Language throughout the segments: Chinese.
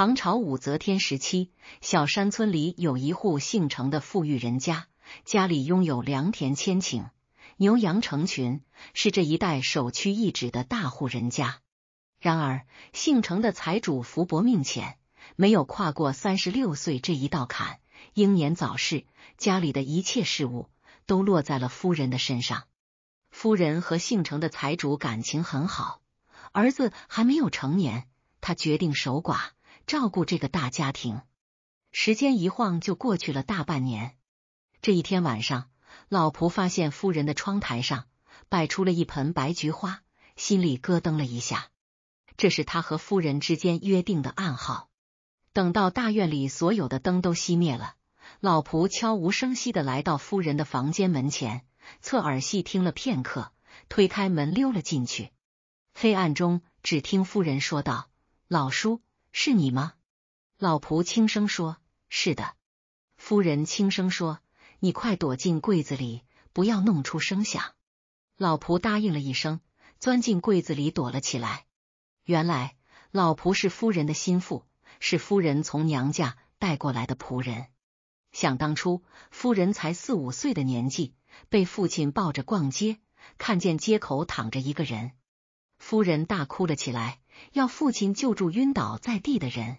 唐朝武则天时期，小山村里有一户姓程的富裕人家，家里拥有良田千顷，牛羊成群，是这一带首屈一指的大户人家。然而，姓程的财主福薄命浅，没有跨过三十六岁这一道坎，英年早逝。家里的一切事物都落在了夫人的身上。夫人和姓程的财主感情很好，儿子还没有成年，他决定守寡。照顾这个大家庭，时间一晃就过去了大半年。这一天晚上，老仆发现夫人的窗台上摆出了一盆白菊花，心里咯噔了一下。这是他和夫人之间约定的暗号。等到大院里所有的灯都熄灭了，老仆悄无声息的来到夫人的房间门前，侧耳细听了片刻，推开门溜了进去。黑暗中，只听夫人说道：“老叔。”是你吗？老仆轻声说：“是的。”夫人轻声说：“你快躲进柜子里，不要弄出声响。”老仆答应了一声，钻进柜子里躲了起来。原来，老仆是夫人的心腹，是夫人从娘家带过来的仆人。想当初，夫人才四五岁的年纪，被父亲抱着逛街，看见街口躺着一个人，夫人大哭了起来。要父亲救助晕倒在地的人。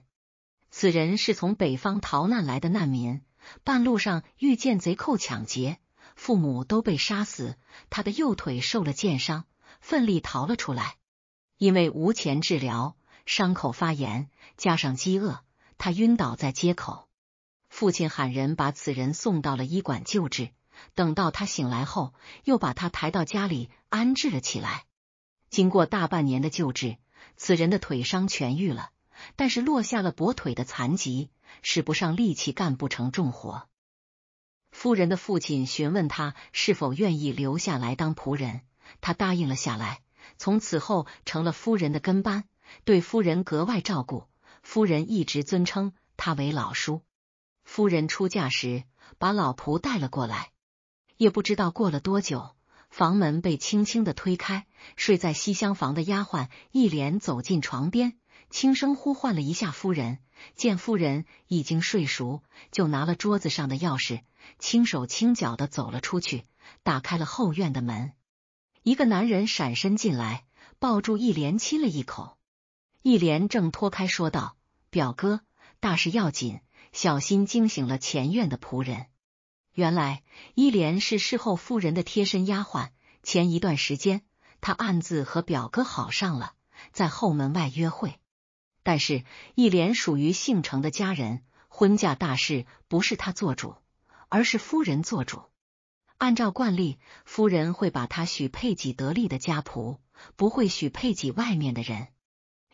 此人是从北方逃难来的难民，半路上遇见贼寇抢劫，父母都被杀死，他的右腿受了箭伤，奋力逃了出来。因为无钱治疗，伤口发炎，加上饥饿，他晕倒在街口。父亲喊人把此人送到了医馆救治。等到他醒来后，又把他抬到家里安置了起来。经过大半年的救治。此人的腿伤痊愈了，但是落下了跛腿的残疾，使不上力气，干不成重活。夫人的父亲询问他是否愿意留下来当仆人，他答应了下来，从此后成了夫人的跟班，对夫人格外照顾。夫人一直尊称他为老叔。夫人出嫁时把老仆带了过来，也不知道过了多久。房门被轻轻的推开，睡在西厢房的丫鬟一连走进床边，轻声呼唤了一下夫人。见夫人已经睡熟，就拿了桌子上的钥匙，轻手轻脚的走了出去，打开了后院的门。一个男人闪身进来，抱住一莲亲了一口。一莲正脱开说道：“表哥，大事要紧，小心惊醒了前院的仆人。”原来一莲是事后夫人的贴身丫鬟。前一段时间，他暗自和表哥好上了，在后门外约会。但是，一莲属于姓程的家人，婚嫁大事不是他做主，而是夫人做主。按照惯例，夫人会把他许配给得力的家仆，不会许配给外面的人。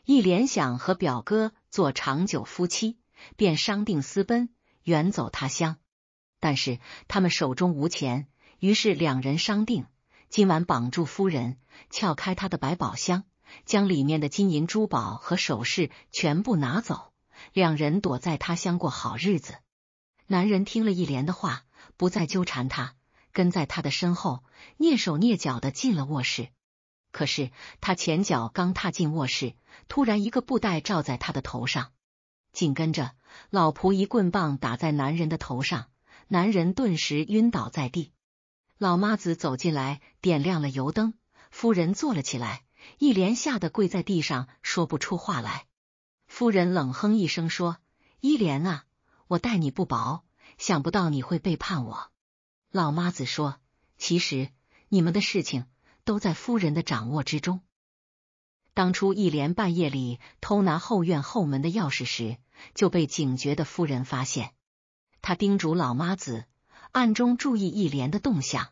一莲想和表哥做长久夫妻，便商定私奔，远走他乡。但是他们手中无钱，于是两人商定，今晚绑住夫人，撬开她的百宝箱，将里面的金银珠宝和首饰全部拿走，两人躲在他乡过好日子。男人听了一连的话，不再纠缠他，跟在他的身后，蹑手蹑脚的进了卧室。可是他前脚刚踏进卧室，突然一个布袋罩在他的头上，紧跟着老仆一棍棒打在男人的头上。男人顿时晕倒在地，老妈子走进来，点亮了油灯。夫人坐了起来，一连吓得跪在地上，说不出话来。夫人冷哼一声说：“一连啊，我待你不薄，想不到你会背叛我。”老妈子说：“其实你们的事情都在夫人的掌握之中。当初一连半夜里偷拿后院后门的钥匙时，就被警觉的夫人发现。”他叮嘱老妈子暗中注意一莲的动向，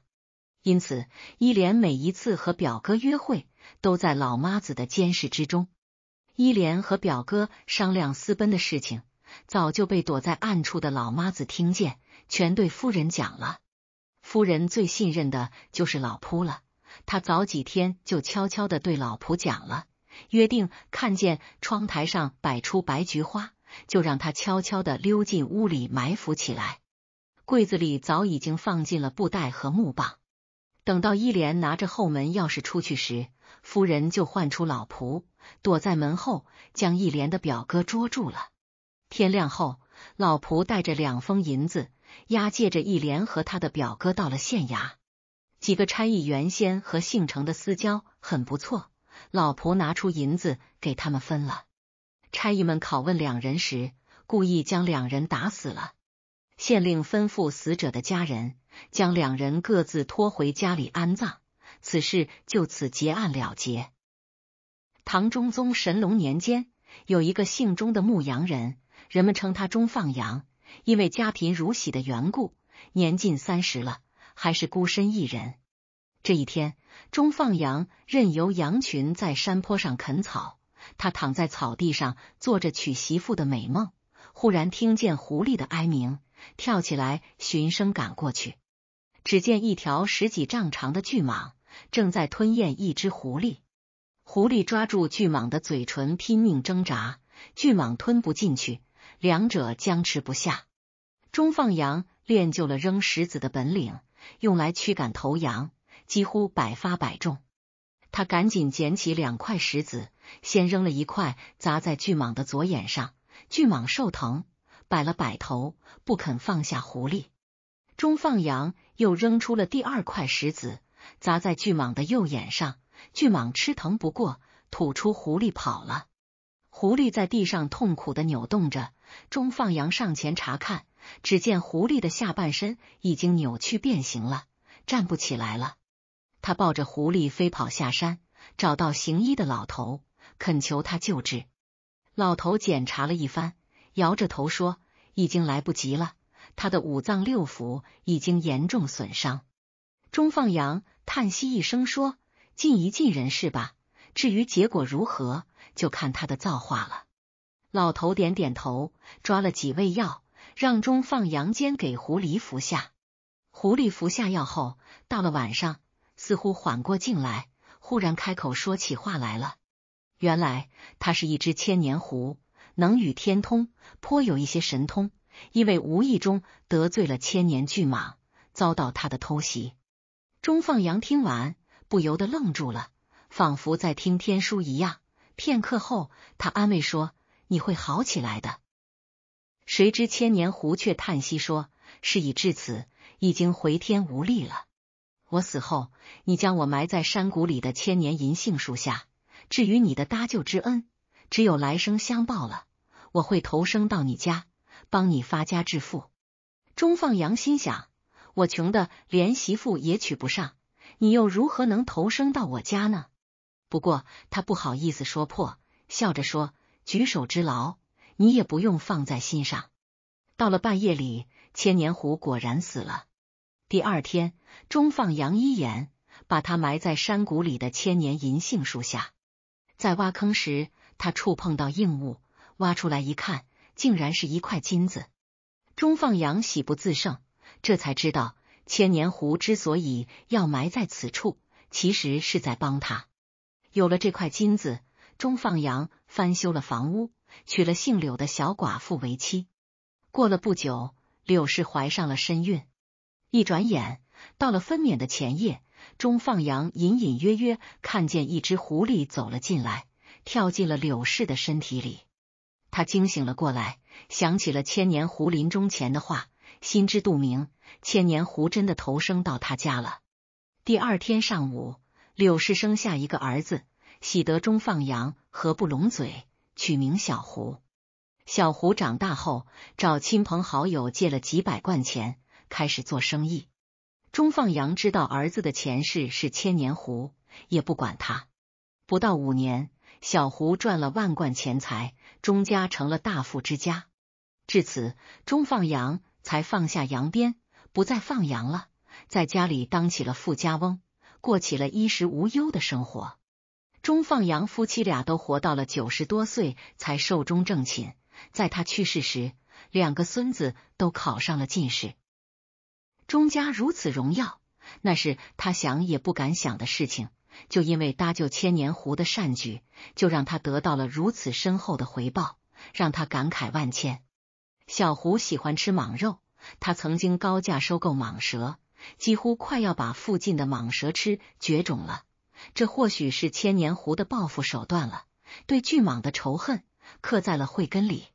因此一莲每一次和表哥约会，都在老妈子的监视之中。一莲和表哥商量私奔的事情，早就被躲在暗处的老妈子听见，全对夫人讲了。夫人最信任的就是老仆了，他早几天就悄悄的对老仆讲了，约定看见窗台上摆出白菊花。就让他悄悄的溜进屋里埋伏起来，柜子里早已经放进了布袋和木棒。等到一莲拿着后门钥匙出去时，夫人就唤出老仆，躲在门后将一莲的表哥捉住了。天亮后，老仆带着两封银子，押解着一连和他的表哥到了县衙。几个差役原先和姓程的私交很不错，老仆拿出银子给他们分了。差役们拷问两人时，故意将两人打死了。县令吩咐死者的家人将两人各自拖回家里安葬，此事就此结案了结。唐中宗神龙年间，有一个姓钟的牧羊人，人们称他钟放羊。因为家贫如洗的缘故，年近三十了，还是孤身一人。这一天，钟放羊任由羊群在山坡上啃草。他躺在草地上做着娶媳妇的美梦，忽然听见狐狸的哀鸣，跳起来寻声赶过去。只见一条十几丈长的巨蟒正在吞咽一只狐狸，狐狸抓住巨蟒的嘴唇拼命挣扎，巨蟒吞不进去，两者僵持不下。钟放羊练就了扔石子的本领，用来驱赶头羊，几乎百发百中。他赶紧捡起两块石子，先扔了一块砸在巨蟒的左眼上，巨蟒受疼，摆了摆头，不肯放下狐狸。钟放羊又扔出了第二块石子，砸在巨蟒的右眼上，巨蟒吃疼不过，吐出狐狸跑了。狐狸在地上痛苦的扭动着，钟放羊上前查看，只见狐狸的下半身已经扭曲变形了，站不起来了。他抱着狐狸飞跑下山，找到行医的老头，恳求他救治。老头检查了一番，摇着头说：“已经来不及了，他的五脏六腑已经严重损伤。”钟放羊叹息一声说：“尽一尽人事吧，至于结果如何，就看他的造化了。”老头点点头，抓了几味药，让钟放羊间给狐狸服下。狐狸服下药后，到了晚上。似乎缓过劲来，忽然开口说起话来了。原来他是一只千年狐，能与天通，颇有一些神通。因为无意中得罪了千年巨蟒，遭到他的偷袭。钟放羊听完，不由得愣住了，仿佛在听天书一样。片刻后，他安慰说：“你会好起来的。”谁知千年狐却叹息说：“事已至此，已经回天无力了。”我死后，你将我埋在山谷里的千年银杏树下。至于你的搭救之恩，只有来生相报了。我会投生到你家，帮你发家致富。钟放羊心想，我穷的连媳妇也娶不上，你又如何能投生到我家呢？不过他不好意思说破，笑着说：“举手之劳，你也不用放在心上。”到了半夜里，千年狐果然死了。第二天，钟放羊一眼把他埋在山谷里的千年银杏树下。在挖坑时，他触碰到硬物，挖出来一看，竟然是一块金子。钟放羊喜不自胜，这才知道千年狐之所以要埋在此处，其实是在帮他。有了这块金子，钟放羊翻修了房屋，娶了姓柳的小寡妇为妻。过了不久，柳氏怀上了身孕。一转眼到了分娩的前夜，钟放羊隐隐约约看见一只狐狸走了进来，跳进了柳氏的身体里。他惊醒了过来，想起了千年狐临终前的话，心知肚明，千年狐真的投生到他家了。第二天上午，柳氏生下一个儿子，喜得钟放羊合不拢嘴，取名小狐。小狐长大后，找亲朋好友借了几百贯钱。开始做生意，钟放羊知道儿子的前世是千年狐，也不管他。不到五年，小胡赚了万贯钱财，钟家成了大富之家。至此，钟放羊才放下羊鞭，不再放羊了，在家里当起了富家翁，过起了衣食无忧的生活。钟放羊夫妻俩都活到了九十多岁，才寿终正寝。在他去世时，两个孙子都考上了进士。钟家如此荣耀，那是他想也不敢想的事情。就因为搭救千年狐的善举，就让他得到了如此深厚的回报，让他感慨万千。小狐喜欢吃蟒肉，他曾经高价收购蟒蛇，几乎快要把附近的蟒蛇吃绝种了。这或许是千年狐的报复手段了，对巨蟒的仇恨刻在了慧根里。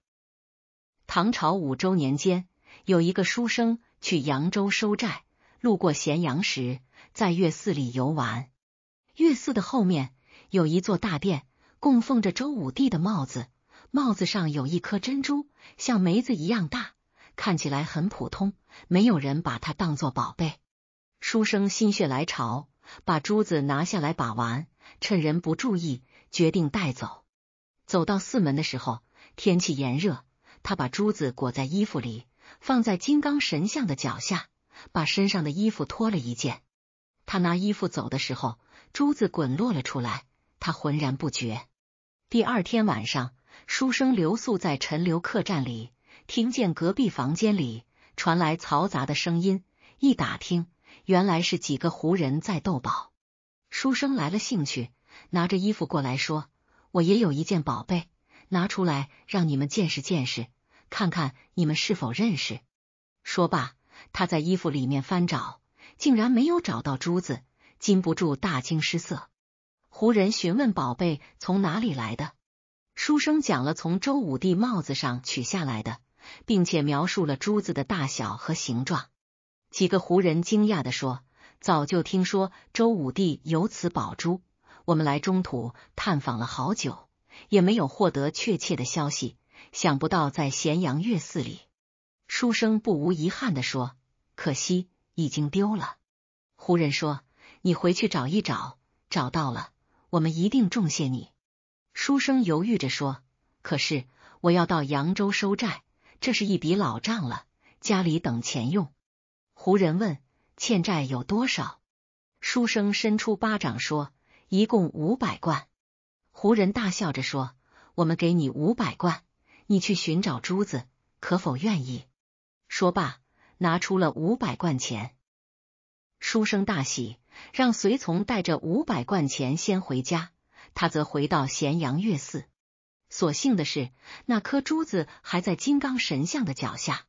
唐朝五周年间，有一个书生。去扬州收债，路过咸阳时，在月寺里游玩。月寺的后面有一座大殿，供奉着周武帝的帽子，帽子上有一颗珍珠，像梅子一样大，看起来很普通，没有人把它当做宝贝。书生心血来潮，把珠子拿下来把玩，趁人不注意，决定带走。走到寺门的时候，天气炎热，他把珠子裹在衣服里。放在金刚神像的脚下，把身上的衣服脱了一件。他拿衣服走的时候，珠子滚落了出来，他浑然不觉。第二天晚上，书生留宿在陈留客栈里，听见隔壁房间里传来嘈杂的声音。一打听，原来是几个胡人在斗宝。书生来了兴趣，拿着衣服过来说：“我也有一件宝贝，拿出来让你们见识见识。”看看你们是否认识？说罢，他在衣服里面翻找，竟然没有找到珠子，禁不住大惊失色。胡人询问宝贝从哪里来的，书生讲了从周武帝帽子上取下来的，并且描述了珠子的大小和形状。几个胡人惊讶的说：“早就听说周武帝有此宝珠，我们来中土探访了好久，也没有获得确切的消息。”想不到在咸阳月寺里，书生不无遗憾的说：“可惜已经丢了。”胡人说：“你回去找一找，找到了，我们一定重谢你。”书生犹豫着说：“可是我要到扬州收债，这是一笔老账了，家里等钱用。”胡人问：“欠债有多少？”书生伸出巴掌说：“一共五百贯。”胡人大笑着说：“我们给你五百贯。”你去寻找珠子，可否愿意？说罢，拿出了五百贯钱。书生大喜，让随从带着五百贯钱先回家，他则回到咸阳月寺。所幸的是，那颗珠子还在金刚神像的脚下。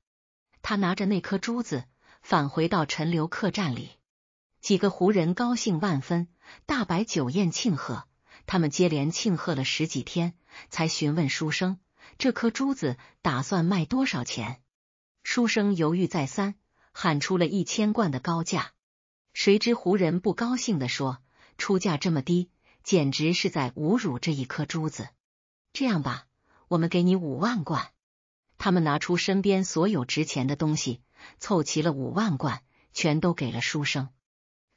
他拿着那颗珠子返回到陈留客栈里，几个胡人高兴万分，大摆酒宴庆贺。他们接连庆贺了十几天，才询问书生。这颗珠子打算卖多少钱？书生犹豫再三，喊出了一千贯的高价。谁知胡人不高兴的说：“出价这么低，简直是在侮辱这一颗珠子。”这样吧，我们给你五万贯。他们拿出身边所有值钱的东西，凑齐了五万贯，全都给了书生。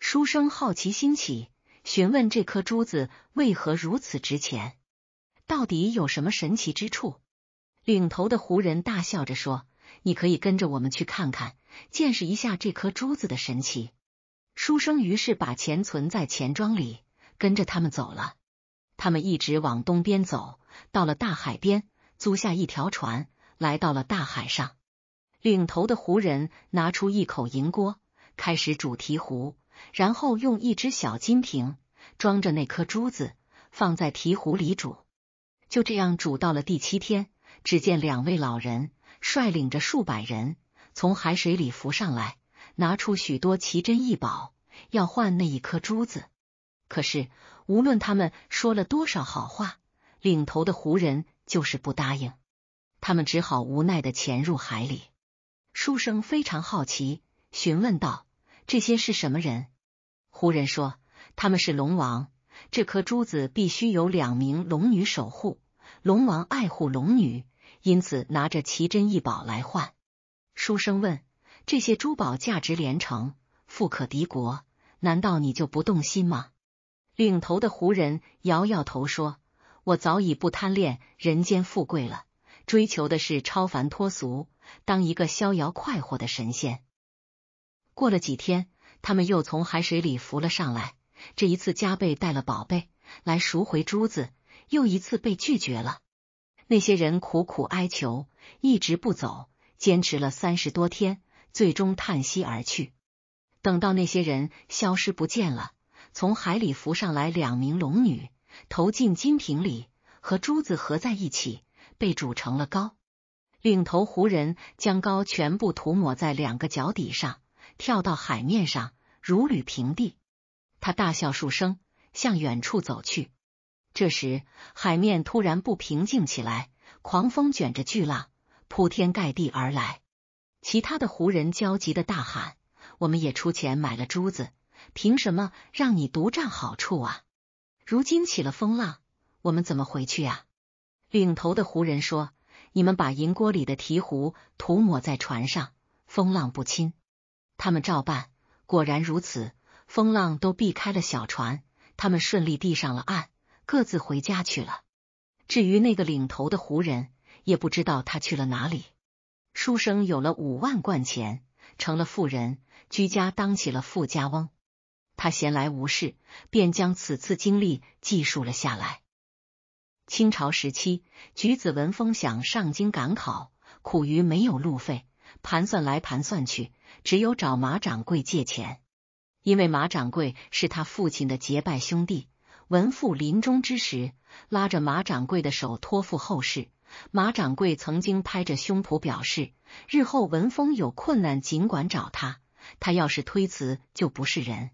书生好奇心起，询问这颗珠子为何如此值钱，到底有什么神奇之处？领头的胡人大笑着说：“你可以跟着我们去看看，见识一下这颗珠子的神奇。”书生于是把钱存在钱庄里，跟着他们走了。他们一直往东边走，到了大海边，租下一条船，来到了大海上。领头的胡人拿出一口银锅，开始煮提壶，然后用一只小金瓶装着那颗珠子，放在提壶里煮。就这样煮到了第七天。只见两位老人率领着数百人从海水里浮上来，拿出许多奇珍异宝要换那一颗珠子。可是无论他们说了多少好话，领头的胡人就是不答应。他们只好无奈的潜入海里。书生非常好奇，询问道：“这些是什么人？”胡人说：“他们是龙王。这颗珠子必须有两名龙女守护，龙王爱护龙女。”因此拿着奇珍异宝来换。书生问：“这些珠宝价值连城，富可敌国，难道你就不动心吗？”领头的胡人摇摇头说：“我早已不贪恋人间富贵了，追求的是超凡脱俗，当一个逍遥快活的神仙。”过了几天，他们又从海水里浮了上来，这一次加倍带了宝贝来赎回珠子，又一次被拒绝了。那些人苦苦哀求，一直不走，坚持了三十多天，最终叹息而去。等到那些人消失不见了，从海里浮上来两名龙女，投进金瓶里，和珠子合在一起，被煮成了膏。领头胡人将膏全部涂抹在两个脚底上，跳到海面上，如履平地。他大笑数声，向远处走去。这时，海面突然不平静起来，狂风卷着巨浪，铺天盖地而来。其他的胡人焦急的大喊：“我们也出钱买了珠子，凭什么让你独占好处啊？如今起了风浪，我们怎么回去啊？”领头的胡人说：“你们把银锅里的鹈鹕涂抹在船上，风浪不侵。”他们照办，果然如此，风浪都避开了小船，他们顺利递上了岸。各自回家去了。至于那个领头的胡人，也不知道他去了哪里。书生有了五万贯钱，成了富人，居家当起了富家翁。他闲来无事，便将此次经历记述了下来。清朝时期，举子文风想上京赶考，苦于没有路费，盘算来盘算去，只有找马掌柜借钱，因为马掌柜是他父亲的结拜兄弟。文父临终之时，拉着马掌柜的手托付后事。马掌柜曾经拍着胸脯表示，日后文峰有困难尽管找他，他要是推辞就不是人。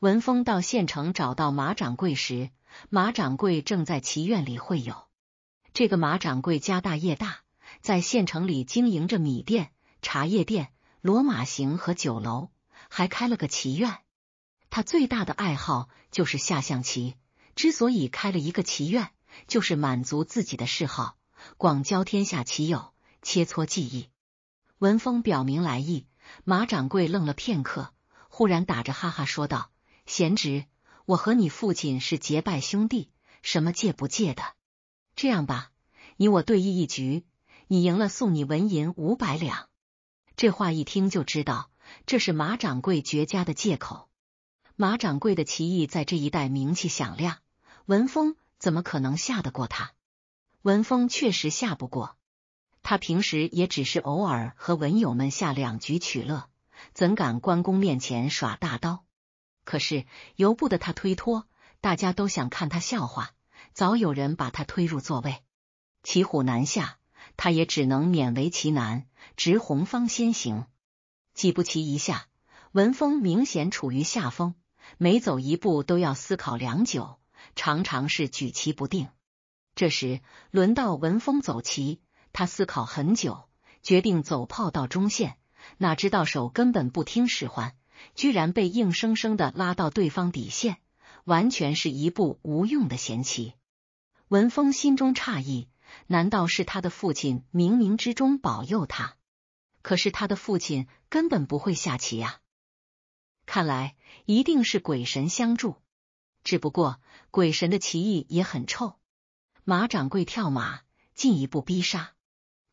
文峰到县城找到马掌柜时，马掌柜正在祈院里会友。这个马掌柜家大业大，在县城里经营着米店、茶叶店、罗马行和酒楼，还开了个祈院。他最大的爱好。就是下象棋，之所以开了一个棋院，就是满足自己的嗜好，广交天下棋友，切磋技艺。文峰表明来意，马掌柜愣了片刻，忽然打着哈哈说道：“贤侄，我和你父亲是结拜兄弟，什么借不借的？这样吧，你我对弈一局，你赢了送你纹银五百两。”这话一听就知道，这是马掌柜绝佳的借口。马掌柜的棋艺在这一带名气响亮，文峰怎么可能下得过他？文峰确实下不过。他平时也只是偶尔和文友们下两局取乐，怎敢关公面前耍大刀？可是由不得他推脱，大家都想看他笑话，早有人把他推入座位。骑虎难下，他也只能勉为其难，执红方先行。几步棋一下，文峰明显处于下风。每走一步都要思考良久，常常是举棋不定。这时轮到文峰走棋，他思考很久，决定走炮到中线，哪知道手根本不听使唤，居然被硬生生的拉到对方底线，完全是一步无用的闲棋。文峰心中诧异，难道是他的父亲冥冥之中保佑他？可是他的父亲根本不会下棋呀。看来一定是鬼神相助，只不过鬼神的棋艺也很臭。马掌柜跳马，进一步逼杀。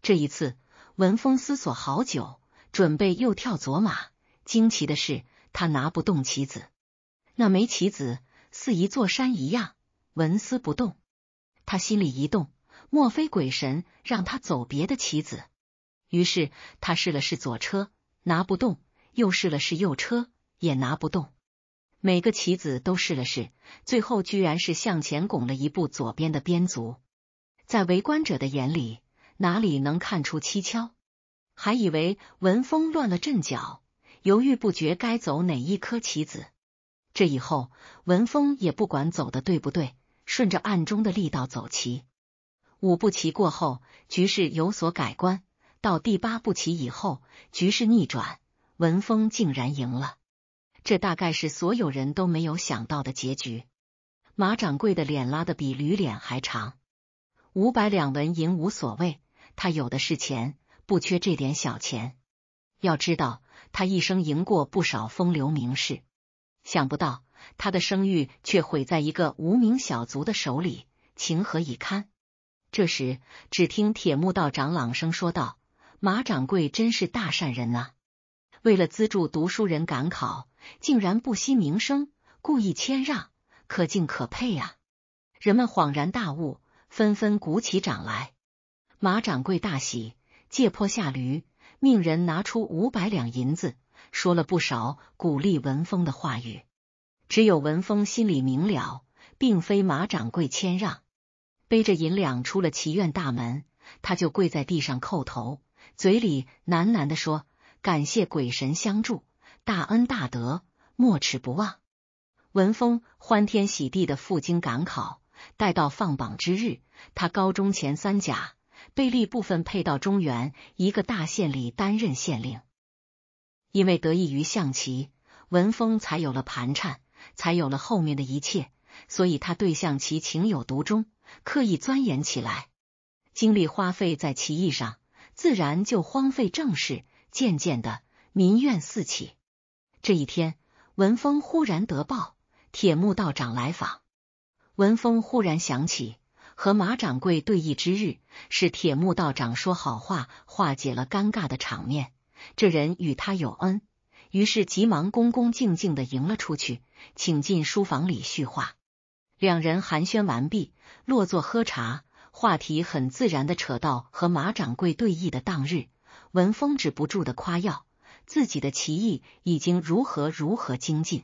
这一次，文峰思索好久，准备又跳左马。惊奇的是，他拿不动棋子，那枚棋子似一座山一样纹丝不动。他心里一动，莫非鬼神让他走别的棋子？于是他试了试左车，拿不动，又试了试右车。也拿不动，每个棋子都试了试，最后居然是向前拱了一步，左边的边卒。在围观者的眼里，哪里能看出蹊跷？还以为文峰乱了阵脚，犹豫不决该走哪一颗棋子。这以后，文峰也不管走的对不对，顺着暗中的力道走棋。五步棋过后，局势有所改观；到第八步棋以后，局势逆转，文峰竟然赢了。这大概是所有人都没有想到的结局。马掌柜的脸拉的比驴脸还长，五百两文银无所谓，他有的是钱，不缺这点小钱。要知道，他一生赢过不少风流名士，想不到他的声誉却毁在一个无名小卒的手里，情何以堪？这时，只听铁木道长朗声说道：“马掌柜真是大善人啊！为了资助读书人赶考。”竟然不惜名声，故意谦让，可敬可佩啊！人们恍然大悟，纷纷鼓起掌来。马掌柜大喜，借坡下驴，命人拿出五百两银子，说了不少鼓励文峰的话语。只有文峰心里明了，并非马掌柜谦让。背着银两出了祈愿大门，他就跪在地上叩头，嘴里喃喃的说：“感谢鬼神相助。”大恩大德，没齿不忘。文峰欢天喜地的赴京赶考，待到放榜之日，他高中前三甲，被吏部分配到中原一个大县里担任县令。因为得益于象棋，文峰才有了盘缠，才有了后面的一切，所以他对象棋情有独钟，刻意钻研起来，精力花费在棋艺上，自然就荒废政事，渐渐的民怨四起。这一天，文峰忽然得报，铁木道长来访。文峰忽然想起和马掌柜对弈之日，是铁木道长说好话化解了尴尬的场面，这人与他有恩，于是急忙恭恭敬敬的迎了出去，请进书房里叙话。两人寒暄完毕，落座喝茶，话题很自然的扯到和马掌柜对弈的当日，文峰止不住的夸耀。自己的棋艺已经如何如何精进？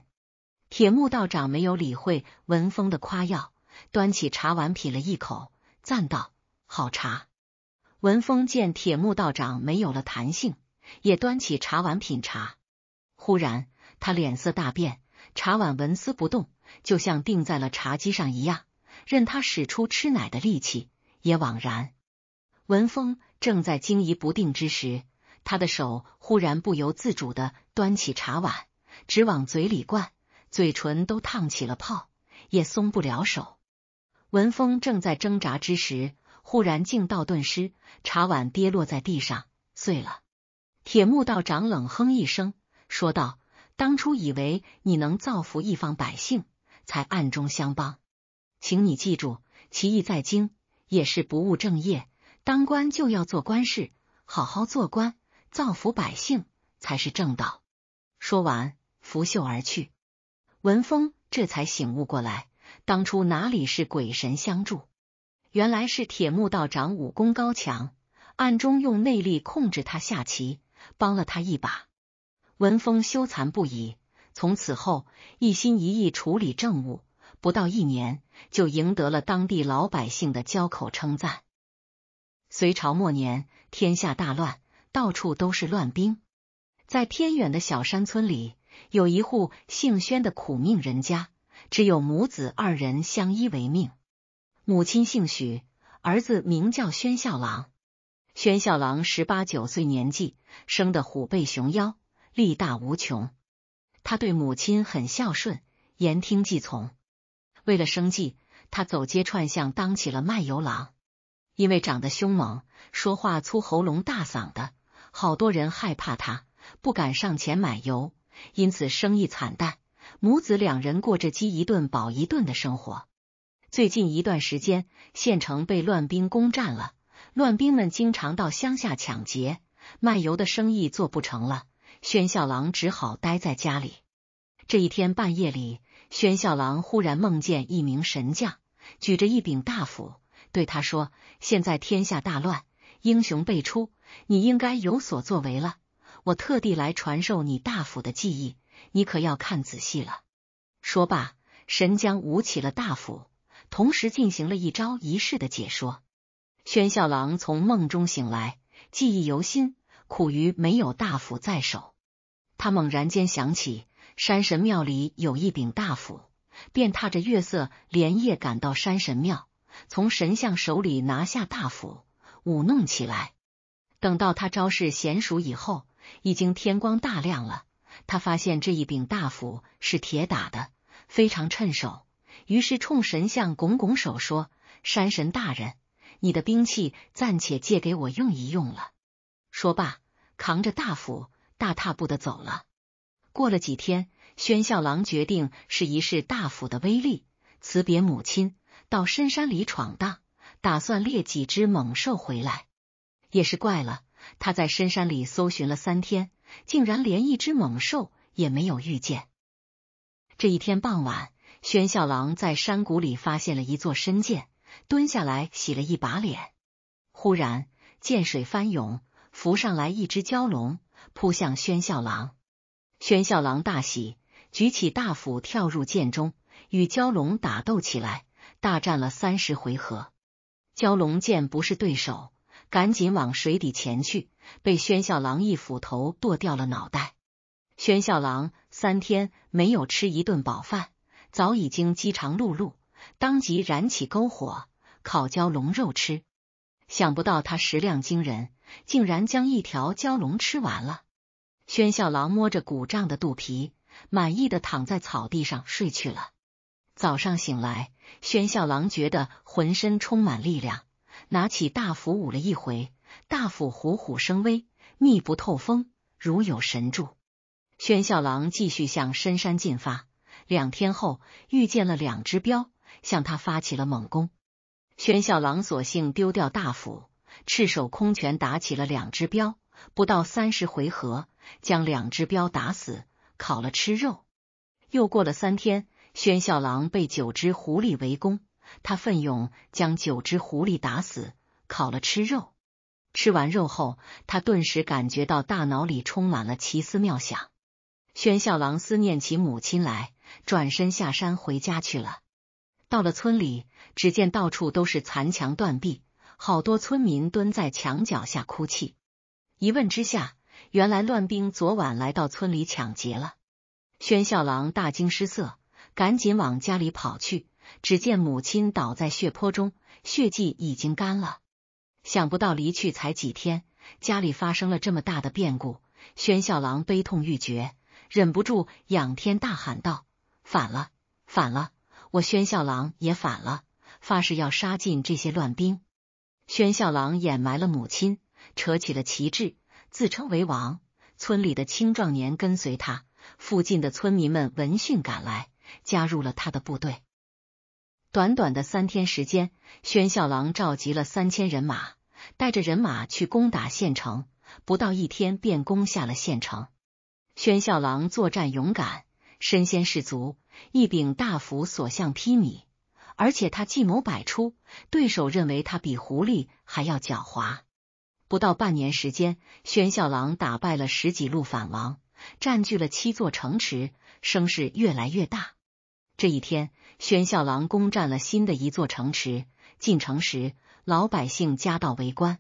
铁木道长没有理会文峰的夸耀，端起茶碗品了一口，赞道：“好茶。”文峰见铁木道长没有了弹性，也端起茶碗品茶。忽然，他脸色大变，茶碗纹丝不动，就像定在了茶几上一样，任他使出吃奶的力气也枉然。文峰正在惊疑不定之时。他的手忽然不由自主的端起茶碗，直往嘴里灌，嘴唇都烫起了泡，也松不了手。文峰正在挣扎之时，忽然劲道顿失，茶碗跌落在地上碎了。铁木道长冷哼一声，说道：“当初以为你能造福一方百姓，才暗中相帮，请你记住，其意在精，也是不务正业。当官就要做官事，好好做官。”造福百姓才是正道。说完，拂袖而去。文峰这才醒悟过来，当初哪里是鬼神相助，原来是铁木道长武功高强，暗中用内力控制他下棋，帮了他一把。文峰羞惭不已，从此后一心一意处理政务，不到一年就赢得了当地老百姓的交口称赞。隋朝末年，天下大乱。到处都是乱兵，在偏远的小山村里，有一户姓宣的苦命人家，只有母子二人相依为命。母亲姓许，儿子名叫宣孝郎。宣孝郎十八九岁年纪，生得虎背熊腰，力大无穷。他对母亲很孝顺，言听计从。为了生计，他走街串巷当起了卖油郎。因为长得凶猛，说话粗喉咙大嗓的。好多人害怕他，不敢上前买油，因此生意惨淡。母子两人过着饥一顿饱一顿的生活。最近一段时间，县城被乱兵攻占了，乱兵们经常到乡下抢劫，卖油的生意做不成了。宣孝郎只好待在家里。这一天半夜里，宣孝郎忽然梦见一名神将，举着一柄大斧，对他说：“现在天下大乱，英雄辈出。”你应该有所作为了，我特地来传授你大斧的技艺，你可要看仔细了。说罢，神将舞起了大斧，同时进行了一招一式的解说。宣孝郎从梦中醒来，记忆犹新，苦于没有大斧在手，他猛然间想起山神庙里有一柄大斧，便踏着月色连夜赶到山神庙，从神像手里拿下大斧，舞弄起来。等到他招式娴熟以后，已经天光大亮了。他发现这一柄大斧是铁打的，非常趁手，于是冲神像拱拱手说：“山神大人，你的兵器暂且借给我用一用了。”说罢，扛着大斧，大踏步的走了。过了几天，宣孝郎决定试一试大斧的威力，辞别母亲，到深山里闯荡，打算猎几只猛兽回来。也是怪了，他在深山里搜寻了三天，竟然连一只猛兽也没有遇见。这一天傍晚，宣孝郎在山谷里发现了一座深涧，蹲下来洗了一把脸。忽然，涧水翻涌，浮上来一只蛟龙，扑向宣孝郎。宣孝郎大喜，举起大斧，跳入涧中，与蛟龙打斗起来，大战了三十回合，蛟龙剑不是对手。赶紧往水底潜去，被宣孝郎一斧头剁掉了脑袋。宣孝郎三天没有吃一顿饱饭，早已经饥肠辘辘，当即燃起篝火烤蛟龙肉吃。想不到他食量惊人，竟然将一条蛟龙吃完了。宣孝郎摸着鼓胀的肚皮，满意的躺在草地上睡去了。早上醒来，宣孝郎觉得浑身充满力量。拿起大斧舞了一回，大斧虎虎生威，密不透风，如有神助。宣孝郎继续向深山进发，两天后遇见了两只镖，向他发起了猛攻。宣孝郎索性丢掉大斧，赤手空拳打起了两只镖，不到三十回合，将两只镖打死，烤了吃肉。又过了三天，宣孝郎被九只狐狸围攻。他奋勇将九只狐狸打死，烤了吃肉。吃完肉后，他顿时感觉到大脑里充满了奇思妙想。宣孝郎思念起母亲来，转身下山回家去了。到了村里，只见到处都是残墙断壁，好多村民蹲在墙脚下哭泣。一问之下，原来乱兵昨晚来到村里抢劫了。宣孝郎大惊失色，赶紧往家里跑去。只见母亲倒在血泊中，血迹已经干了。想不到离去才几天，家里发生了这么大的变故，宣孝郎悲痛欲绝，忍不住仰天大喊道：“反了，反了！我宣孝郎也反了！发誓要杀尽这些乱兵！”宣孝郎掩埋了母亲，扯起了旗帜，自称为王。村里的青壮年跟随他，附近的村民们闻讯赶来，加入了他的部队。短短的三天时间，宣孝郎召集了三千人马，带着人马去攻打县城，不到一天便攻下了县城。宣孝郎作战勇敢，身先士卒，一柄大斧所向披靡，而且他计谋百出，对手认为他比狐狸还要狡猾。不到半年时间，宣孝郎打败了十几路反王，占据了七座城池，声势越来越大。这一天，宣孝郎攻占了新的一座城池。进城时，老百姓夹道围观，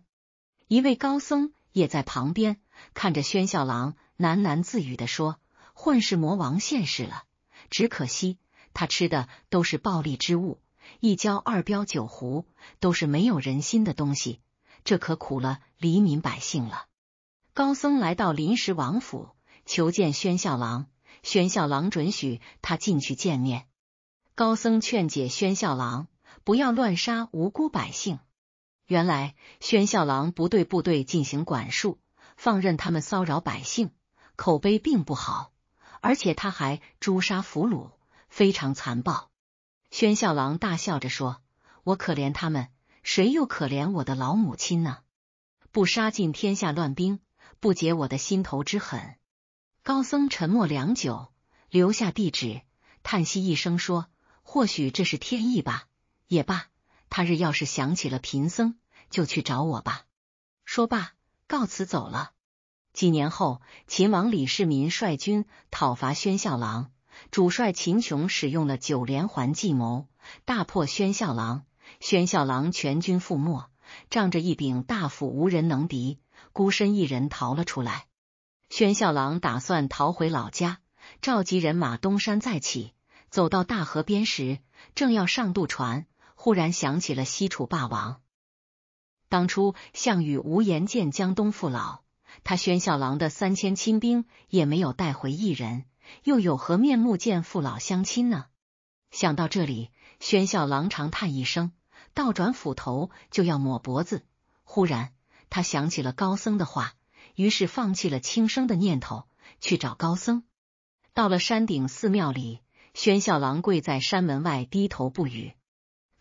一位高僧也在旁边看着。宣孝郎喃喃自语的说：“混世魔王现世了，只可惜他吃的都是暴利之物，一交二标酒壶都是没有人心的东西，这可苦了黎民百姓了。”高僧来到临时王府，求见宣孝郎。宣孝郎准许他进去见面。高僧劝解宣孝郎不要乱杀无辜百姓。原来宣孝郎不对部队进行管束，放任他们骚扰百姓，口碑并不好。而且他还诛杀俘虏，非常残暴。宣孝郎大笑着说：“我可怜他们，谁又可怜我的老母亲呢？不杀尽天下乱兵，不解我的心头之恨。”高僧沉默良久，留下地址，叹息一声说：“或许这是天意吧。也罢，他日要是想起了贫僧，就去找我吧。”说罢，告辞走了。几年后，秦王李世民率军讨伐宣孝郎，主帅秦琼使用了九连环计谋，大破宣孝郎，宣孝郎全军覆没，仗着一柄大斧无人能敌，孤身一人逃了出来。宣孝郎打算逃回老家，召集人马东山再起。走到大河边时，正要上渡船，忽然想起了西楚霸王。当初项羽无颜见江东父老，他宣孝郎的三千亲兵也没有带回一人，又有何面目见父老乡亲呢？想到这里，宣孝郎长叹一声，倒转斧头就要抹脖子。忽然，他想起了高僧的话。于是放弃了轻生的念头，去找高僧。到了山顶寺庙里，宣孝郎跪在山门外，低头不语。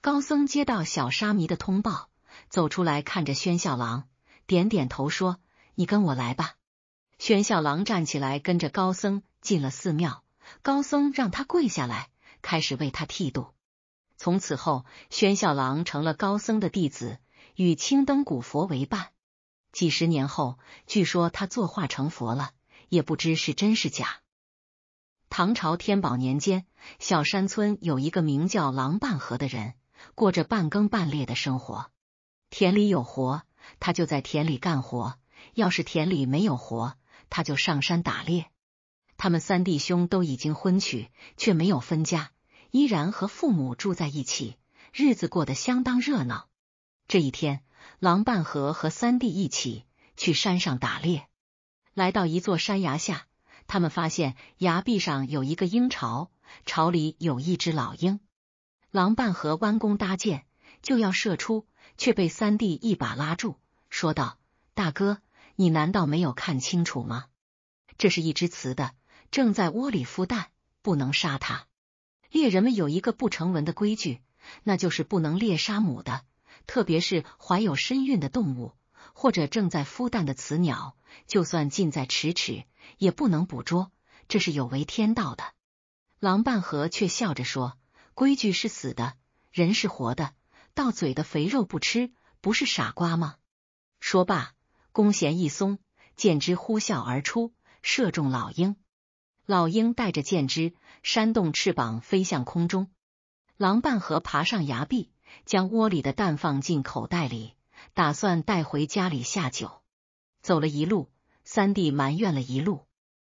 高僧接到小沙弥的通报，走出来看着宣孝郎，点点头说：“你跟我来吧。”宣孝郎站起来，跟着高僧进了寺庙。高僧让他跪下来，开始为他剃度。从此后，宣孝郎成了高僧的弟子，与青灯古佛为伴。几十年后，据说他作画成佛了，也不知是真是假。唐朝天宝年间，小山村有一个名叫狼半河的人，过着半耕半猎的生活。田里有活，他就在田里干活；要是田里没有活，他就上山打猎。他们三弟兄都已经婚娶，却没有分家，依然和父母住在一起，日子过得相当热闹。这一天。狼半河和三弟一起去山上打猎，来到一座山崖下，他们发现崖壁上有一个鹰巢，巢里有一只老鹰。狼半河弯弓搭箭，就要射出，却被三弟一把拉住，说道：“大哥，你难道没有看清楚吗？这是一只雌的，正在窝里孵蛋，不能杀它。猎人们有一个不成文的规矩，那就是不能猎杀母的。”特别是怀有身孕的动物，或者正在孵蛋的雌鸟，就算近在咫尺，也不能捕捉，这是有违天道的。狼半河却笑着说：“规矩是死的，人是活的，到嘴的肥肉不吃，不是傻瓜吗？”说罢，弓弦一松，箭支呼啸而出，射中老鹰。老鹰带着箭支，扇动翅膀飞向空中。狼半河爬上崖壁。将窝里的蛋放进口袋里，打算带回家里下酒。走了一路，三弟埋怨了一路。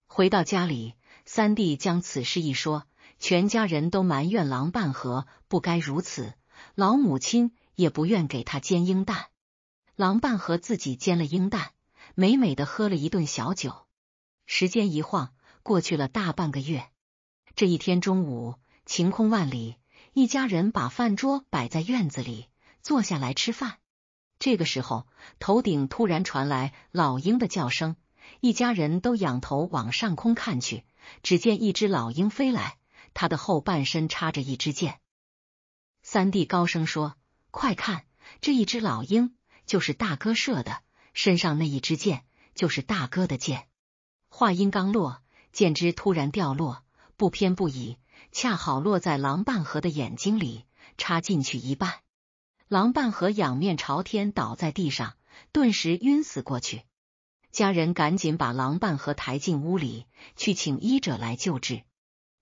回到家里，三弟将此事一说，全家人都埋怨狼半和不该如此。老母亲也不愿给他煎鹰蛋，狼半和自己煎了鹰蛋，美美的喝了一顿小酒。时间一晃过去了大半个月。这一天中午，晴空万里。一家人把饭桌摆在院子里，坐下来吃饭。这个时候，头顶突然传来老鹰的叫声，一家人都仰头往上空看去。只见一只老鹰飞来，它的后半身插着一支箭。三弟高声说：“快看，这一只老鹰就是大哥射的，身上那一支箭就是大哥的箭。”话音刚落，箭支突然掉落，不偏不倚。恰好落在狼半河的眼睛里，插进去一半。狼半河仰面朝天倒在地上，顿时晕死过去。家人赶紧把狼半河抬进屋里，去请医者来救治。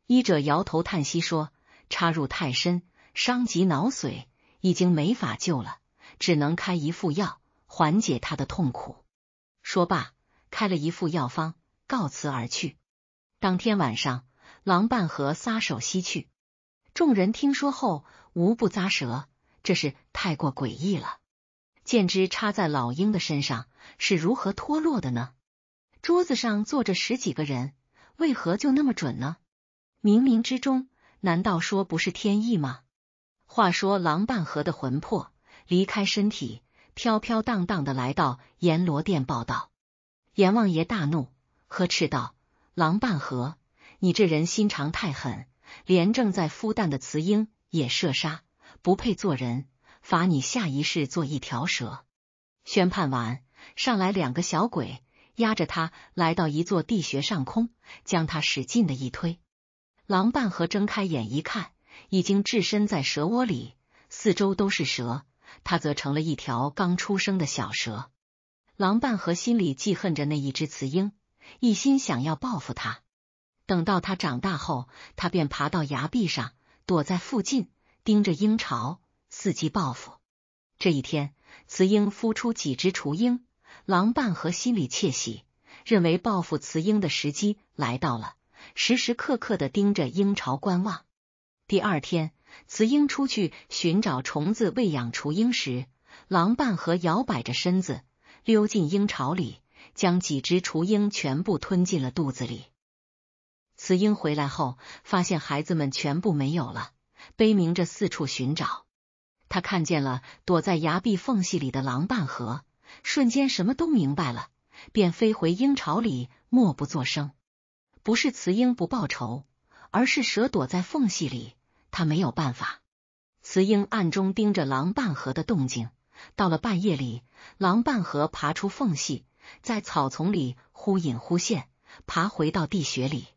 医者摇头叹息说：“插入太深，伤及脑髓，已经没法救了，只能开一副药缓解他的痛苦。”说罢，开了一副药方，告辞而去。当天晚上。狼半河撒手西去，众人听说后无不咂舌，这是太过诡异了。剑之插在老鹰的身上是如何脱落的呢？桌子上坐着十几个人，为何就那么准呢？冥冥之中，难道说不是天意吗？话说狼半河的魂魄离开身体，飘飘荡荡的来到阎罗殿报道，阎王爷大怒，呵斥道：“狼半河。”你这人心肠太狠，连正在孵蛋的雌鹰也射杀，不配做人，罚你下一世做一条蛇。宣判完，上来两个小鬼，压着他来到一座地穴上空，将他使劲的一推。狼半合睁开眼一看，已经置身在蛇窝里，四周都是蛇，他则成了一条刚出生的小蛇。狼半合心里记恨着那一只雌鹰，一心想要报复他。等到他长大后，他便爬到崖壁上，躲在附近，盯着鹰巢，伺机报复。这一天，雌鹰孵出几只雏鹰，狼伴和心里窃喜，认为报复雌鹰的时机来到了，时时刻刻的盯着鹰巢观望。第二天，雌鹰出去寻找虫子喂养雏鹰时，狼伴和摇摆着身子溜进鹰巢里，将几只雏鹰全部吞进了肚子里。雌鹰回来后，发现孩子们全部没有了，悲鸣着四处寻找。他看见了躲在崖壁缝隙里的狼半河，瞬间什么都明白了，便飞回鹰巢里，默不作声。不是雌鹰不报仇，而是蛇躲在缝隙里，他没有办法。雌鹰暗中盯着狼半河的动静，到了半夜里，狼半河爬出缝隙，在草丛里忽隐忽现，爬回到地穴里。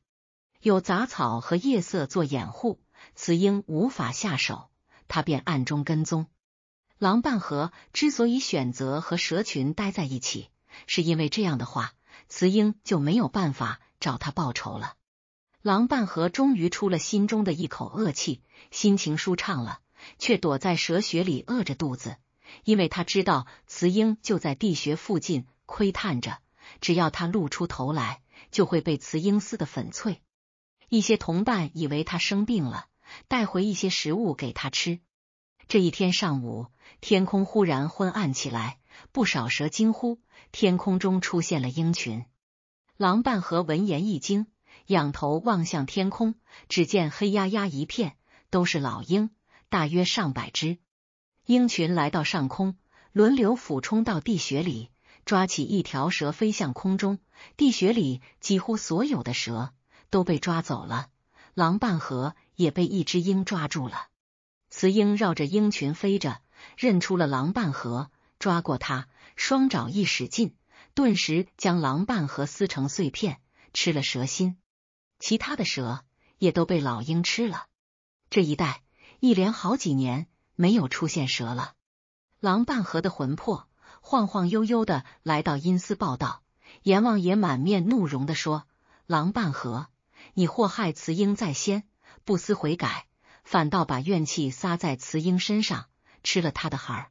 有杂草和夜色做掩护，雌鹰无法下手，他便暗中跟踪。狼半河之所以选择和蛇群待在一起，是因为这样的话，雌鹰就没有办法找他报仇了。狼半河终于出了心中的一口恶气，心情舒畅了，却躲在蛇穴里饿着肚子，因为他知道雌鹰就在地穴附近窥探着，只要他露出头来，就会被雌鹰撕得粉碎。一些同伴以为他生病了，带回一些食物给他吃。这一天上午，天空忽然昏暗起来，不少蛇惊呼，天空中出现了鹰群。狼伴和闻言一惊，仰头望向天空，只见黑压压一片，都是老鹰，大约上百只。鹰群来到上空，轮流俯冲到地穴里，抓起一条蛇飞向空中。地穴里几乎所有的蛇。都被抓走了，狼半河也被一只鹰抓住了。雌鹰绕着鹰群飞着，认出了狼半河，抓过它，双爪一使劲，顿时将狼半河撕成碎片，吃了蛇心。其他的蛇也都被老鹰吃了。这一带一连好几年没有出现蛇了。狼半河的魂魄晃晃悠悠的来到阴司报道，阎王爷满面怒容的说：“狼半河。”你祸害慈英在先，不思悔改，反倒把怨气撒在慈英身上，吃了他的孩儿。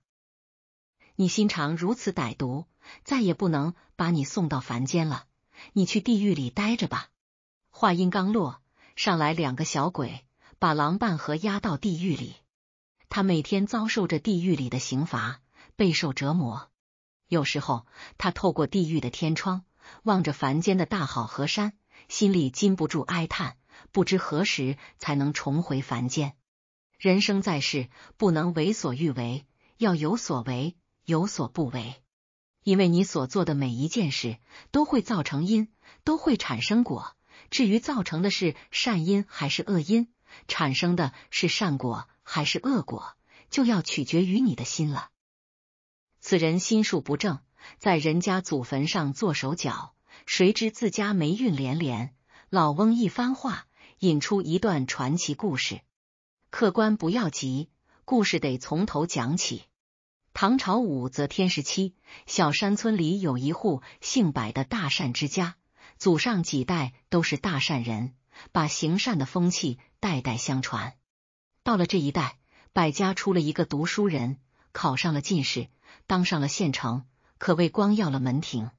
你心肠如此歹毒，再也不能把你送到凡间了，你去地狱里待着吧。话音刚落，上来两个小鬼，把狼半合押到地狱里。他每天遭受着地狱里的刑罚，备受折磨。有时候，他透过地狱的天窗，望着凡间的大好河山。心里禁不住哀叹，不知何时才能重回凡间。人生在世，不能为所欲为，要有所为，有所不为。因为你所做的每一件事，都会造成因，都会产生果。至于造成的是善因还是恶因，产生的是善果还是恶果，就要取决于你的心了。此人心术不正，在人家祖坟上做手脚。谁知自家霉运连连，老翁一番话引出一段传奇故事。客官不要急，故事得从头讲起。唐朝武则天时期，小山村里有一户姓柏的大善之家，祖上几代都是大善人，把行善的风气代代相传。到了这一代，柏家出了一个读书人，考上了进士，当上了县城，可谓光耀了门庭。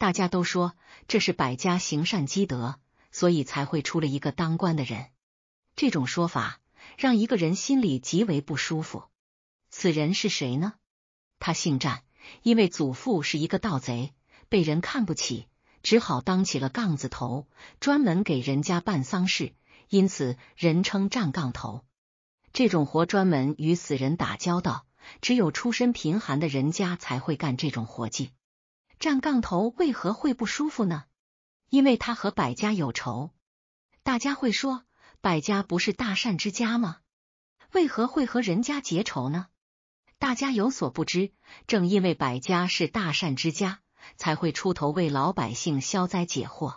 大家都说这是百家行善积德，所以才会出了一个当官的人。这种说法让一个人心里极为不舒服。此人是谁呢？他姓战，因为祖父是一个盗贼，被人看不起，只好当起了杠子头，专门给人家办丧事，因此人称“战杠头”。这种活专门与死人打交道，只有出身贫寒的人家才会干这种活计。站杠头为何会不舒服呢？因为他和百家有仇。大家会说，百家不是大善之家吗？为何会和人家结仇呢？大家有所不知，正因为百家是大善之家，才会出头为老百姓消灾解惑。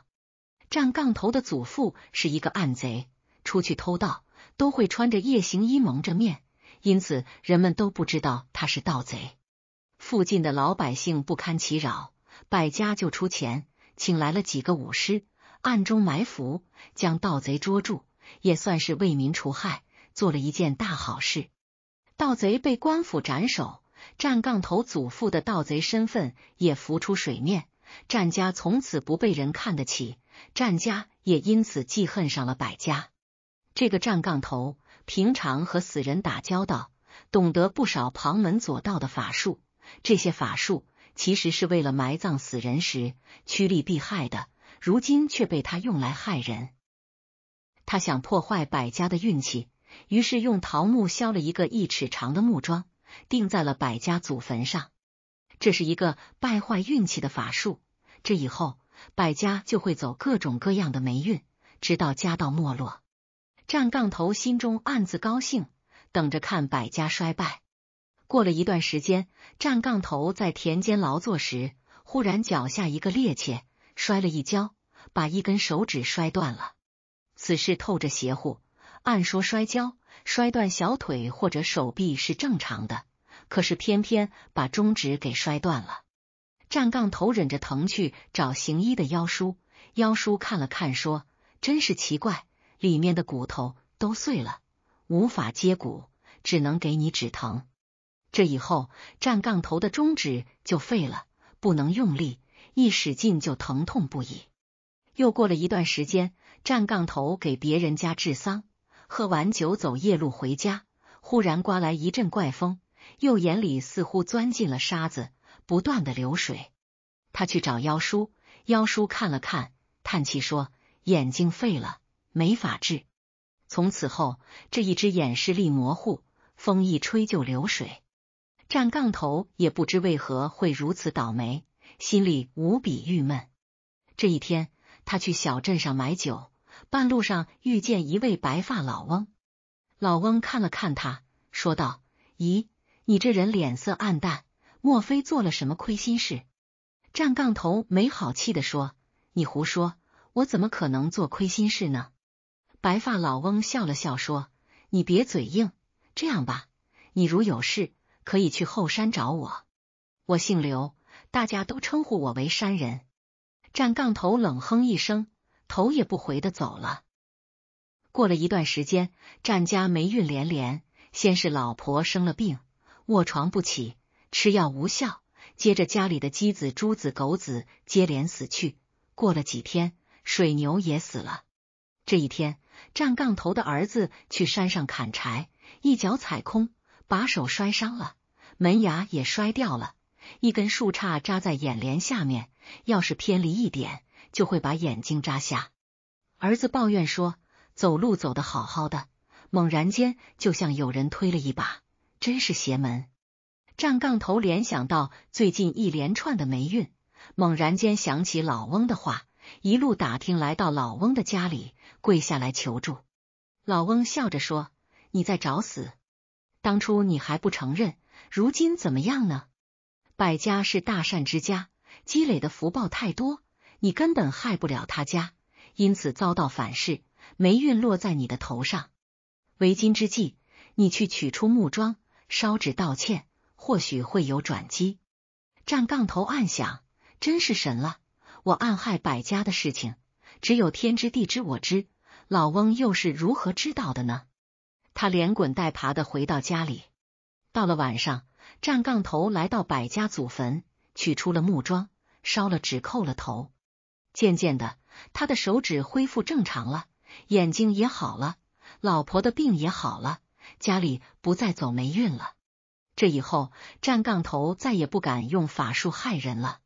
站杠头的祖父是一个暗贼，出去偷盗都会穿着夜行衣，蒙着面，因此人们都不知道他是盗贼。附近的老百姓不堪其扰，百家就出钱请来了几个武师，暗中埋伏，将盗贼捉住，也算是为民除害，做了一件大好事。盗贼被官府斩首，站杠头祖父的盗贼身份也浮出水面，战家从此不被人看得起，战家也因此记恨上了百家。这个站杠头平常和死人打交道，懂得不少旁门左道的法术。这些法术其实是为了埋葬死人时趋利避害的，如今却被他用来害人。他想破坏百家的运气，于是用桃木削了一个一尺长的木桩，钉在了百家祖坟上。这是一个败坏运气的法术，这以后百家就会走各种各样的霉运，直到家道没落。占杠头心中暗自高兴，等着看百家衰败。过了一段时间，站杠头在田间劳作时，忽然脚下一个趔趄，摔了一跤，把一根手指摔断了。此事透着邪乎。按说摔跤摔断小腿或者手臂是正常的，可是偏偏把中指给摔断了。站杠头忍着疼去找行医的腰叔，腰叔看了看，说：“真是奇怪，里面的骨头都碎了，无法接骨，只能给你止疼。”这以后，站杠头的中指就废了，不能用力，一使劲就疼痛不已。又过了一段时间，站杠头给别人家治丧，喝完酒走夜路回家，忽然刮来一阵怪风，右眼里似乎钻进了沙子，不断的流水。他去找妖叔，妖叔看了看，叹气说：“眼睛废了，没法治。”从此后，这一只眼视力模糊，风一吹就流水。站杠头也不知为何会如此倒霉，心里无比郁闷。这一天，他去小镇上买酒，半路上遇见一位白发老翁。老翁看了看他，说道：“咦，你这人脸色暗淡，莫非做了什么亏心事？”站杠头没好气的说：“你胡说，我怎么可能做亏心事呢？”白发老翁笑了笑说：“你别嘴硬，这样吧，你如有事。”可以去后山找我，我姓刘，大家都称呼我为山人。站杠头冷哼一声，头也不回的走了。过了一段时间，战家霉运连连，先是老婆生了病，卧床不起，吃药无效；接着家里的鸡子、猪子、狗子接连死去。过了几天，水牛也死了。这一天，站杠头的儿子去山上砍柴，一脚踩空。把手摔伤了，门牙也摔掉了，一根树杈扎在眼帘下面，要是偏离一点，就会把眼睛扎瞎。儿子抱怨说：“走路走的好好的，猛然间就像有人推了一把，真是邪门。”站杠头联想到最近一连串的霉运，猛然间想起老翁的话，一路打听来到老翁的家里，跪下来求助。老翁笑着说：“你在找死。”当初你还不承认，如今怎么样呢？百家是大善之家，积累的福报太多，你根本害不了他家，因此遭到反噬，霉运落在你的头上。为今之计，你去取出木桩，烧纸道歉，或许会有转机。占杠头暗想，真是神了！我暗害百家的事情，只有天知地知我知，老翁又是如何知道的呢？他连滚带爬的回到家里，到了晚上，站杠头来到百家祖坟，取出了木桩，烧了纸，扣了头。渐渐的，他的手指恢复正常了，眼睛也好了，老婆的病也好了，家里不再走霉运了。这以后，站杠头再也不敢用法术害人了。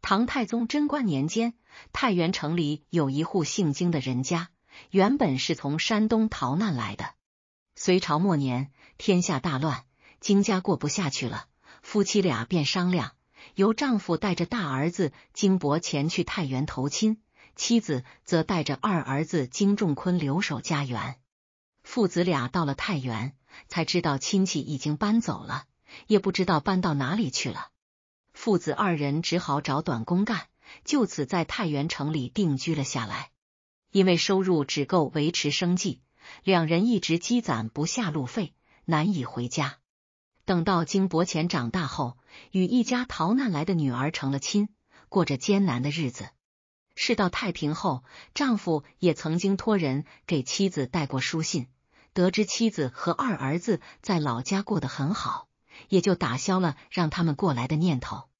唐太宗贞观年间，太原城里有一户姓金的人家。原本是从山东逃难来的。隋朝末年，天下大乱，金家过不下去了。夫妻俩便商量，由丈夫带着大儿子金伯前去太原投亲，妻子则带着二儿子金仲坤留守家园。父子俩到了太原，才知道亲戚已经搬走了，也不知道搬到哪里去了。父子二人只好找短工干，就此在太原城里定居了下来。因为收入只够维持生计，两人一直积攒不下路费，难以回家。等到金伯乾长大后，与一家逃难来的女儿成了亲，过着艰难的日子。事到太平后，丈夫也曾经托人给妻子带过书信，得知妻子和二儿子在老家过得很好，也就打消了让他们过来的念头。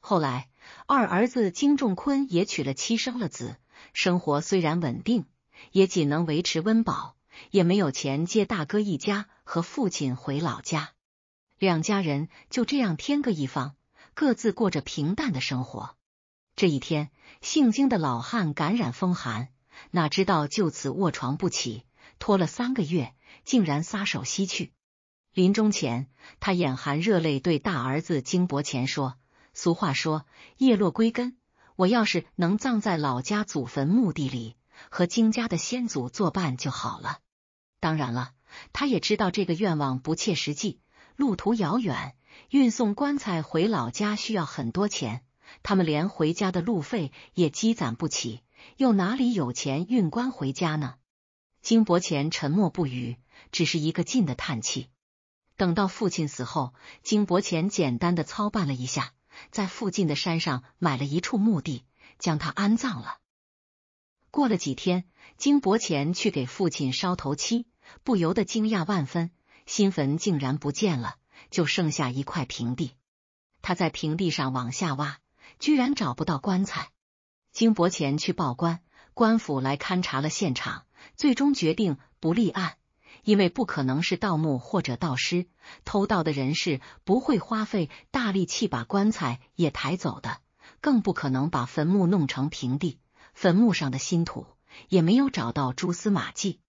后来，二儿子金仲坤也娶了妻，生了子。生活虽然稳定，也仅能维持温饱，也没有钱接大哥一家和父亲回老家。两家人就这样天各一方，各自过着平淡的生活。这一天，姓金的老汉感染风寒，哪知道就此卧床不起，拖了三个月，竟然撒手西去。临终前，他眼含热泪对大儿子金伯前说：“俗话说，叶落归根。”我要是能葬在老家祖坟墓地里，和金家的先祖作伴就好了。当然了，他也知道这个愿望不切实际，路途遥远，运送棺材回老家需要很多钱，他们连回家的路费也积攒不起，又哪里有钱运棺回家呢？金伯前沉默不语，只是一个劲的叹气。等到父亲死后，金伯前简单的操办了一下。在附近的山上买了一处墓地，将他安葬了。过了几天，金伯前去给父亲烧头七，不由得惊讶万分，新坟竟然不见了，就剩下一块平地。他在平地上往下挖，居然找不到棺材。金伯前去报官，官府来勘察了现场，最终决定不立案。因为不可能是盗墓或者盗尸，偷盗的人是不会花费大力气把棺材也抬走的，更不可能把坟墓弄成平地。坟墓上的新土也没有找到蛛丝马迹。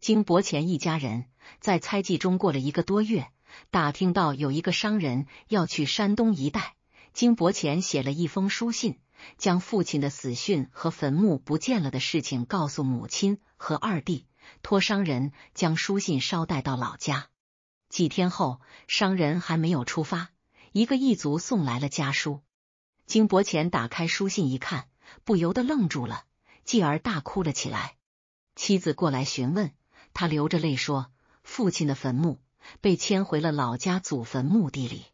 金伯前一家人在猜忌中过了一个多月，打听到有一个商人要去山东一带，金伯前写了一封书信，将父亲的死讯和坟墓不见了的事情告诉母亲和二弟。托商人将书信捎带到老家。几天后，商人还没有出发，一个异族送来了家书。金伯乾打开书信一看，不由得愣住了，继而大哭了起来。妻子过来询问，他流着泪说：“父亲的坟墓被迁回了老家祖坟墓地里。”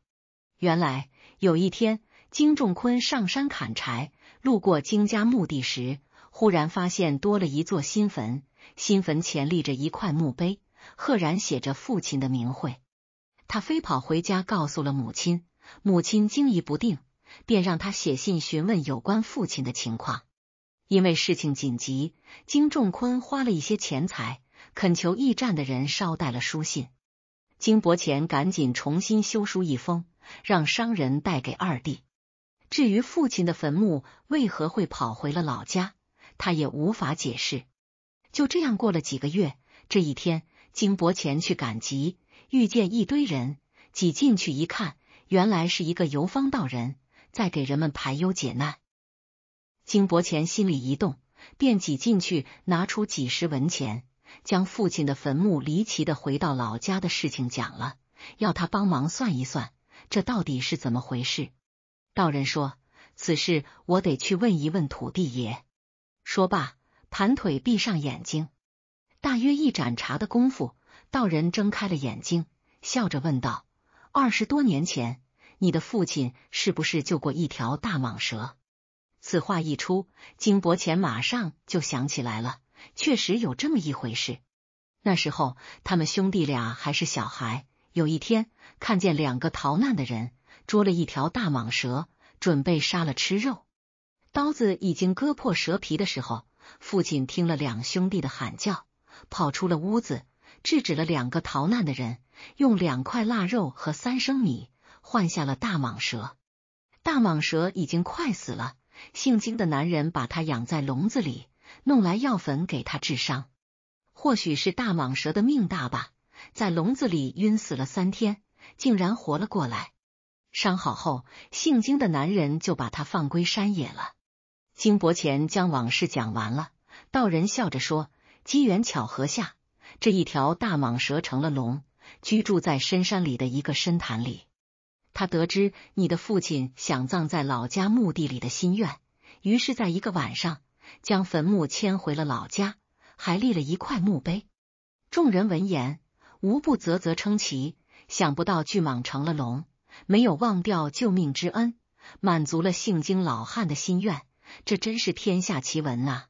原来，有一天，金仲坤上山砍柴，路过金家墓地时，忽然发现多了一座新坟。新坟前立着一块墓碑，赫然写着父亲的名讳。他飞跑回家，告诉了母亲。母亲惊疑不定，便让他写信询问有关父亲的情况。因为事情紧急，金仲坤花了一些钱财，恳求驿站的人捎带了书信。金伯前赶紧重新修书一封，让商人带给二弟。至于父亲的坟墓为何会跑回了老家，他也无法解释。就这样过了几个月，这一天，金伯前去赶集，遇见一堆人，挤进去一看，原来是一个游方道人，在给人们排忧解难。金伯前心里一动，便挤进去，拿出几十文钱，将父亲的坟墓离奇的回到老家的事情讲了，要他帮忙算一算，这到底是怎么回事。道人说：“此事我得去问一问土地爷。”说罢。盘腿闭上眼睛，大约一盏茶的功夫，道人睁开了眼睛，笑着问道：“二十多年前，你的父亲是不是救过一条大蟒蛇？”此话一出，金伯前马上就想起来了，确实有这么一回事。那时候他们兄弟俩还是小孩，有一天看见两个逃难的人捉了一条大蟒蛇，准备杀了吃肉，刀子已经割破蛇皮的时候。父亲听了两兄弟的喊叫，跑出了屋子，制止了两个逃难的人，用两块腊肉和三升米换下了大蟒蛇。大蟒蛇已经快死了，姓金的男人把它养在笼子里，弄来药粉给他治伤。或许是大蟒蛇的命大吧，在笼子里晕死了三天，竟然活了过来。伤好后，姓金的男人就把它放归山野了。金伯前将往事讲完了，道人笑着说：“机缘巧合下，这一条大蟒蛇成了龙，居住在深山里的一个深潭里。他得知你的父亲想葬在老家墓地里的心愿，于是在一个晚上将坟墓迁回了老家，还立了一块墓碑。”众人闻言无不啧啧称奇，想不到巨蟒成了龙，没有忘掉救命之恩，满足了姓金老汉的心愿。这真是天下奇闻呐！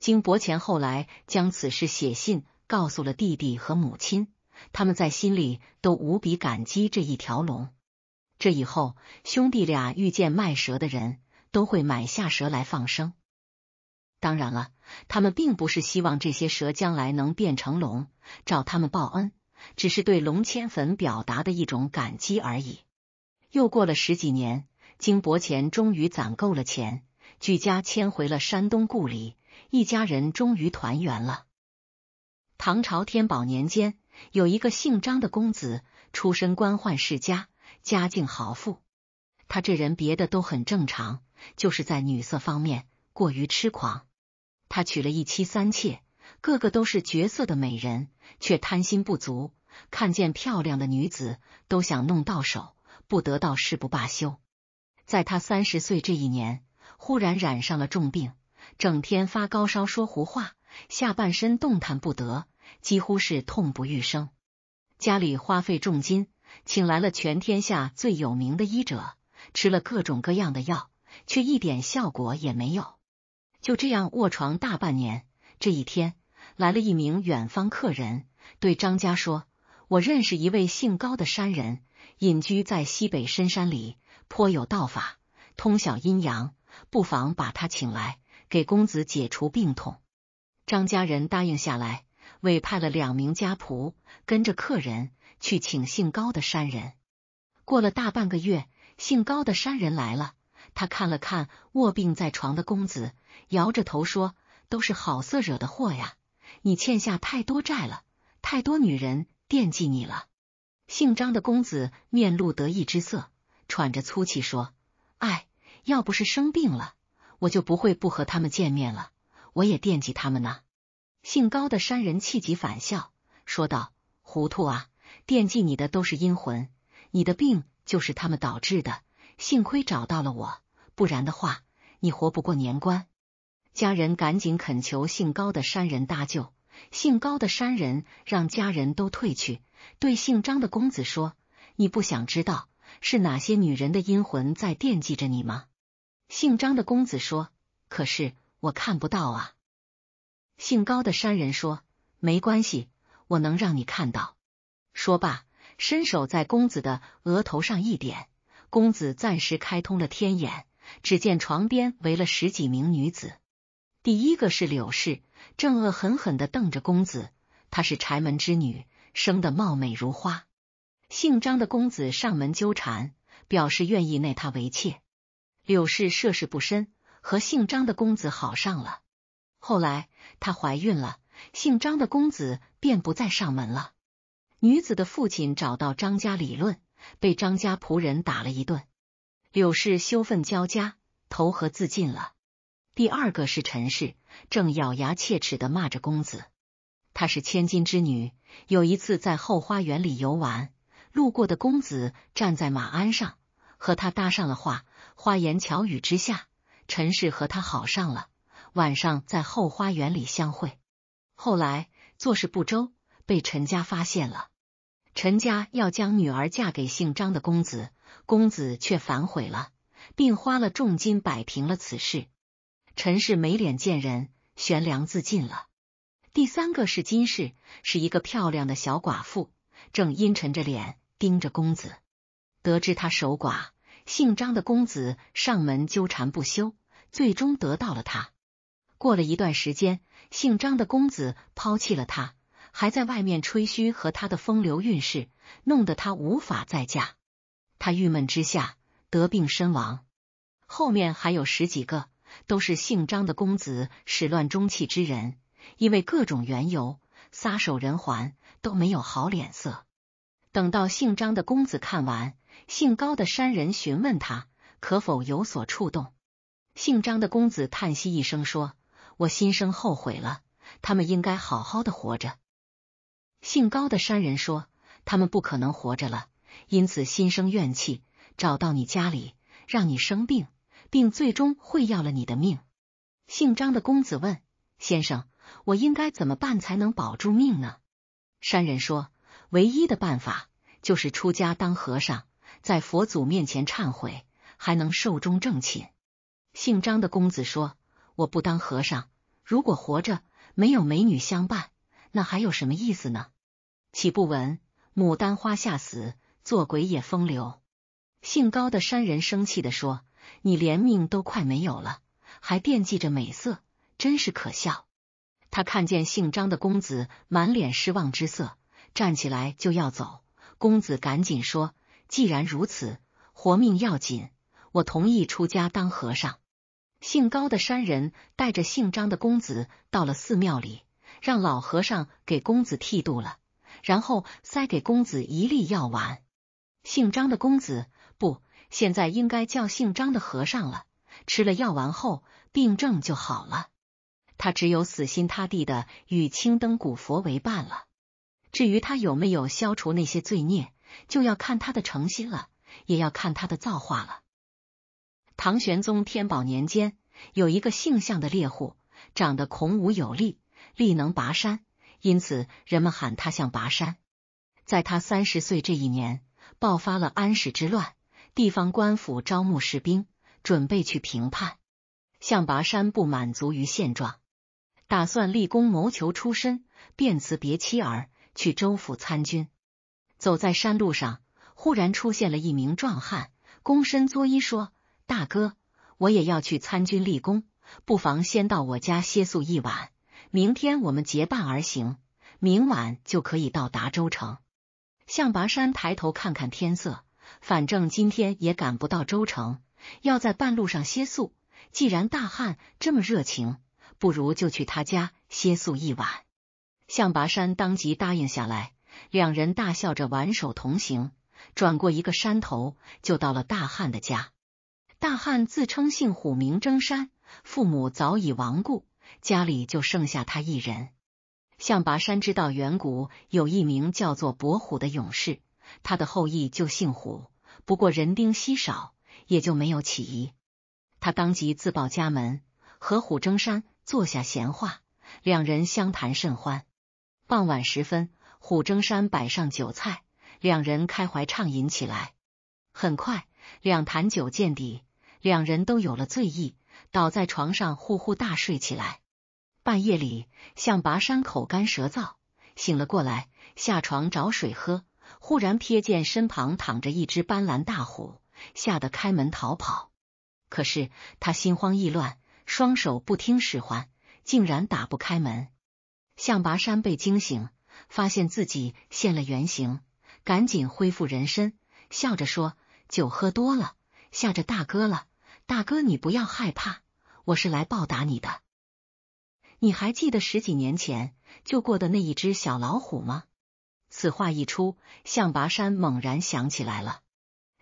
金伯前后来将此事写信告诉了弟弟和母亲，他们在心里都无比感激这一条龙。这以后，兄弟俩遇见卖蛇的人都会买下蛇来放生。当然了，他们并不是希望这些蛇将来能变成龙找他们报恩，只是对龙千坟表达的一种感激而已。又过了十几年，金伯钱终于攒够了钱。举家迁回了山东故里，一家人终于团圆了。唐朝天宝年间，有一个姓张的公子，出身官宦世家，家境豪富。他这人别的都很正常，就是在女色方面过于痴狂。他娶了一妻三妾，个个都是绝色的美人，却贪心不足，看见漂亮的女子都想弄到手，不得到誓不罢休。在他三十岁这一年。忽然染上了重病，整天发高烧，说胡话，下半身动弹不得，几乎是痛不欲生。家里花费重金，请来了全天下最有名的医者，吃了各种各样的药，却一点效果也没有。就这样卧床大半年。这一天，来了一名远方客人，对张家说：“我认识一位姓高的山人，隐居在西北深山里，颇有道法，通晓阴阳。”不妨把他请来，给公子解除病痛。张家人答应下来，委派了两名家仆跟着客人去请姓高的山人。过了大半个月，姓高的山人来了，他看了看卧病在床的公子，摇着头说：“都是好色惹的祸呀，你欠下太多债了，太多女人惦记你了。”姓张的公子面露得意之色，喘着粗气说：“哎。”要不是生病了，我就不会不和他们见面了。我也惦记他们呢。姓高的山人气急反笑说道：“糊涂啊，惦记你的都是阴魂，你的病就是他们导致的。幸亏找到了我，不然的话你活不过年关。”家人赶紧恳求姓高的山人搭救。姓高的山人让家人都退去，对姓张的公子说：“你不想知道是哪些女人的阴魂在惦记着你吗？”姓张的公子说：“可是我看不到啊。”姓高的山人说：“没关系，我能让你看到。”说罢，伸手在公子的额头上一点，公子暂时开通了天眼。只见床边围了十几名女子，第一个是柳氏，正恶狠狠的瞪着公子。她是柴门之女，生得貌美如花。姓张的公子上门纠缠，表示愿意纳她为妾。柳氏涉世不深，和姓张的公子好上了。后来她怀孕了，姓张的公子便不再上门了。女子的父亲找到张家理论，被张家仆人打了一顿。柳氏羞愤交加，投河自尽了。第二个是陈氏，正咬牙切齿的骂着公子。她是千金之女，有一次在后花园里游玩，路过的公子站在马鞍上，和她搭上了话。花言巧语之下，陈氏和他好上了，晚上在后花园里相会。后来做事不周，被陈家发现了。陈家要将女儿嫁给姓张的公子，公子却反悔了，并花了重金摆平了此事。陈氏没脸见人，悬梁自尽了。第三个是金氏，是一个漂亮的小寡妇，正阴沉着脸盯着公子。得知他守寡。姓张的公子上门纠缠不休，最终得到了他。过了一段时间，姓张的公子抛弃了他，还在外面吹嘘和他的风流韵事，弄得他无法再嫁。他郁闷之下得病身亡。后面还有十几个都是姓张的公子始乱终弃之人，因为各种缘由撒手人寰，都没有好脸色。等到姓张的公子看完。姓高的山人询问他可否有所触动。姓张的公子叹息一声说：“我心生后悔了，他们应该好好的活着。”姓高的山人说：“他们不可能活着了，因此心生怨气，找到你家里，让你生病，并最终会要了你的命。”姓张的公子问：“先生，我应该怎么办才能保住命呢？”山人说：“唯一的办法就是出家当和尚。”在佛祖面前忏悔，还能寿终正寝。姓张的公子说：“我不当和尚，如果活着没有美女相伴，那还有什么意思呢？岂不闻牡丹花下死，做鬼也风流？”姓高的山人生气的说：“你连命都快没有了，还惦记着美色，真是可笑。”他看见姓张的公子满脸失望之色，站起来就要走。公子赶紧说。既然如此，活命要紧。我同意出家当和尚。姓高的山人带着姓张的公子到了寺庙里，让老和尚给公子剃度了，然后塞给公子一粒药丸。姓张的公子不，现在应该叫姓张的和尚了。吃了药丸后，病症就好了。他只有死心塌地的与青灯古佛为伴了。至于他有没有消除那些罪孽？就要看他的诚心了，也要看他的造化了。唐玄宗天宝年间，有一个姓向的猎户，长得孔武有力，力能拔山，因此人们喊他像拔山。在他三十岁这一年，爆发了安史之乱，地方官府招募士兵，准备去平叛。向拔山不满足于现状，打算立功谋求出身，便辞别妻儿，去州府参军。走在山路上，忽然出现了一名壮汉，躬身作揖说：“大哥，我也要去参军立功，不妨先到我家歇宿一晚，明天我们结伴而行，明晚就可以到达州城。”向拔山抬头看看天色，反正今天也赶不到州城，要在半路上歇宿。既然大汉这么热情，不如就去他家歇宿一晚。向拔山当即答应下来。两人大笑着挽手同行，转过一个山头，就到了大汉的家。大汉自称姓虎名征山，父母早已亡故，家里就剩下他一人。象拔山知道远古有一名叫做伯虎的勇士，他的后裔就姓虎，不过人丁稀少，也就没有起疑。他当即自报家门，和虎征山坐下闲话，两人相谈甚欢。傍晚时分。虎争山摆上酒菜，两人开怀畅饮起来。很快，两坛酒见底，两人都有了醉意，倒在床上呼呼大睡起来。半夜里，向拔山口干舌燥，醒了过来，下床找水喝。忽然瞥见身旁躺着一只斑斓大虎，吓得开门逃跑。可是他心慌意乱，双手不听使唤，竟然打不开门。向拔山被惊醒。发现自己现了原形，赶紧恢复人身，笑着说：“酒喝多了，吓着大哥了。大哥，你不要害怕，我是来报答你的。你还记得十几年前救过的那一只小老虎吗？”此话一出，象拔山猛然想起来了。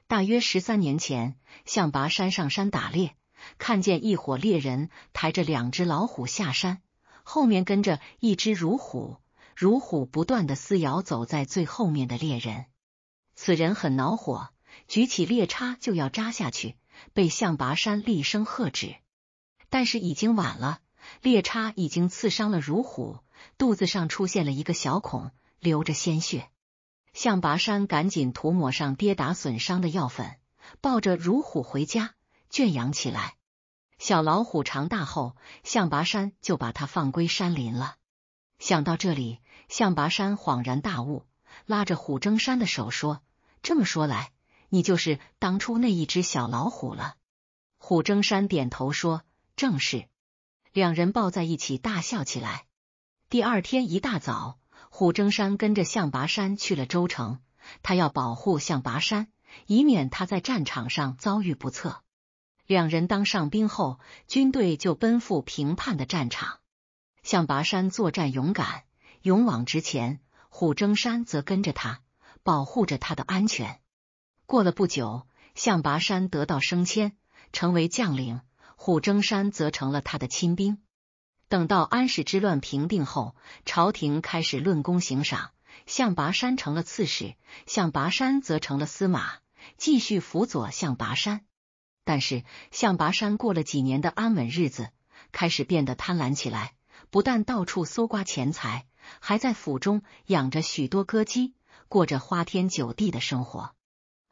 大约十三年前，象拔山上山打猎，看见一伙猎人抬着两只老虎下山，后面跟着一只如虎。如虎不断的撕咬走在最后面的猎人，此人很恼火，举起猎叉就要扎下去，被象拔山厉声喝止。但是已经晚了，猎叉已经刺伤了如虎，肚子上出现了一个小孔，流着鲜血。象拔山赶紧涂抹上跌打损伤的药粉，抱着如虎回家圈养起来。小老虎长大后，象拔山就把它放归山林了。想到这里。向拔山恍然大悟，拉着虎争山的手说：“这么说来，你就是当初那一只小老虎了。”虎争山点头说：“正是。”两人抱在一起大笑起来。第二天一大早，虎争山跟着向拔山去了州城，他要保护向拔山，以免他在战场上遭遇不测。两人当上兵后，军队就奔赴平叛的战场。向拔山作战勇敢。勇往直前，虎争山则跟着他，保护着他的安全。过了不久，象拔山得到升迁，成为将领，虎争山则成了他的亲兵。等到安史之乱平定后，朝廷开始论功行赏，象拔山成了刺史，象拔山则成了司马，继续辅佐象拔山。但是，象拔山过了几年的安稳日子，开始变得贪婪起来，不但到处搜刮钱财。还在府中养着许多歌姬，过着花天酒地的生活。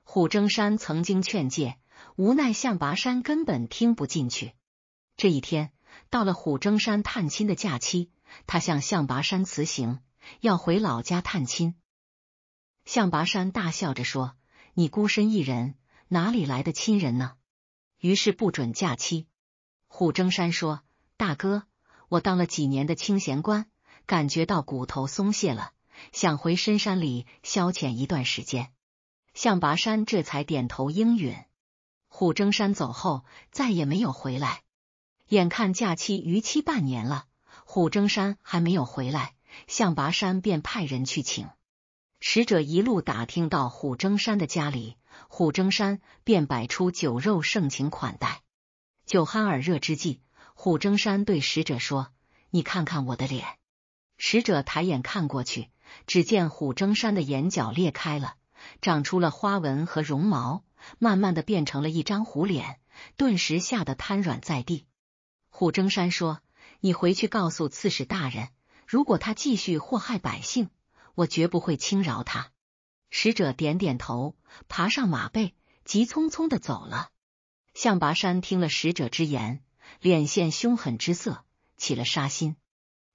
虎争山曾经劝诫，无奈象拔山根本听不进去。这一天到了虎争山探亲的假期，他向象拔山辞行，要回老家探亲。象拔山大笑着说：“你孤身一人，哪里来的亲人呢？”于是不准假期。虎争山说：“大哥，我当了几年的清闲官。”感觉到骨头松懈了，想回深山里消遣一段时间。象拔山这才点头应允。虎争山走后再也没有回来。眼看假期逾期半年了，虎争山还没有回来，象拔山便派人去请。使者一路打听到虎争山的家里，虎争山便摆出酒肉盛情款待。酒酣耳热之际，虎争山对使者说：“你看看我的脸。”使者抬眼看过去，只见虎争山的眼角裂开了，长出了花纹和绒毛，慢慢的变成了一张虎脸，顿时吓得瘫软在地。虎争山说：“你回去告诉刺史大人，如果他继续祸害百姓，我绝不会轻饶他。”使者点点头，爬上马背，急匆匆的走了。向拔山听了使者之言，脸现凶狠之色，起了杀心。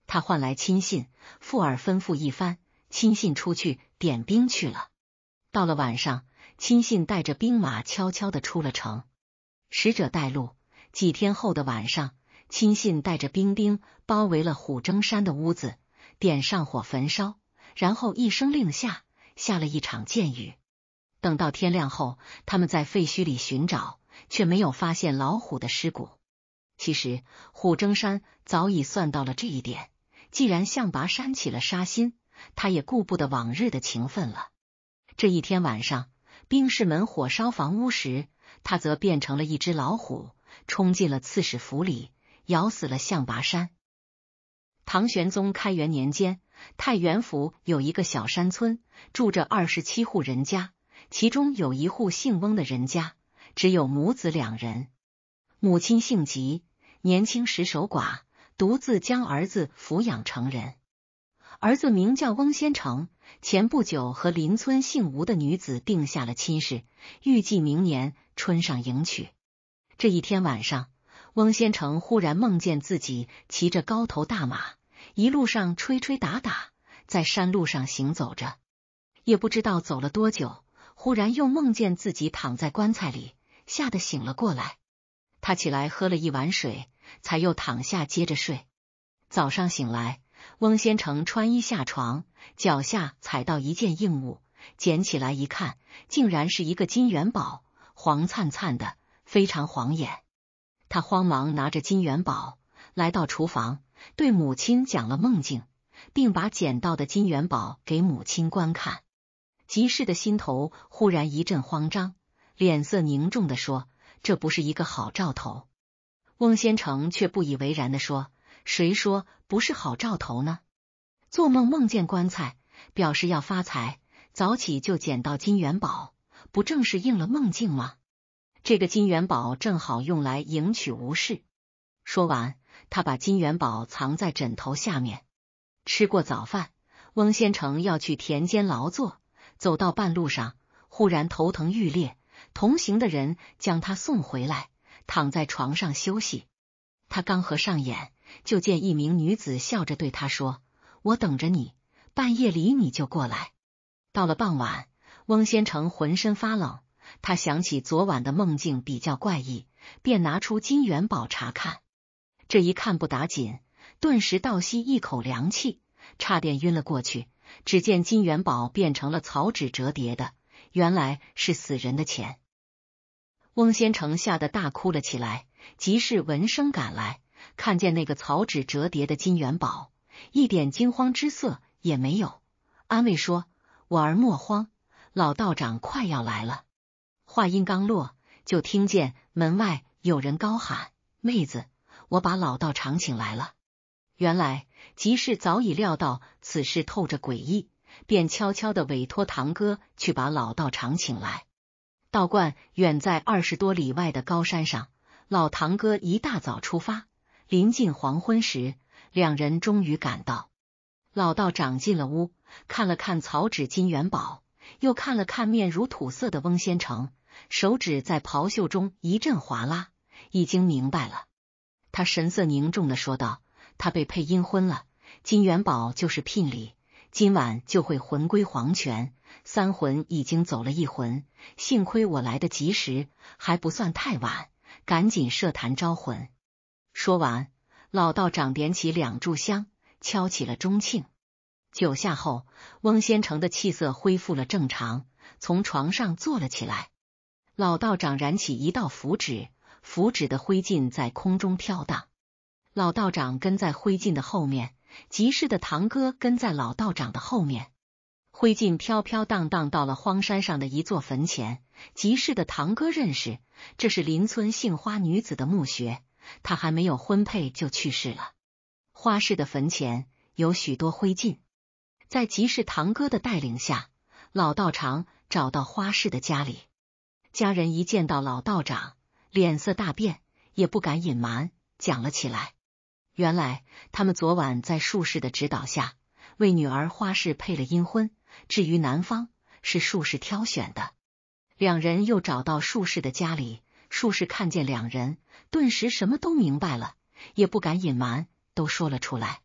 他唤来亲信，附耳吩咐一番，亲信出去点兵去了。到了晚上，亲信带着兵马悄悄的出了城，使者带路。几天后的晚上，亲信带着兵丁包围了虎争山的屋子，点上火焚烧，然后一声令下，下了一场箭雨。等到天亮后，他们在废墟里寻找，却没有发现老虎的尸骨。其实，虎争山早已算到了这一点。既然向拔山起了杀心，他也顾不得往日的情分了。这一天晚上，兵士们火烧房屋时，他则变成了一只老虎，冲进了刺史府里，咬死了向拔山。唐玄宗开元年间，太原府有一个小山村，住着二十七户人家，其中有一户姓翁的人家，只有母子两人，母亲姓吉，年轻时守寡。独自将儿子抚养成人，儿子名叫翁先成，前不久和邻村姓吴的女子定下了亲事，预计明年春上迎娶。这一天晚上，翁先成忽然梦见自己骑着高头大马，一路上吹吹打打，在山路上行走着，也不知道走了多久，忽然又梦见自己躺在棺材里，吓得醒了过来。他起来喝了一碗水。才又躺下接着睡。早上醒来，翁先成穿衣下床，脚下踩到一件硬物，捡起来一看，竟然是一个金元宝，黄灿灿的，非常晃眼。他慌忙拿着金元宝来到厨房，对母亲讲了梦境，并把捡到的金元宝给母亲观看。集市的心头忽然一阵慌张，脸色凝重的说：“这不是一个好兆头。”翁先成却不以为然的说：“谁说不是好兆头呢？做梦梦见棺材，表示要发财；早起就捡到金元宝，不正是应了梦境吗？这个金元宝正好用来迎娶吴氏。”说完，他把金元宝藏在枕头下面。吃过早饭，翁先成要去田间劳作，走到半路上，忽然头疼欲裂，同行的人将他送回来。躺在床上休息，他刚合上眼，就见一名女子笑着对他说：“我等着你，半夜里你就过来。”到了傍晚，翁先成浑身发冷，他想起昨晚的梦境比较怪异，便拿出金元宝查看。这一看不打紧，顿时倒吸一口凉气，差点晕了过去。只见金元宝变成了草纸折叠的，原来是死人的钱。翁先成吓得大哭了起来，集市闻声赶来，看见那个草纸折叠的金元宝，一点惊慌之色也没有，安慰说：“我儿莫慌，老道长快要来了。”话音刚落，就听见门外有人高喊：“妹子，我把老道长请来了。”原来集市早已料到此事透着诡异，便悄悄的委托堂哥去把老道长请来。道观远在二十多里外的高山上，老堂哥一大早出发，临近黄昏时，两人终于赶到。老道长进了屋，看了看草纸金元宝，又看了看面如土色的翁先成，手指在袍袖中一阵划拉，已经明白了。他神色凝重的说道：“他被配阴婚了，金元宝就是聘礼，今晚就会魂归黄泉。”三魂已经走了一魂，幸亏我来得及时，还不算太晚，赶紧设坛招魂。说完，老道长点起两炷香，敲起了钟磬。九下后，翁先成的气色恢复了正常，从床上坐了起来。老道长燃起一道符纸，符纸的灰烬在空中飘荡。老道长跟在灰烬的后面，集市的堂哥跟在老道长的后面。灰烬飘飘荡荡到了荒山上的一座坟前，集市的堂哥认识，这是邻村杏花女子的墓穴，她还没有婚配就去世了。花市的坟前有许多灰烬，在集市堂哥的带领下，老道长找到花市的家里，家人一见到老道长，脸色大变，也不敢隐瞒，讲了起来。原来他们昨晚在术士的指导下，为女儿花氏配了阴婚。至于男方是术士挑选的，两人又找到术士的家里。术士看见两人，顿时什么都明白了，也不敢隐瞒，都说了出来。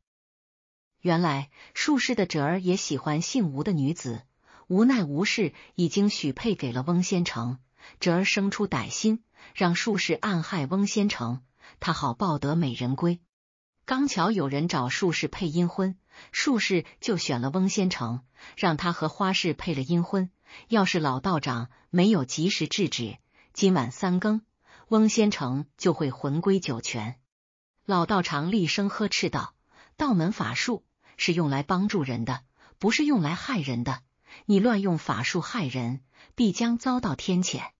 原来术士的侄儿也喜欢姓吴的女子，无奈吴氏已经许配给了翁先成，侄儿生出歹心，让术士暗害翁先成，他好抱得美人归。刚巧有人找术士配阴婚，术士就选了翁先成，让他和花氏配了阴婚。要是老道长没有及时制止，今晚三更，翁先成就会魂归九泉。老道长厉声呵斥道：“道门法术是用来帮助人的，不是用来害人的。你乱用法术害人，必将遭到天谴。”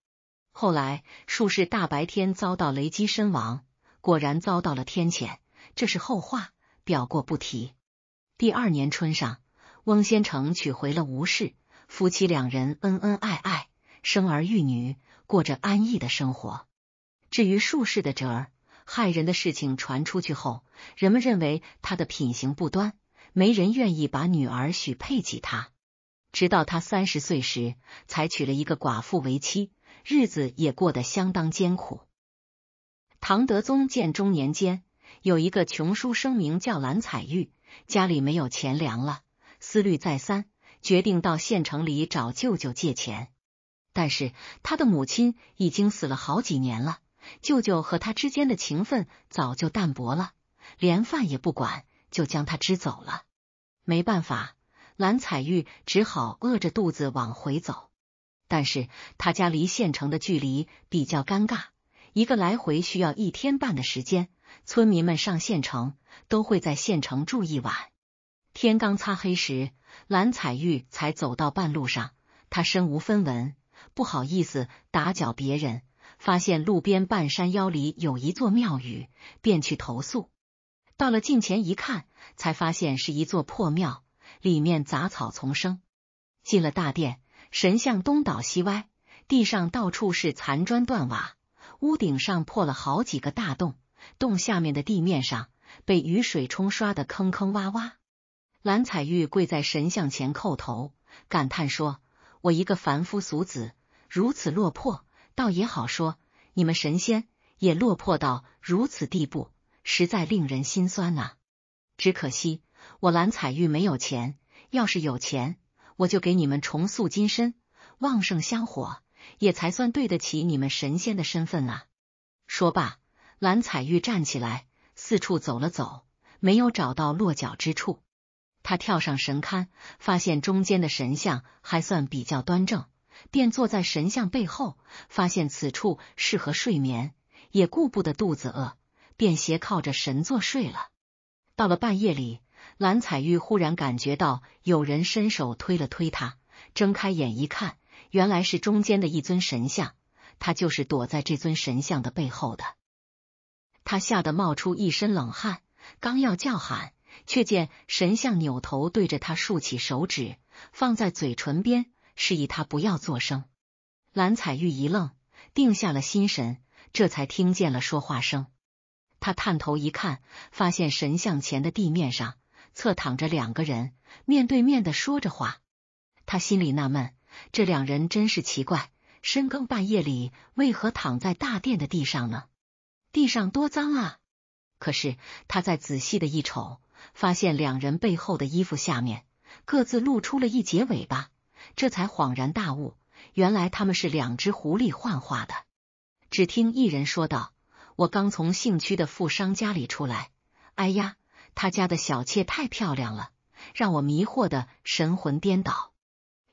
后来，术士大白天遭到雷击身亡，果然遭到了天谴。这是后话，表过不提。第二年春上，翁先成娶回了吴氏，夫妻两人恩恩爱爱，生儿育女，过着安逸的生活。至于术士的侄儿害人的事情传出去后，人们认为他的品行不端，没人愿意把女儿许配给他。直到他三十岁时，才娶了一个寡妇为妻，日子也过得相当艰苦。唐德宗建中年间。有一个穷书生名叫蓝彩玉，家里没有钱粮了，思虑再三，决定到县城里找舅舅借钱。但是他的母亲已经死了好几年了，舅舅和他之间的情分早就淡薄了，连饭也不管，就将他支走了。没办法，蓝彩玉只好饿着肚子往回走。但是他家离县城的距离比较尴尬，一个来回需要一天半的时间。村民们上县城都会在县城住一晚。天刚擦黑时，蓝彩玉才走到半路上，他身无分文，不好意思打搅别人，发现路边半山腰里有一座庙宇，便去投宿。到了近前一看，才发现是一座破庙，里面杂草丛生。进了大殿，神像东倒西歪，地上到处是残砖断瓦，屋顶上破了好几个大洞。洞下面的地面上被雨水冲刷的坑坑洼洼，蓝彩玉跪在神像前叩头，感叹说：“我一个凡夫俗子如此落魄，倒也好说；你们神仙也落魄到如此地步，实在令人心酸呐！只可惜我蓝彩玉没有钱，要是有钱，我就给你们重塑金身，旺盛香火，也才算对得起你们神仙的身份啊！”说罢。蓝彩玉站起来，四处走了走，没有找到落脚之处。他跳上神龛，发现中间的神像还算比较端正，便坐在神像背后。发现此处适合睡眠，也顾不得肚子饿，便斜靠着神座睡了。到了半夜里，蓝彩玉忽然感觉到有人伸手推了推他，睁开眼一看，原来是中间的一尊神像，他就是躲在这尊神像的背后的。他吓得冒出一身冷汗，刚要叫喊，却见神像扭头对着他竖起手指，放在嘴唇边，示意他不要作声。蓝彩玉一愣，定下了心神，这才听见了说话声。他探头一看，发现神像前的地面上侧躺着两个人，面对面的说着话。他心里纳闷，这两人真是奇怪，深更半夜里为何躺在大殿的地上呢？地上多脏啊！可是他再仔细的一瞅，发现两人背后的衣服下面各自露出了一截尾巴，这才恍然大悟，原来他们是两只狐狸幻化的。只听一人说道：“我刚从姓屈的富商家里出来，哎呀，他家的小妾太漂亮了，让我迷惑的神魂颠倒。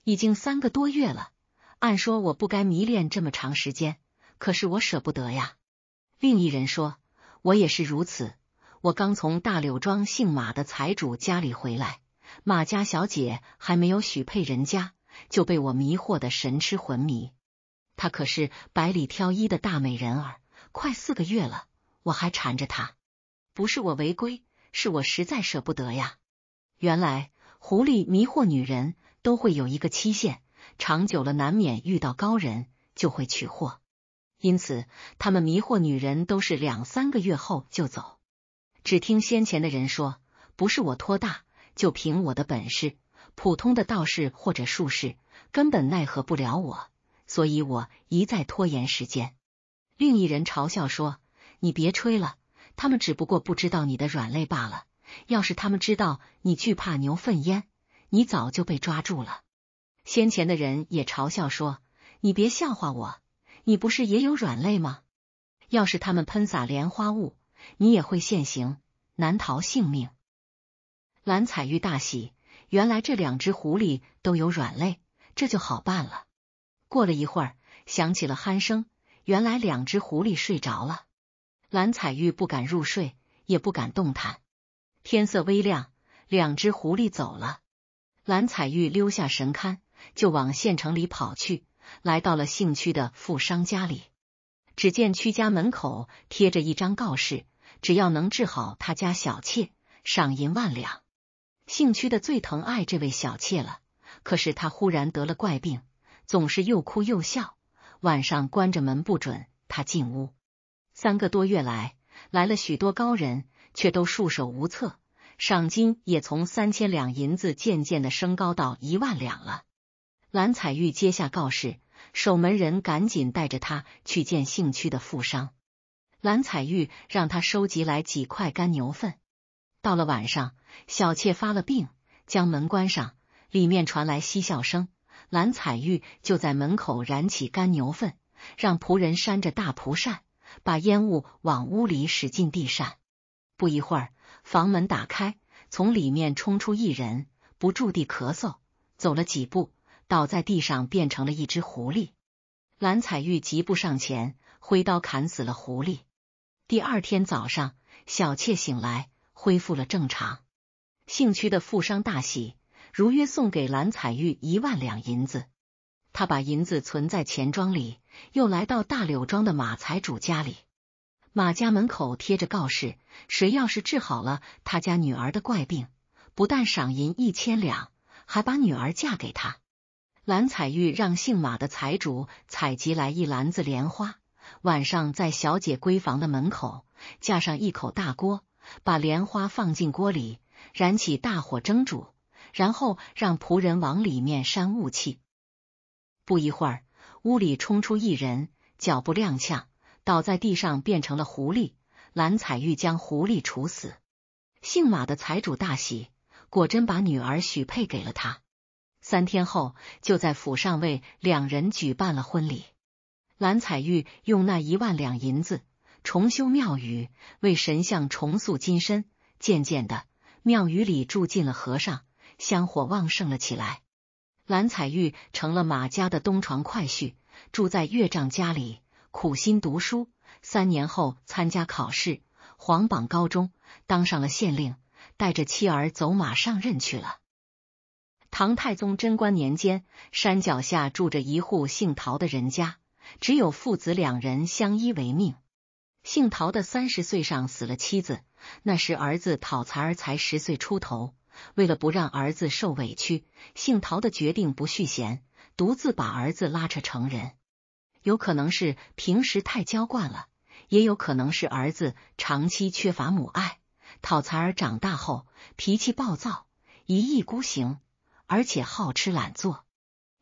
已经三个多月了，按说我不该迷恋这么长时间，可是我舍不得呀。”另一人说：“我也是如此，我刚从大柳庄姓马的财主家里回来，马家小姐还没有许配人家，就被我迷惑的神痴魂迷。她可是百里挑一的大美人儿，快四个月了，我还缠着她。不是我违规，是我实在舍不得呀。原来狐狸迷惑女人，都会有一个期限，长久了难免遇到高人，就会取货。”因此，他们迷惑女人都是两三个月后就走。只听先前的人说，不是我托大，就凭我的本事，普通的道士或者术士根本奈何不了我，所以我一再拖延时间。另一人嘲笑说：“你别吹了，他们只不过不知道你的软肋罢了。要是他们知道你惧怕牛粪烟，你早就被抓住了。”先前的人也嘲笑说：“你别笑话我。”你不是也有软肋吗？要是他们喷洒莲花雾，你也会现形，难逃性命。蓝彩玉大喜，原来这两只狐狸都有软肋，这就好办了。过了一会儿，响起了鼾声，原来两只狐狸睡着了。蓝彩玉不敢入睡，也不敢动弹。天色微亮，两只狐狸走了。蓝彩玉溜下神龛，就往县城里跑去。来到了姓屈的富商家里，只见屈家门口贴着一张告示，只要能治好他家小妾，赏银万两。姓屈的最疼爱这位小妾了，可是他忽然得了怪病，总是又哭又笑，晚上关着门不准他进屋。三个多月来，来了许多高人，却都束手无策，赏金也从三千两银子渐渐的升高到一万两了。蓝彩玉接下告示，守门人赶紧带着他去见姓屈的富商。蓝彩玉让他收集来几块干牛粪。到了晚上，小妾发了病，将门关上，里面传来嬉笑声。蓝彩玉就在门口燃起干牛粪，让仆人扇着大蒲扇，把烟雾往屋里使劲地扇。不一会儿，房门打开，从里面冲出一人，不住地咳嗽，走了几步。倒在地上，变成了一只狐狸。蓝彩玉急步上前，挥刀砍死了狐狸。第二天早上，小妾醒来，恢复了正常。姓屈的富商大喜，如约送给蓝彩玉一万两银子。他把银子存在钱庄里，又来到大柳庄的马财主家里。马家门口贴着告示：谁要是治好了他家女儿的怪病，不但赏银一千两，还把女儿嫁给他。蓝彩玉让姓马的财主采集来一篮子莲花，晚上在小姐闺房的门口架上一口大锅，把莲花放进锅里，燃起大火蒸煮，然后让仆人往里面扇雾气。不一会儿，屋里冲出一人，脚步踉跄，倒在地上变成了狐狸。蓝彩玉将狐狸处死。姓马的财主大喜，果真把女儿许配给了他。三天后，就在府上为两人举办了婚礼。蓝彩玉用那一万两银子重修庙宇，为神像重塑金身。渐渐的，庙宇里住进了和尚，香火旺盛了起来。蓝彩玉成了马家的东床快婿，住在岳丈家里苦心读书。三年后参加考试，黄榜高中，当上了县令，带着妻儿走马上任去了。唐太宗贞观年间，山脚下住着一户姓陶的人家，只有父子两人相依为命。姓陶的三十岁上死了妻子，那时儿子讨财儿才十岁出头。为了不让儿子受委屈，姓陶的决定不续弦，独自把儿子拉扯成人。有可能是平时太娇惯了，也有可能是儿子长期缺乏母爱。讨财儿长大后脾气暴躁，一意孤行。而且好吃懒做，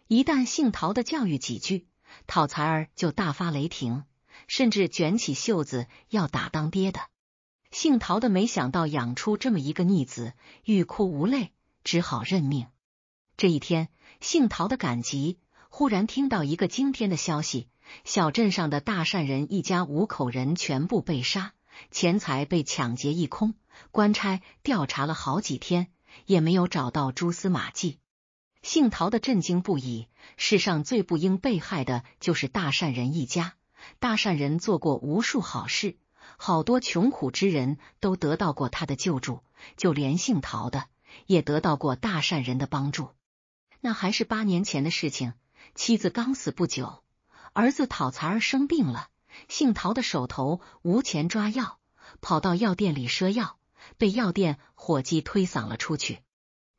一旦姓陶的教育几句，讨财儿就大发雷霆，甚至卷起袖子要打当爹的。姓陶的没想到养出这么一个逆子，欲哭无泪，只好认命。这一天，姓陶的赶集，忽然听到一个惊天的消息：小镇上的大善人一家五口人全部被杀，钱财被抢劫一空。官差调查了好几天。也没有找到蛛丝马迹，姓陶的震惊不已。世上最不应被害的就是大善人一家。大善人做过无数好事，好多穷苦之人都得到过他的救助，就连姓陶的也得到过大善人的帮助。那还是八年前的事情，妻子刚死不久，儿子讨财儿生病了，姓陶的手头无钱抓药，跑到药店里赊药。被药店伙计推搡了出去。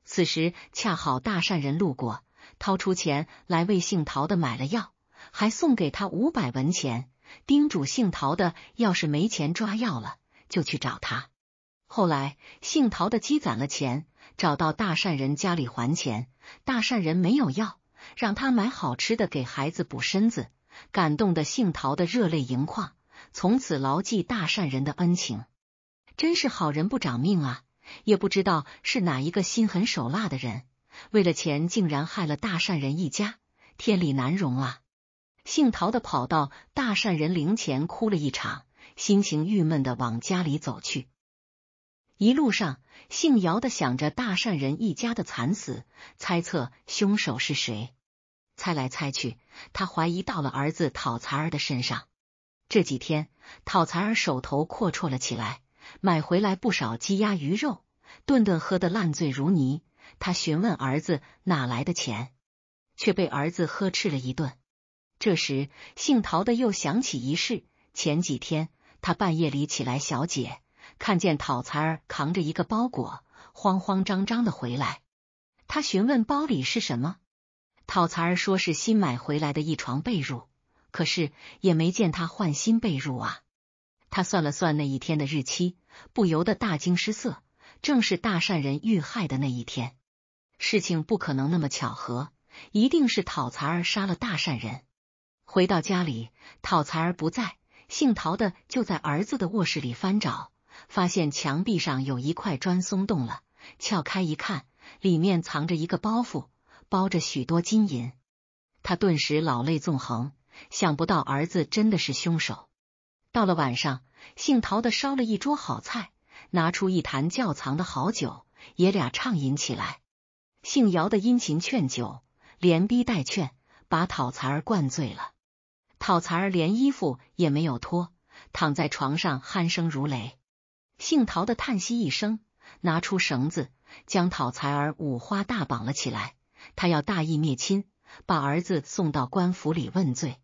此时恰好大善人路过，掏出钱来为姓陶的买了药，还送给他五百文钱，叮嘱姓陶的要是没钱抓药了，就去找他。后来姓陶的积攒了钱，找到大善人家里还钱。大善人没有药，让他买好吃的给孩子补身子。感动的姓陶的热泪盈眶，从此牢记大善人的恩情。真是好人不长命啊！也不知道是哪一个心狠手辣的人，为了钱竟然害了大善人一家，天理难容啊！姓陶的跑到大善人灵前哭了一场，心情郁闷的往家里走去。一路上，姓姚的想着大善人一家的惨死，猜测凶手是谁。猜来猜去，他怀疑到了儿子讨财儿的身上。这几天，讨财儿手头阔绰了起来。买回来不少鸡鸭鱼肉，顿顿喝的烂醉如泥。他询问儿子哪来的钱，却被儿子呵斥了一顿。这时，姓陶的又想起一事：前几天他半夜里起来，小姐看见讨财儿扛着一个包裹，慌慌张张的回来。他询问包里是什么，讨财儿说是新买回来的一床被褥，可是也没见他换新被褥啊。他算了算那一天的日期，不由得大惊失色，正是大善人遇害的那一天。事情不可能那么巧合，一定是讨财儿杀了大善人。回到家里，讨财儿不在，姓陶的就在儿子的卧室里翻找，发现墙壁上有一块砖松动了，撬开一看，里面藏着一个包袱，包着许多金银。他顿时老泪纵横，想不到儿子真的是凶手。到了晚上，姓陶的烧了一桌好菜，拿出一坛窖藏的好酒，爷俩畅饮起来。姓姚的殷勤劝酒，连逼带劝，把讨财儿灌醉了。讨财儿连衣服也没有脱，躺在床上鼾声如雷。姓陶的叹息一声，拿出绳子将讨财儿五花大绑了起来。他要大义灭亲，把儿子送到官府里问罪。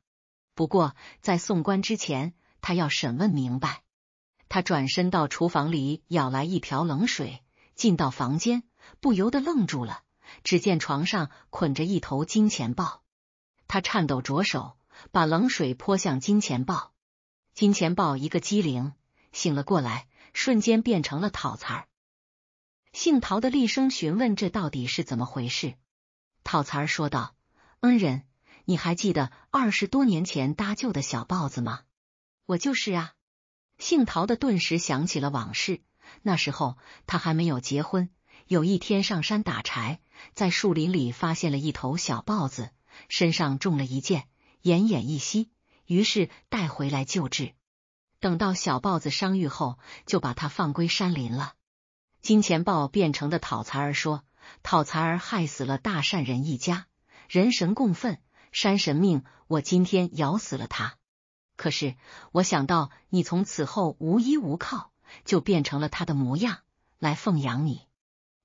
不过在送官之前。他要审问明白，他转身到厨房里舀来一瓢冷水，进到房间，不由得愣住了。只见床上捆着一头金钱豹，他颤抖着手把冷水泼向金钱豹，金钱豹一个机灵醒了过来，瞬间变成了讨儿。姓陶的厉声询问：“这到底是怎么回事？”讨词儿说道：“恩人，你还记得二十多年前搭救的小豹子吗？”我就是啊，姓陶的顿时想起了往事。那时候他还没有结婚，有一天上山打柴，在树林里发现了一头小豹子，身上中了一箭，奄奄一息。于是带回来救治，等到小豹子伤愈后，就把它放归山林了。金钱豹变成的讨财儿说：“讨财儿害死了大善人一家，人神共愤，山神命我今天咬死了他。”可是，我想到你从此后无依无靠，就变成了他的模样来奉养你。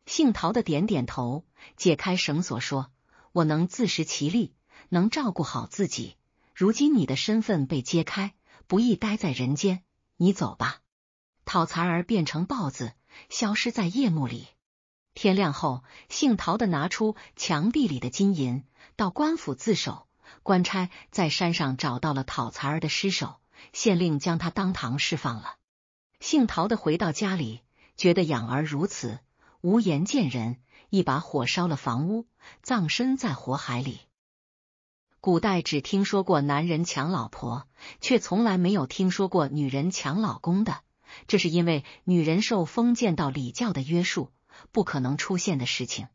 姓陶的点点头，解开绳索说：“我能自食其力，能照顾好自己。如今你的身份被揭开，不宜待在人间，你走吧。”讨蚕儿变成豹子，消失在夜幕里。天亮后，姓陶的拿出墙壁里的金银，到官府自首。官差在山上找到了讨财儿的尸首，县令将他当堂释放了。姓陶的回到家里，觉得养儿如此无颜见人，一把火烧了房屋，葬身在火海里。古代只听说过男人抢老婆，却从来没有听说过女人抢老公的。这是因为女人受封建到礼教的约束，不可能出现的事情。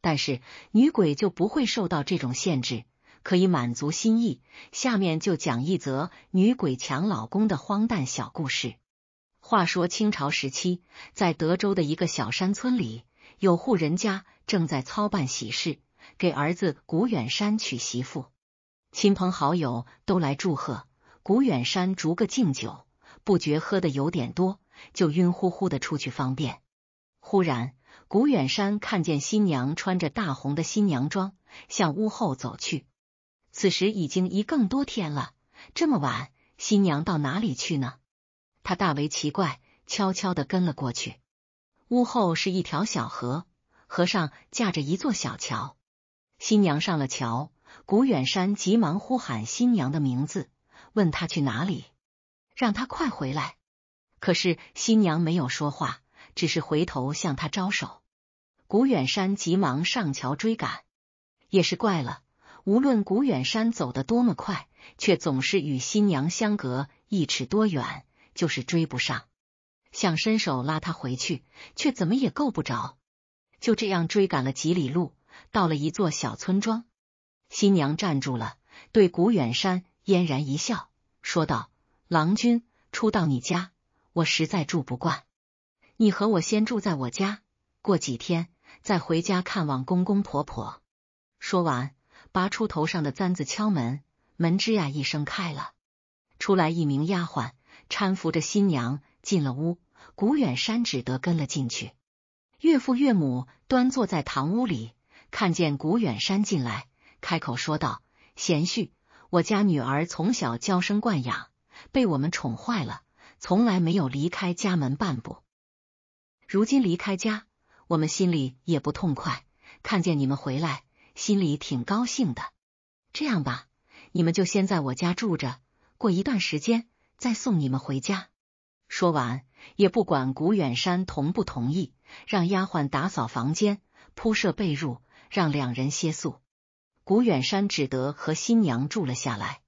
但是女鬼就不会受到这种限制。可以满足心意。下面就讲一则女鬼抢老公的荒诞小故事。话说清朝时期，在德州的一个小山村里，有户人家正在操办喜事，给儿子古远山娶媳妇。亲朋好友都来祝贺，古远山逐个敬酒，不觉喝的有点多，就晕乎乎的出去方便。忽然，古远山看见新娘穿着大红的新娘装，向屋后走去。此时已经一更多天了，这么晚，新娘到哪里去呢？他大为奇怪，悄悄的跟了过去。屋后是一条小河，河上架着一座小桥。新娘上了桥，古远山急忙呼喊新娘的名字，问她去哪里，让她快回来。可是新娘没有说话，只是回头向他招手。古远山急忙上桥追赶，也是怪了。无论古远山走得多么快，却总是与新娘相隔一尺多远，就是追不上。想伸手拉她回去，却怎么也够不着。就这样追赶了几里路，到了一座小村庄，新娘站住了，对古远山嫣然一笑，说道：“郎君，初到你家，我实在住不惯。你和我先住在我家，过几天再回家看望公公婆婆。”说完。拔出头上的簪子，敲门，门吱呀一声开了，出来一名丫鬟，搀扶着新娘进了屋。古远山只得跟了进去。岳父岳母端坐在堂屋里，看见古远山进来，开口说道：“贤婿，我家女儿从小娇生惯养，被我们宠坏了，从来没有离开家门半步。如今离开家，我们心里也不痛快。看见你们回来。”心里挺高兴的。这样吧，你们就先在我家住着，过一段时间再送你们回家。说完，也不管古远山同不同意，让丫鬟打扫房间、铺设被褥，让两人歇宿。古远山只得和新娘住了下来。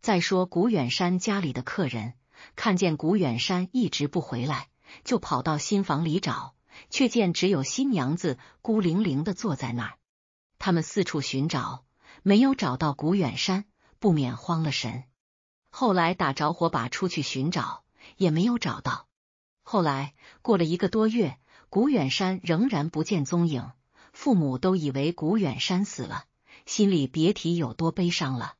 再说，古远山家里的客人看见古远山一直不回来，就跑到新房里找，却见只有新娘子孤零零的坐在那儿。他们四处寻找，没有找到古远山，不免慌了神。后来打着火把出去寻找，也没有找到。后来过了一个多月，古远山仍然不见踪影，父母都以为古远山死了，心里别提有多悲伤了。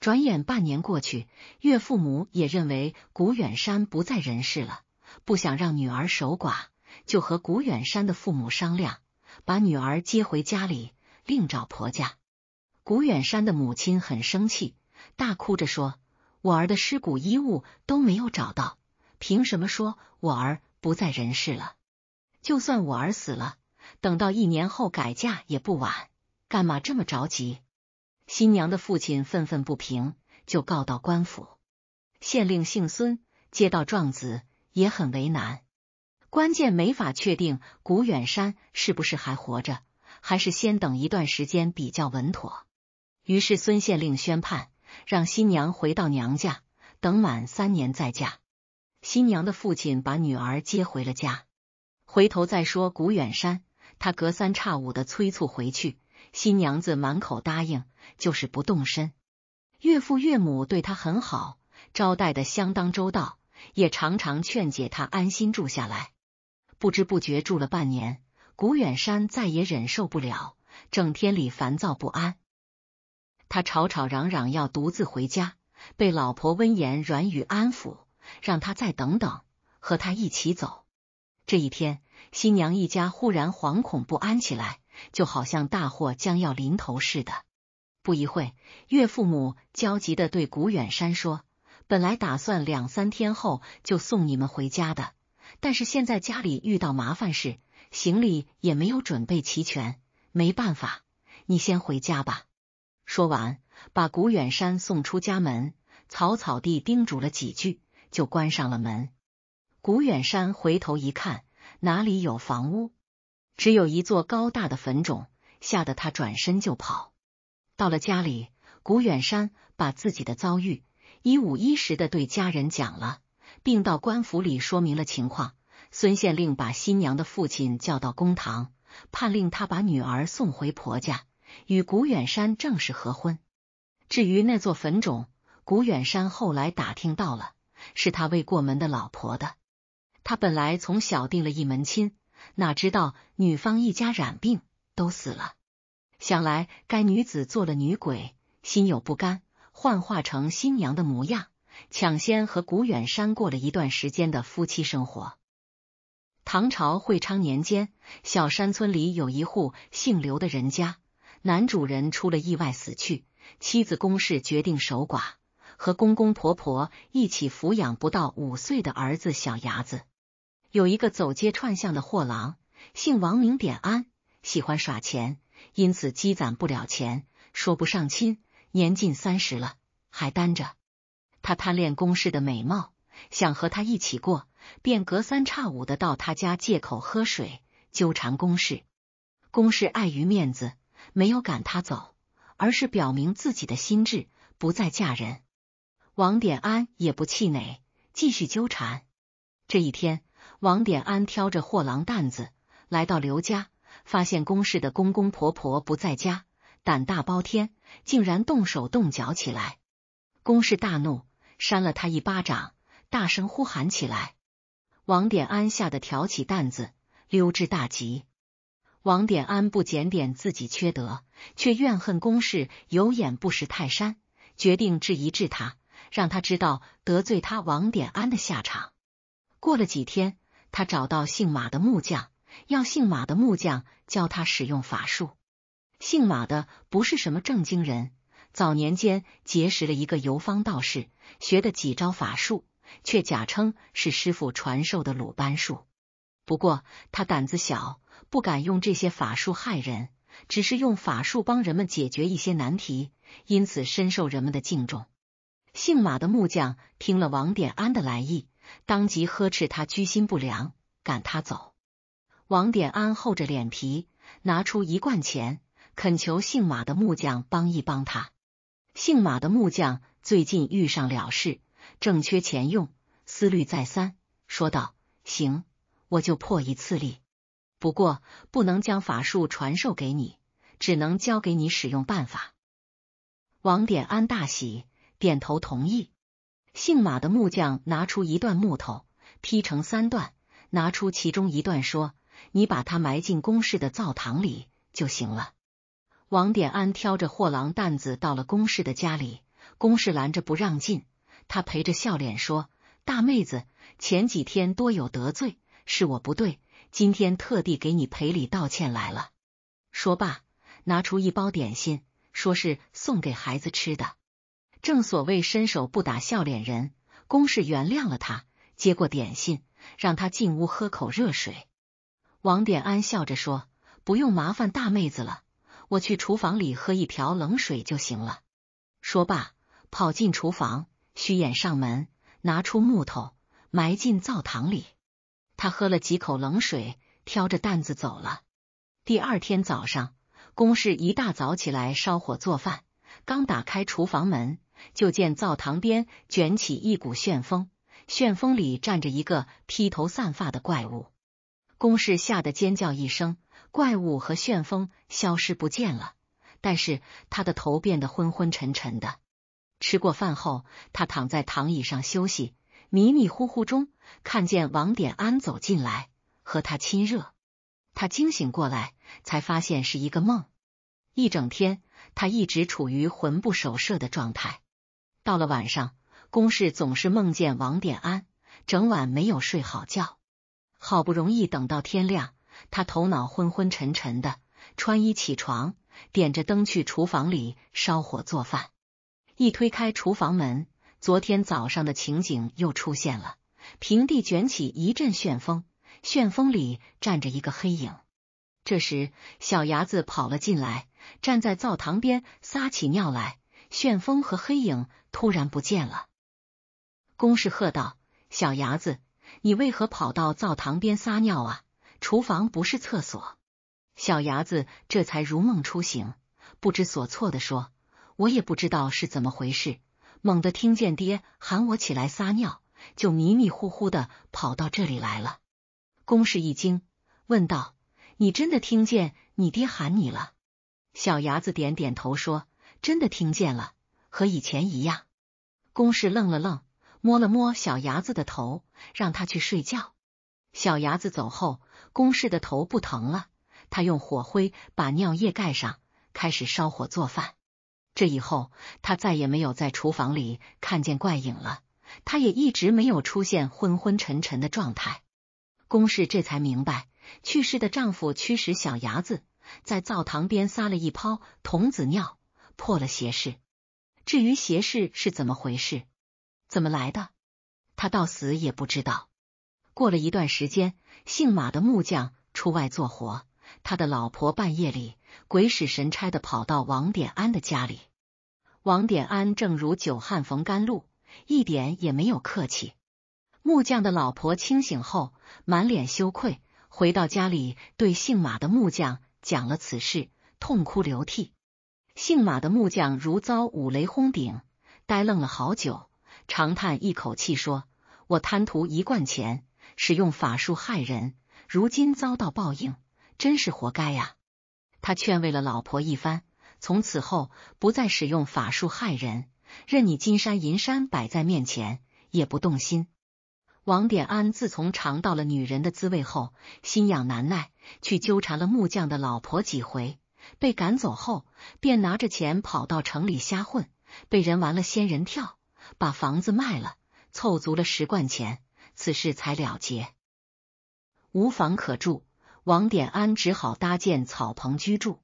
转眼半年过去，岳父母也认为古远山不在人世了，不想让女儿守寡，就和古远山的父母商量，把女儿接回家里。另找婆家，古远山的母亲很生气，大哭着说：“我儿的尸骨衣物都没有找到，凭什么说我儿不在人世了？就算我儿死了，等到一年后改嫁也不晚，干嘛这么着急？”新娘的父亲愤愤不平，就告到官府。县令姓孙，接到状子也很为难，关键没法确定古远山是不是还活着。还是先等一段时间比较稳妥。于是孙县令宣判，让新娘回到娘家，等满三年再嫁。新娘的父亲把女儿接回了家，回头再说。古远山他隔三差五的催促回去，新娘子满口答应，就是不动身。岳父岳母对他很好，招待的相当周到，也常常劝解他安心住下来。不知不觉住了半年。古远山再也忍受不了，整天里烦躁不安。他吵吵嚷嚷要独自回家，被老婆温言软语安抚，让他再等等，和他一起走。这一天，新娘一家忽然惶恐不安起来，就好像大祸将要临头似的。不一会岳父母焦急的对古远山说：“本来打算两三天后就送你们回家的，但是现在家里遇到麻烦事。”行李也没有准备齐全，没办法，你先回家吧。说完，把古远山送出家门，草草地叮嘱了几句，就关上了门。古远山回头一看，哪里有房屋，只有一座高大的坟冢，吓得他转身就跑。到了家里，古远山把自己的遭遇一五一十的对家人讲了，并到官府里说明了情况。孙县令把新娘的父亲叫到公堂，判令他把女儿送回婆家，与古远山正式合婚。至于那座坟冢，古远山后来打听到了，是他未过门的老婆的。他本来从小定了一门亲，哪知道女方一家染病都死了，想来该女子做了女鬼，心有不甘，幻化成新娘的模样，抢先和古远山过了一段时间的夫妻生活。唐朝会昌年间，小山村里有一户姓刘的人家，男主人出了意外死去，妻子公氏决定守寡，和公公婆婆一起抚养不到五岁的儿子小牙子。有一个走街串巷的货郎，姓王名典安，喜欢耍钱，因此积攒不了钱，说不上亲，年近三十了还单着。他贪恋公氏的美貌，想和她一起过。便隔三差五的到他家，借口喝水纠缠公事。公事碍于面子，没有赶他走，而是表明自己的心智不再嫁人。王典安也不气馁，继续纠缠。这一天，王典安挑着货郎担子来到刘家，发现公事的公公婆婆不在家，胆大包天，竟然动手动脚起来。公事大怒，扇了他一巴掌，大声呼喊起来。王典安吓得挑起担子溜之大吉。王典安不检点自己缺德，却怨恨公事有眼不识泰山，决定治一治他，让他知道得罪他王典安的下场。过了几天，他找到姓马的木匠，要姓马的木匠教他使用法术。姓马的不是什么正经人，早年间结识了一个游方道士，学的几招法术。却假称是师傅传授的鲁班术。不过他胆子小，不敢用这些法术害人，只是用法术帮人们解决一些难题，因此深受人们的敬重。姓马的木匠听了王点安的来意，当即呵斥他居心不良，赶他走。王点安厚着脸皮拿出一罐钱，恳求姓马的木匠帮一帮他。姓马的木匠最近遇上了事。正缺钱用，思虑再三，说道：“行，我就破一次例，不过不能将法术传授给你，只能教给你使用办法。”王典安大喜，点头同意。姓马的木匠拿出一段木头，劈成三段，拿出其中一段说：“你把它埋进宫室的灶堂里就行了。”王典安挑着货郎担子到了宫氏的家里，宫氏拦着不让进。他陪着笑脸说：“大妹子，前几天多有得罪，是我不对，今天特地给你赔礼道歉来了。”说罢，拿出一包点心，说是送给孩子吃的。正所谓伸手不打笑脸人，公事原谅了他。接过点心，让他进屋喝口热水。王典安笑着说：“不用麻烦大妹子了，我去厨房里喝一瓢冷水就行了。”说罢，跑进厨房。虚掩上门，拿出木头埋进灶堂里。他喝了几口冷水，挑着担子走了。第二天早上，公事一大早起来烧火做饭，刚打开厨房门，就见灶堂边卷起一股旋风，旋风里站着一个披头散发的怪物。公事吓得尖叫一声，怪物和旋风消失不见了，但是他的头变得昏昏沉沉的。吃过饭后，他躺在躺椅上休息，迷迷糊糊中看见王典安走进来，和他亲热。他惊醒过来，才发现是一个梦。一整天，他一直处于魂不守舍的状态。到了晚上，公事总是梦见王典安，整晚没有睡好觉。好不容易等到天亮，他头脑昏昏沉沉的，穿衣起床，点着灯去厨房里烧火做饭。一推开厨房门，昨天早上的情景又出现了。平地卷起一阵旋风，旋风里站着一个黑影。这时，小牙子跑了进来，站在灶堂边撒起尿来。旋风和黑影突然不见了。公事喝道：“小牙子，你为何跑到灶堂边撒尿啊？厨房不是厕所。”小牙子这才如梦初醒，不知所措的说。我也不知道是怎么回事，猛地听见爹喊我起来撒尿，就迷迷糊糊的跑到这里来了。公事一惊，问道：“你真的听见你爹喊你了？”小牙子点点头说：“真的听见了，和以前一样。”公事愣了愣，摸了摸小牙子的头，让他去睡觉。小牙子走后，公事的头不疼了，他用火灰把尿液盖上，开始烧火做饭。这以后，她再也没有在厨房里看见怪影了。她也一直没有出现昏昏沉沉的状态。公氏这才明白，去世的丈夫驱使小伢子在灶堂边撒了一泡童子尿，破了邪事。至于邪事是怎么回事，怎么来的，他到死也不知道。过了一段时间，姓马的木匠出外做活。他的老婆半夜里鬼使神差的跑到王典安的家里，王典安正如久旱逢甘露，一点也没有客气。木匠的老婆清醒后，满脸羞愧，回到家里对姓马的木匠讲了此事，痛哭流涕。姓马的木匠如遭五雷轰顶，呆愣了好久，长叹一口气说：“我贪图一贯钱，使用法术害人，如今遭到报应。”真是活该呀！他劝慰了老婆一番，从此后不再使用法术害人，任你金山银山摆在面前也不动心。王典安自从尝到了女人的滋味后，心痒难耐，去纠缠了木匠的老婆几回，被赶走后，便拿着钱跑到城里瞎混，被人玩了仙人跳，把房子卖了，凑足了十贯钱，此事才了结，无房可住。王典安只好搭建草棚居住。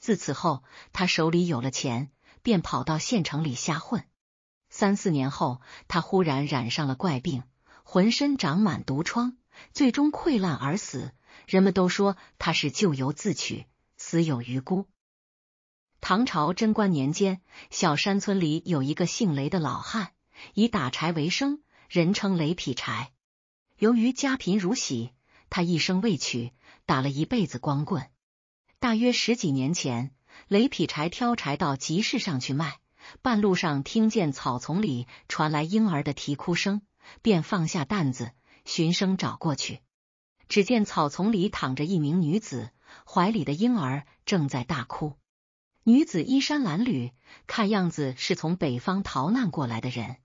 自此后，他手里有了钱，便跑到县城里瞎混。三四年后，他忽然染上了怪病，浑身长满毒疮，最终溃烂而死。人们都说他是咎由自取，死有余辜。唐朝贞观年间，小山村里有一个姓雷的老汉，以打柴为生，人称雷劈柴。由于家贫如洗，他一生未娶。打了一辈子光棍，大约十几年前，雷劈柴挑柴到集市上去卖，半路上听见草丛里传来婴儿的啼哭声，便放下担子，寻声找过去。只见草丛里躺着一名女子，怀里的婴儿正在大哭。女子衣衫褴褛，看样子是从北方逃难过来的人。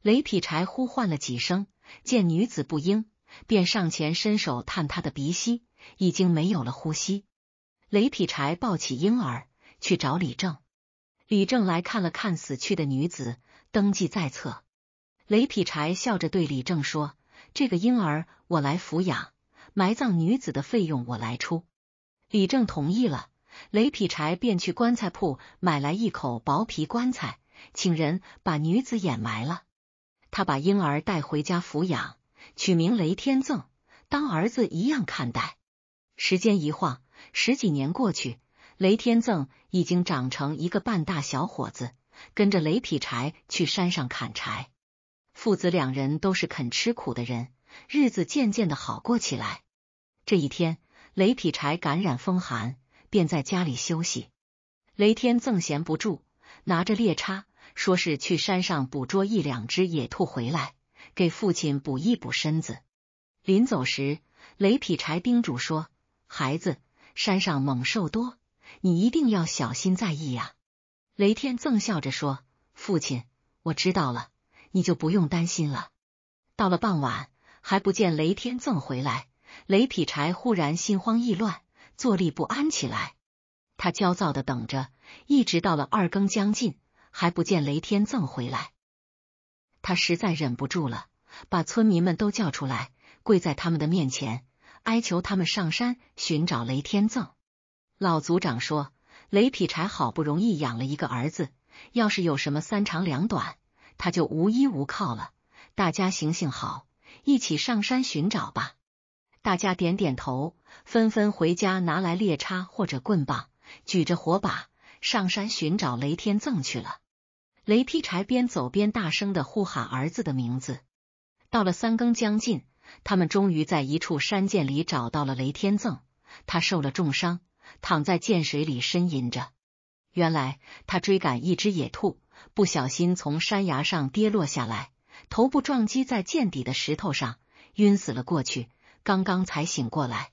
雷劈柴呼唤了几声，见女子不应，便上前伸手探她的鼻息。已经没有了呼吸，雷劈柴抱起婴儿去找李正。李正来看了看死去的女子，登记在册。雷劈柴笑着对李正说：“这个婴儿我来抚养，埋葬女子的费用我来出。”李正同意了，雷劈柴便去棺材铺买来一口薄皮棺材，请人把女子掩埋了。他把婴儿带回家抚养，取名雷天赠，当儿子一样看待。时间一晃，十几年过去，雷天赠已经长成一个半大小伙子，跟着雷劈柴去山上砍柴。父子两人都是肯吃苦的人，日子渐渐的好过起来。这一天，雷劈柴感染风寒，便在家里休息。雷天赠闲不住，拿着猎叉，说是去山上捕捉一两只野兔回来，给父亲补一补身子。临走时，雷劈柴叮嘱说。孩子，山上猛兽多，你一定要小心在意呀！雷天赠笑着说：“父亲，我知道了，你就不用担心了。”到了傍晚，还不见雷天赠回来，雷劈柴忽然心慌意乱，坐立不安起来。他焦躁的等着，一直到了二更将近，还不见雷天赠回来，他实在忍不住了，把村民们都叫出来，跪在他们的面前。哀求他们上山寻找雷天赠。老族长说：“雷劈柴好不容易养了一个儿子，要是有什么三长两短，他就无依无靠了。大家行行好，一起上山寻找吧。”大家点点头，纷纷回家拿来猎叉或者棍棒，举着火把上山寻找雷天赠去了。雷劈柴边走边大声的呼喊儿子的名字。到了三更将近。他们终于在一处山涧里找到了雷天赠，他受了重伤，躺在涧水里呻吟着。原来他追赶一只野兔，不小心从山崖上跌落下来，头部撞击在涧底的石头上，晕死了过去。刚刚才醒过来，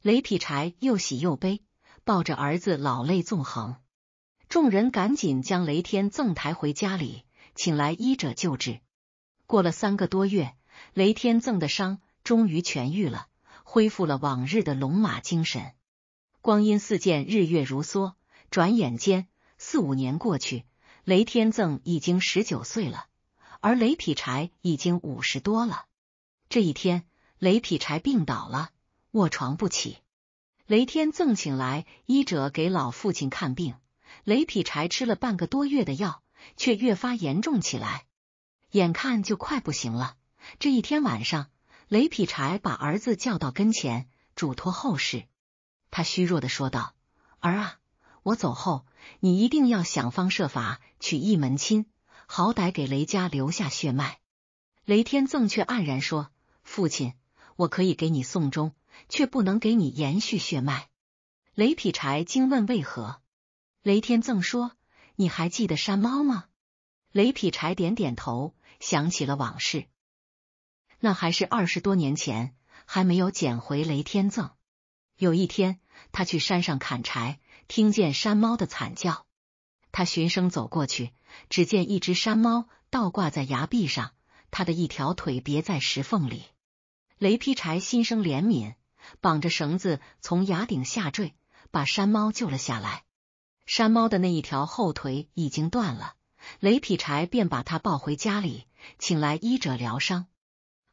雷劈柴又喜又悲，抱着儿子老泪纵横。众人赶紧将雷天赠抬回家里，请来医者救治。过了三个多月。雷天赠的伤终于痊愈了，恢复了往日的龙马精神。光阴似箭，日月如梭，转眼间四五年过去，雷天赠已经十九岁了，而雷劈柴已经五十多了。这一天，雷劈柴病倒了，卧床不起。雷天赠请来医者给老父亲看病，雷劈柴吃了半个多月的药，却越发严重起来，眼看就快不行了。这一天晚上，雷劈柴把儿子叫到跟前，嘱托后事。他虚弱的说道：“儿啊，我走后，你一定要想方设法娶一门亲，好歹给雷家留下血脉。”雷天赠却黯然说：“父亲，我可以给你送终，却不能给你延续血脉。”雷劈柴惊问：“为何？”雷天赠说：“你还记得山猫吗？”雷劈柴点点头，想起了往事。那还是二十多年前，还没有捡回雷天赠。有一天，他去山上砍柴，听见山猫的惨叫，他循声走过去，只见一只山猫倒挂在崖壁上，它的一条腿别在石缝里。雷劈柴心生怜悯，绑着绳子从崖顶下坠，把山猫救了下来。山猫的那一条后腿已经断了，雷劈柴便把它抱回家里，请来医者疗伤。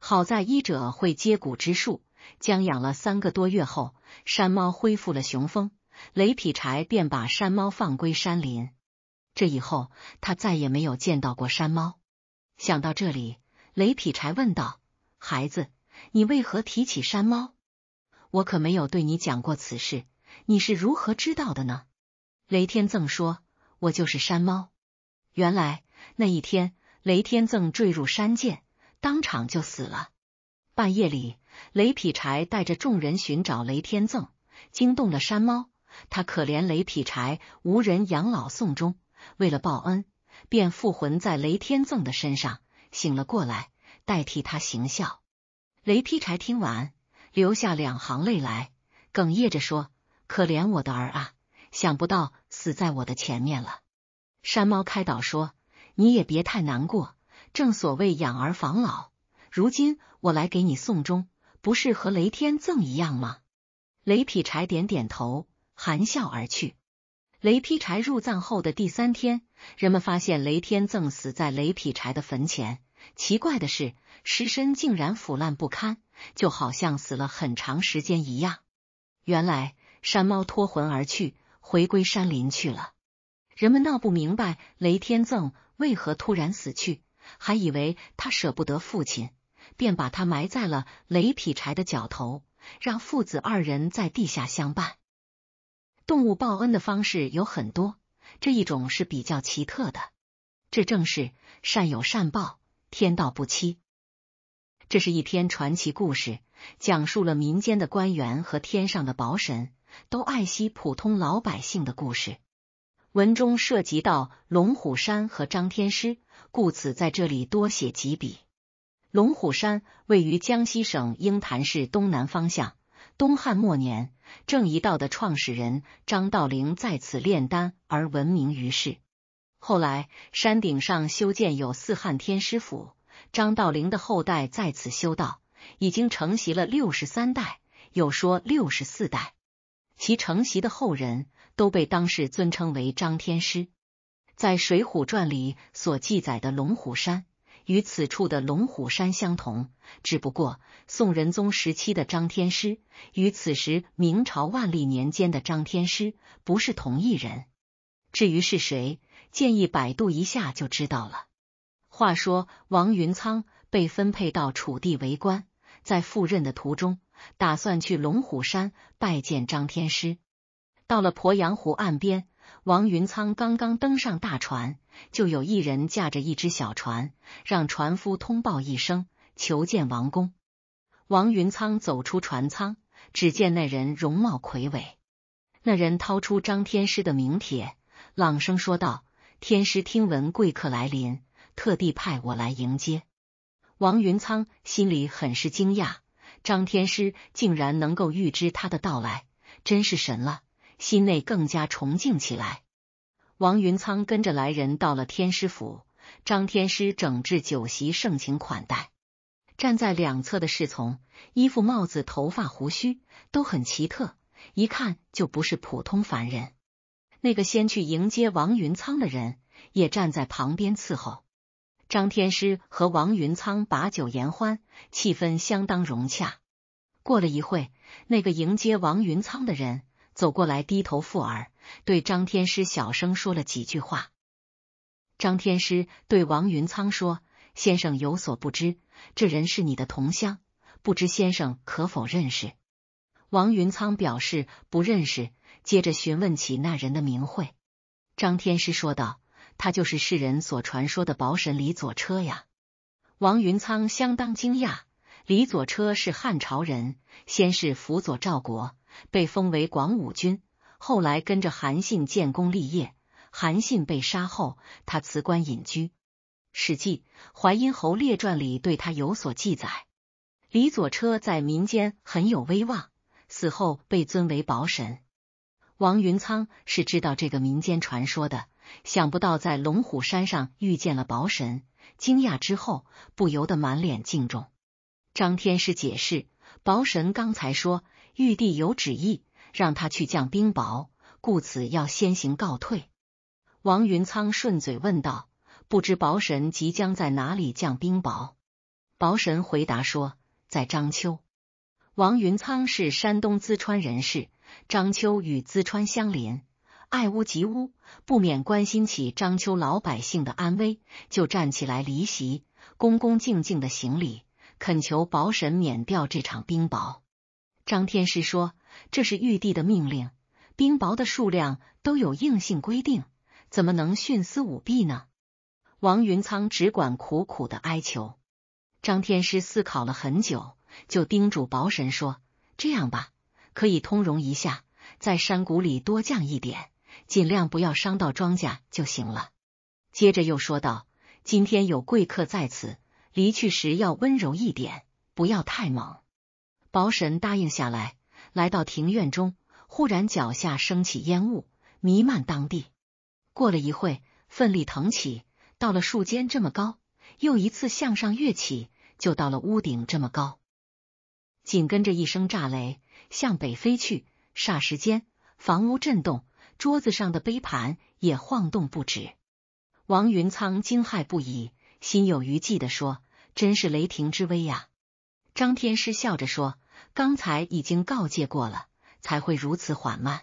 好在医者会接骨之术，将养了三个多月后，山猫恢复了雄风。雷劈柴便把山猫放归山林。这以后，他再也没有见到过山猫。想到这里，雷劈柴问道：“孩子，你为何提起山猫？我可没有对你讲过此事，你是如何知道的呢？”雷天赠说：“我就是山猫。原来那一天，雷天赠坠入山涧。”当场就死了。半夜里，雷劈柴带着众人寻找雷天赠，惊动了山猫。他可怜雷劈柴无人养老送终，为了报恩，便附魂在雷天赠的身上，醒了过来，代替他行孝。雷劈柴听完，流下两行泪来，哽咽着说：“可怜我的儿啊，想不到死在我的前面了。”山猫开导说：“你也别太难过。”正所谓养儿防老，如今我来给你送终，不是和雷天赠一样吗？雷劈柴点点头，含笑而去。雷劈柴入葬后的第三天，人们发现雷天赠死在雷劈柴的坟前。奇怪的是，尸身竟然腐烂不堪，就好像死了很长时间一样。原来，山猫脱魂而去，回归山林去了。人们闹不明白雷天赠为何突然死去。还以为他舍不得父亲，便把他埋在了雷劈柴的脚头，让父子二人在地下相伴。动物报恩的方式有很多，这一种是比较奇特的。这正是善有善报，天道不欺。这是一篇传奇故事，讲述了民间的官员和天上的保神都爱惜普通老百姓的故事。文中涉及到龙虎山和张天师。故此，在这里多写几笔。龙虎山位于江西省鹰潭市东南方向。东汉末年，正一道的创始人张道陵在此炼丹而闻名于世。后来，山顶上修建有四汉天师府，张道陵的后代在此修道，已经承袭了六十三代，有说六十四代。其承袭的后人都被当世尊称为张天师。在《水浒传》里所记载的龙虎山，与此处的龙虎山相同，只不过宋仁宗时期的张天师与此时明朝万历年间的张天师不是同一人。至于是谁，建议百度一下就知道了。话说，王云仓被分配到楚地为官，在赴任的途中，打算去龙虎山拜见张天师。到了鄱阳湖岸边。王云仓刚刚登上大船，就有一人驾着一只小船，让船夫通报一声，求见王公。王云仓走出船舱，只见那人容貌魁伟。那人掏出张天师的名帖，朗声说道：“天师听闻贵客来临，特地派我来迎接。”王云仓心里很是惊讶，张天师竟然能够预知他的到来，真是神了。心内更加崇敬起来。王云仓跟着来人到了天师府，张天师整治酒席，盛情款待。站在两侧的侍从，衣服、帽子、头发、胡须都很奇特，一看就不是普通凡人。那个先去迎接王云仓的人也站在旁边伺候。张天师和王云仓把酒言欢，气氛相当融洽。过了一会，那个迎接王云仓的人。走过来，低头附耳对张天师小声说了几句话。张天师对王云苍说：“先生有所不知，这人是你的同乡，不知先生可否认识？”王云苍表示不认识，接着询问起那人的名讳。张天师说道：“他就是世人所传说的保神李左车呀。”王云苍相当惊讶。李左车是汉朝人，先是辅佐赵国，被封为广武君，后来跟着韩信建功立业。韩信被杀后，他辞官隐居，《史记·淮阴侯列传》里对他有所记载。李左车在民间很有威望，死后被尊为保神。王云苍是知道这个民间传说的，想不到在龙虎山上遇见了保神，惊讶之后不由得满脸敬重。张天师解释，薄神刚才说玉帝有旨意，让他去降冰雹，故此要先行告退。王云苍顺嘴问道：“不知薄神即将在哪里降冰雹？”薄神回答说：“在章丘。”王云苍是山东淄川人士，章丘与淄川相邻，爱屋及乌，不免关心起章丘老百姓的安危，就站起来离席，恭恭敬敬的行礼。恳求保神免掉这场冰雹。张天师说：“这是玉帝的命令，冰雹的数量都有硬性规定，怎么能徇私舞弊呢？”王云苍只管苦苦的哀求。张天师思考了很久，就叮嘱保神说：“这样吧，可以通融一下，在山谷里多降一点，尽量不要伤到庄稼就行了。”接着又说道：“今天有贵客在此。”离去时要温柔一点，不要太猛。宝神答应下来，来到庭院中，忽然脚下升起烟雾，弥漫当地。过了一会，奋力腾起，到了树间这么高，又一次向上跃起，就到了屋顶这么高。紧跟着一声炸雷，向北飞去，霎时间房屋震动，桌子上的杯盘也晃动不止。王云苍惊骇不已，心有余悸地说。真是雷霆之威呀！张天师笑着说：“刚才已经告诫过了，才会如此缓慢。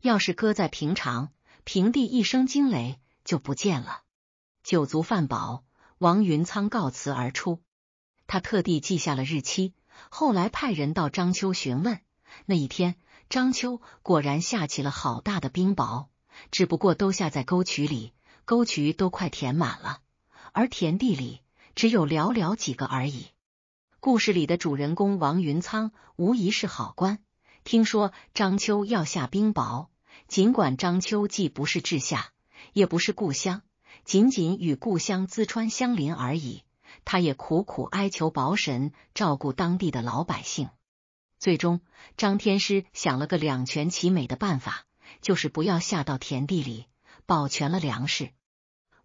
要是搁在平常，平地一声惊雷就不见了。”酒足饭饱，王云仓告辞而出。他特地记下了日期，后来派人到章丘询问。那一天，章丘果然下起了好大的冰雹，只不过都下在沟渠里，沟渠都快填满了，而田地里。只有寥寥几个而已。故事里的主人公王云苍无疑是好官。听说章丘要下冰雹，尽管章丘既不是治下，也不是故乡，仅仅与故乡淄川相邻而已，他也苦苦哀求保神照顾当地的老百姓。最终，张天师想了个两全其美的办法，就是不要下到田地里，保全了粮食。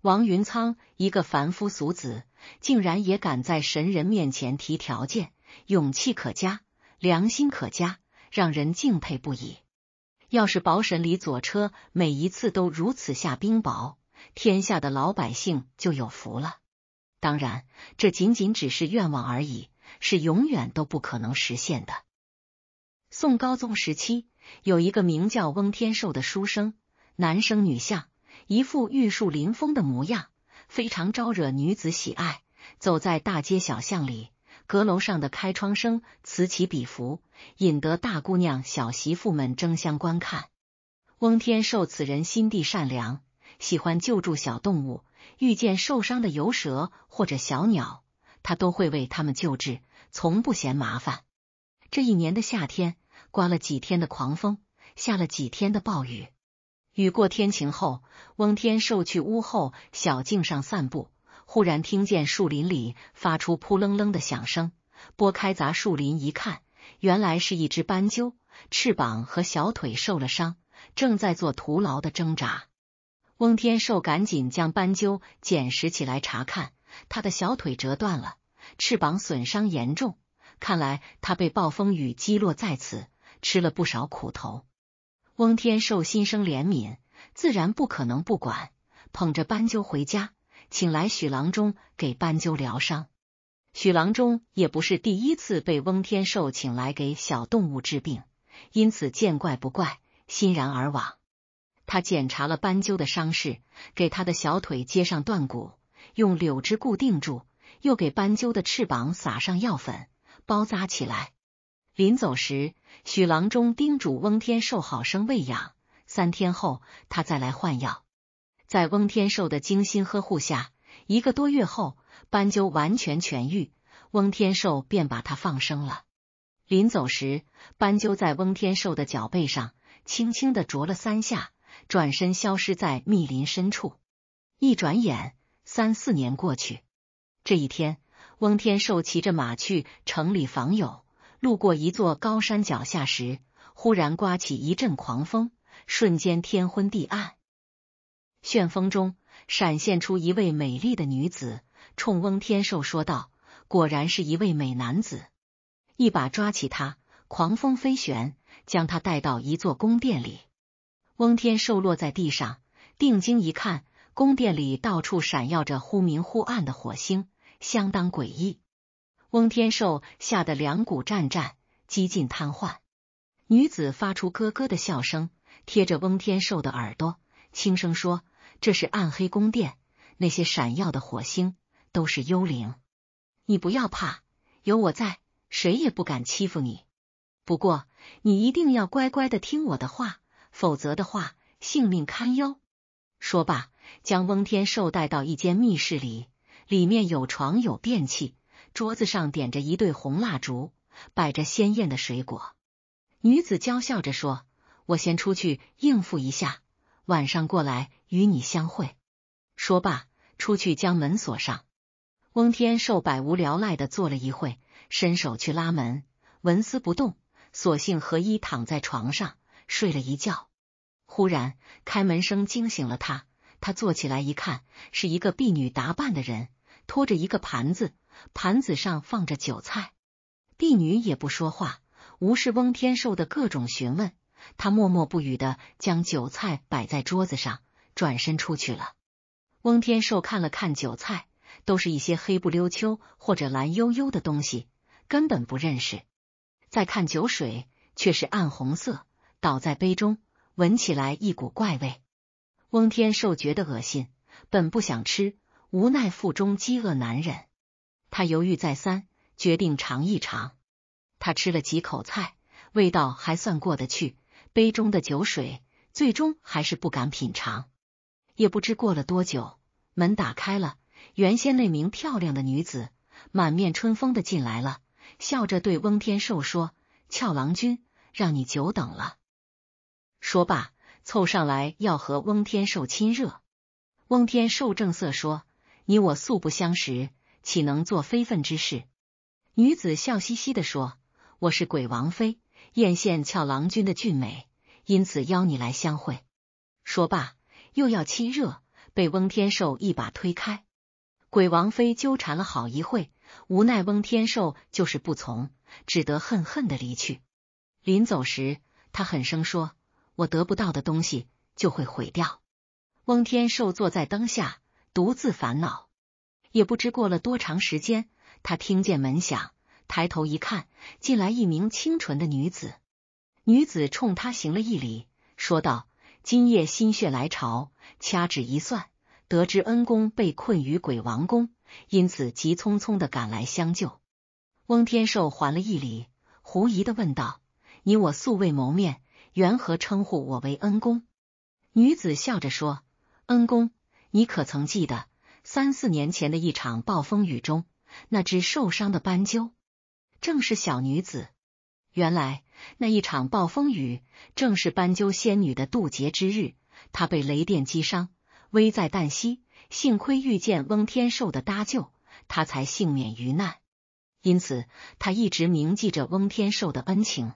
王云仓一个凡夫俗子。竟然也敢在神人面前提条件，勇气可嘉，良心可嘉，让人敬佩不已。要是保审里左车每一次都如此下冰雹，天下的老百姓就有福了。当然，这仅仅只是愿望而已，是永远都不可能实现的。宋高宗时期，有一个名叫翁天寿的书生，男生女相，一副玉树临风的模样。非常招惹女子喜爱，走在大街小巷里，阁楼上的开窗声此起彼伏，引得大姑娘、小媳妇们争相观看。翁天寿此人心地善良，喜欢救助小动物，遇见受伤的游蛇或者小鸟，他都会为他们救治，从不嫌麻烦。这一年的夏天，刮了几天的狂风，下了几天的暴雨。雨过天晴后，翁天寿去屋后小径上散步，忽然听见树林里发出扑棱棱的响声。拨开杂树林一看，原来是一只斑鸠，翅膀和小腿受了伤，正在做徒劳的挣扎。翁天寿赶紧将斑鸠捡拾起来查看，它的小腿折断了，翅膀损伤严重，看来它被暴风雨击落在此，吃了不少苦头。翁天寿心生怜悯，自然不可能不管，捧着斑鸠回家，请来许郎中给斑鸠疗伤。许郎中也不是第一次被翁天寿请来给小动物治病，因此见怪不怪，欣然而往。他检查了斑鸠的伤势，给他的小腿接上断骨，用柳枝固定住，又给斑鸠的翅膀撒上药粉，包扎起来。临走时，许郎中叮嘱翁天寿好生喂养，三天后他再来换药。在翁天寿的精心呵护下，一个多月后斑鸠完全痊愈，翁天寿便把它放生了。临走时，斑鸠在翁天寿的脚背上轻轻的啄了三下，转身消失在密林深处。一转眼，三四年过去。这一天，翁天寿骑着马去城里访友。路过一座高山脚下时，忽然刮起一阵狂风，瞬间天昏地暗。旋风中闪现出一位美丽的女子，冲翁天寿说道：“果然是一位美男子。”一把抓起他，狂风飞旋，将他带到一座宫殿里。翁天寿落在地上，定睛一看，宫殿里到处闪耀着忽明忽暗的火星，相当诡异。翁天寿吓得两股战战，几近瘫痪。女子发出咯咯的笑声，贴着翁天寿的耳朵轻声说：“这是暗黑宫殿，那些闪耀的火星都是幽灵，你不要怕，有我在，谁也不敢欺负你。不过你一定要乖乖的听我的话，否则的话，性命堪忧。”说罢，将翁天寿带到一间密室里，里面有床，有便器。桌子上点着一对红蜡烛，摆着鲜艳的水果。女子娇笑着说：“我先出去应付一下，晚上过来与你相会。”说罢，出去将门锁上。翁天寿百无聊赖的坐了一会，伸手去拉门，纹丝不动，索性和衣躺在床上睡了一觉。忽然开门声惊醒了他，他坐起来一看，是一个婢女打扮的人，托着一个盘子。盘子上放着酒菜，婢女也不说话，无视翁天寿的各种询问，她默默不语的将酒菜摆在桌子上，转身出去了。翁天寿看了看酒菜，都是一些黑不溜秋或者蓝悠悠的东西，根本不认识。再看酒水，却是暗红色，倒在杯中，闻起来一股怪味。翁天寿觉得恶心，本不想吃，无奈腹中饥饿难忍。他犹豫再三，决定尝一尝。他吃了几口菜，味道还算过得去。杯中的酒水，最终还是不敢品尝。也不知过了多久，门打开了，原先那名漂亮的女子满面春风的进来了，笑着对翁天寿说：“俏郎君，让你久等了。”说罢，凑上来要和翁天寿亲热。翁天寿正色说：“你我素不相识。”岂能做非分之事？女子笑嘻嘻的说：“我是鬼王妃，艳羡俏郎君的俊美，因此邀你来相会。”说罢又要亲热，被翁天寿一把推开。鬼王妃纠缠了好一会，无奈翁天寿就是不从，只得恨恨的离去。临走时，他狠声说：“我得不到的东西就会毁掉。”翁天寿坐在灯下，独自烦恼。也不知过了多长时间，他听见门响，抬头一看，进来一名清纯的女子。女子冲他行了一礼，说道：“今夜心血来潮，掐指一算，得知恩公被困于鬼王宫，因此急匆匆的赶来相救。”翁天寿还了一礼，狐疑的问道：“你我素未谋面，缘何称呼我为恩公？”女子笑着说：“恩公，你可曾记得？”三四年前的一场暴风雨中，那只受伤的斑鸠正是小女子。原来那一场暴风雨正是斑鸠仙女的渡劫之日，她被雷电击伤，危在旦夕。幸亏遇见翁天寿的搭救，她才幸免于难。因此，她一直铭记着翁天寿的恩情。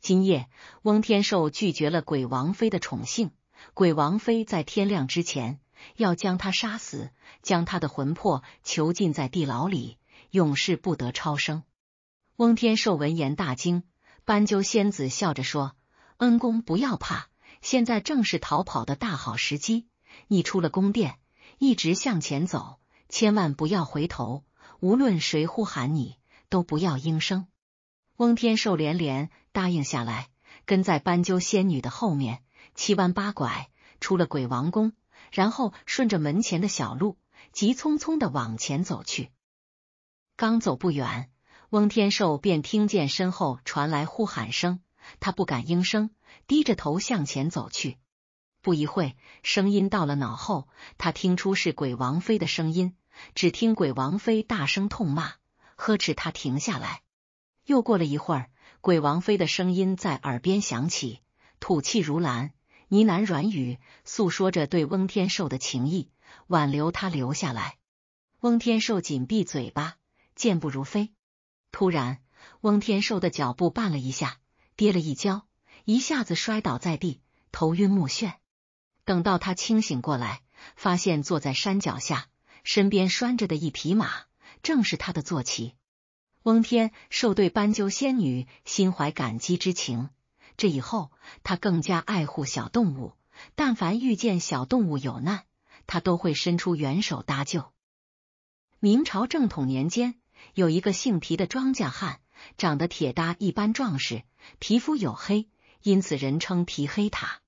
今夜，翁天寿拒绝了鬼王妃的宠幸，鬼王妃在天亮之前。要将他杀死，将他的魂魄囚禁在地牢里，永世不得超生。翁天寿闻言大惊，斑鸠仙子笑着说：“恩公不要怕，现在正是逃跑的大好时机。你出了宫殿，一直向前走，千万不要回头。无论谁呼喊你，都不要应声。”翁天寿连连答应下来，跟在斑鸠仙女的后面，七弯八拐出了鬼王宫。然后顺着门前的小路急匆匆的往前走去，刚走不远，翁天寿便听见身后传来呼喊声，他不敢应声，低着头向前走去。不一会声音到了脑后，他听出是鬼王妃的声音，只听鬼王妃大声痛骂，呵斥他停下来。又过了一会儿，鬼王妃的声音在耳边响起，吐气如兰。呢喃软语，诉说着对翁天寿的情谊，挽留他留下来。翁天寿紧闭嘴巴，健步如飞。突然，翁天寿的脚步绊了一下，跌了一跤，一下子摔倒在地，头晕目眩。等到他清醒过来，发现坐在山脚下，身边拴着的一匹马，正是他的坐骑。翁天寿对斑鸠仙女心怀感激之情。这以后，他更加爱护小动物，但凡遇见小动物有难，他都会伸出援手搭救。明朝正统年间，有一个姓皮的庄稼汉，长得铁搭一般壮实，皮肤黝黑，因此人称皮黑塔。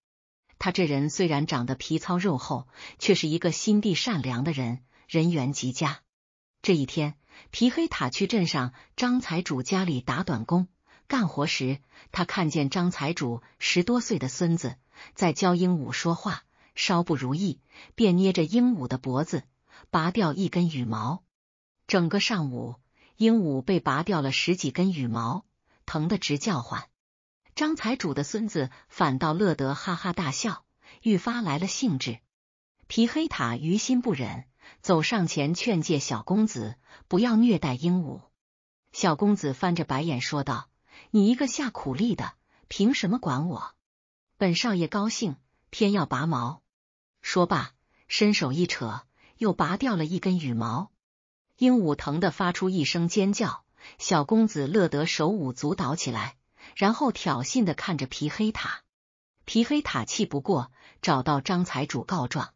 他这人虽然长得皮糙肉厚，却是一个心地善良的人，人缘极佳。这一天，皮黑塔去镇上张财主家里打短工。干活时，他看见张财主十多岁的孙子在教鹦鹉说话，稍不如意便捏着鹦鹉的脖子拔掉一根羽毛。整个上午，鹦鹉被拔掉了十几根羽毛，疼得直叫唤。张财主的孙子反倒乐得哈哈大笑，愈发来了兴致。皮黑塔于心不忍，走上前劝诫小公子不要虐待鹦鹉。小公子翻着白眼说道。你一个下苦力的，凭什么管我？本少爷高兴，偏要拔毛。说罢，伸手一扯，又拔掉了一根羽毛。鹦鹉疼得发出一声尖叫，小公子乐得手舞足蹈起来，然后挑衅的看着皮黑塔。皮黑塔气不过，找到张财主告状。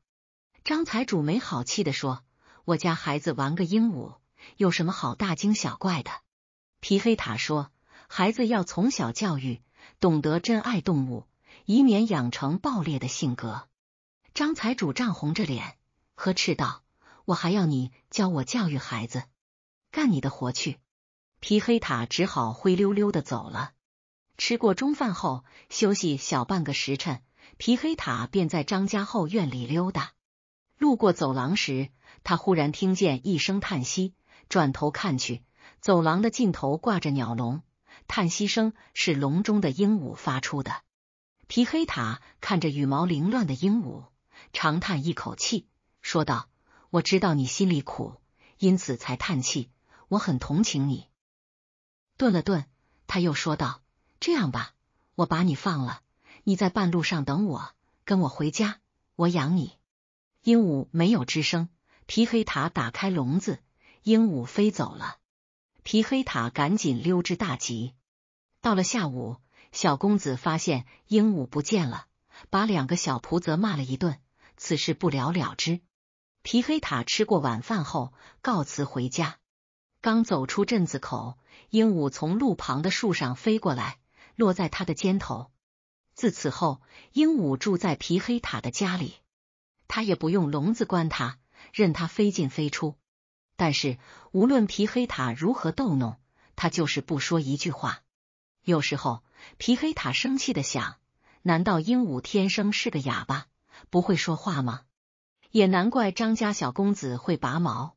张财主没好气的说：“我家孩子玩个鹦鹉，有什么好大惊小怪的？”皮黑塔说。孩子要从小教育，懂得珍爱动物，以免养成暴烈的性格。张财主涨红着脸呵斥道：“我还要你教我教育孩子，干你的活去！”皮黑塔只好灰溜溜的走了。吃过中饭后，休息小半个时辰，皮黑塔便在张家后院里溜达。路过走廊时，他忽然听见一声叹息，转头看去，走廊的尽头挂着鸟笼。叹息声是笼中的鹦鹉发出的。皮黑塔看着羽毛凌乱的鹦鹉，长叹一口气，说道：“我知道你心里苦，因此才叹气。我很同情你。”顿了顿，他又说道：“这样吧，我把你放了，你在半路上等我，跟我回家，我养你。”鹦鹉没有吱声。皮黑塔打开笼子，鹦鹉飞走了。皮黑塔赶紧溜之大吉。到了下午，小公子发现鹦鹉不见了，把两个小仆则骂了一顿，此事不了了之。皮黑塔吃过晚饭后告辞回家，刚走出镇子口，鹦鹉从路旁的树上飞过来，落在他的肩头。自此后，鹦鹉住在皮黑塔的家里，他也不用笼子关它，任它飞进飞出。但是，无论皮黑塔如何逗弄，他就是不说一句话。有时候，皮黑塔生气的想：难道鹦鹉天生是个哑巴，不会说话吗？也难怪张家小公子会拔毛。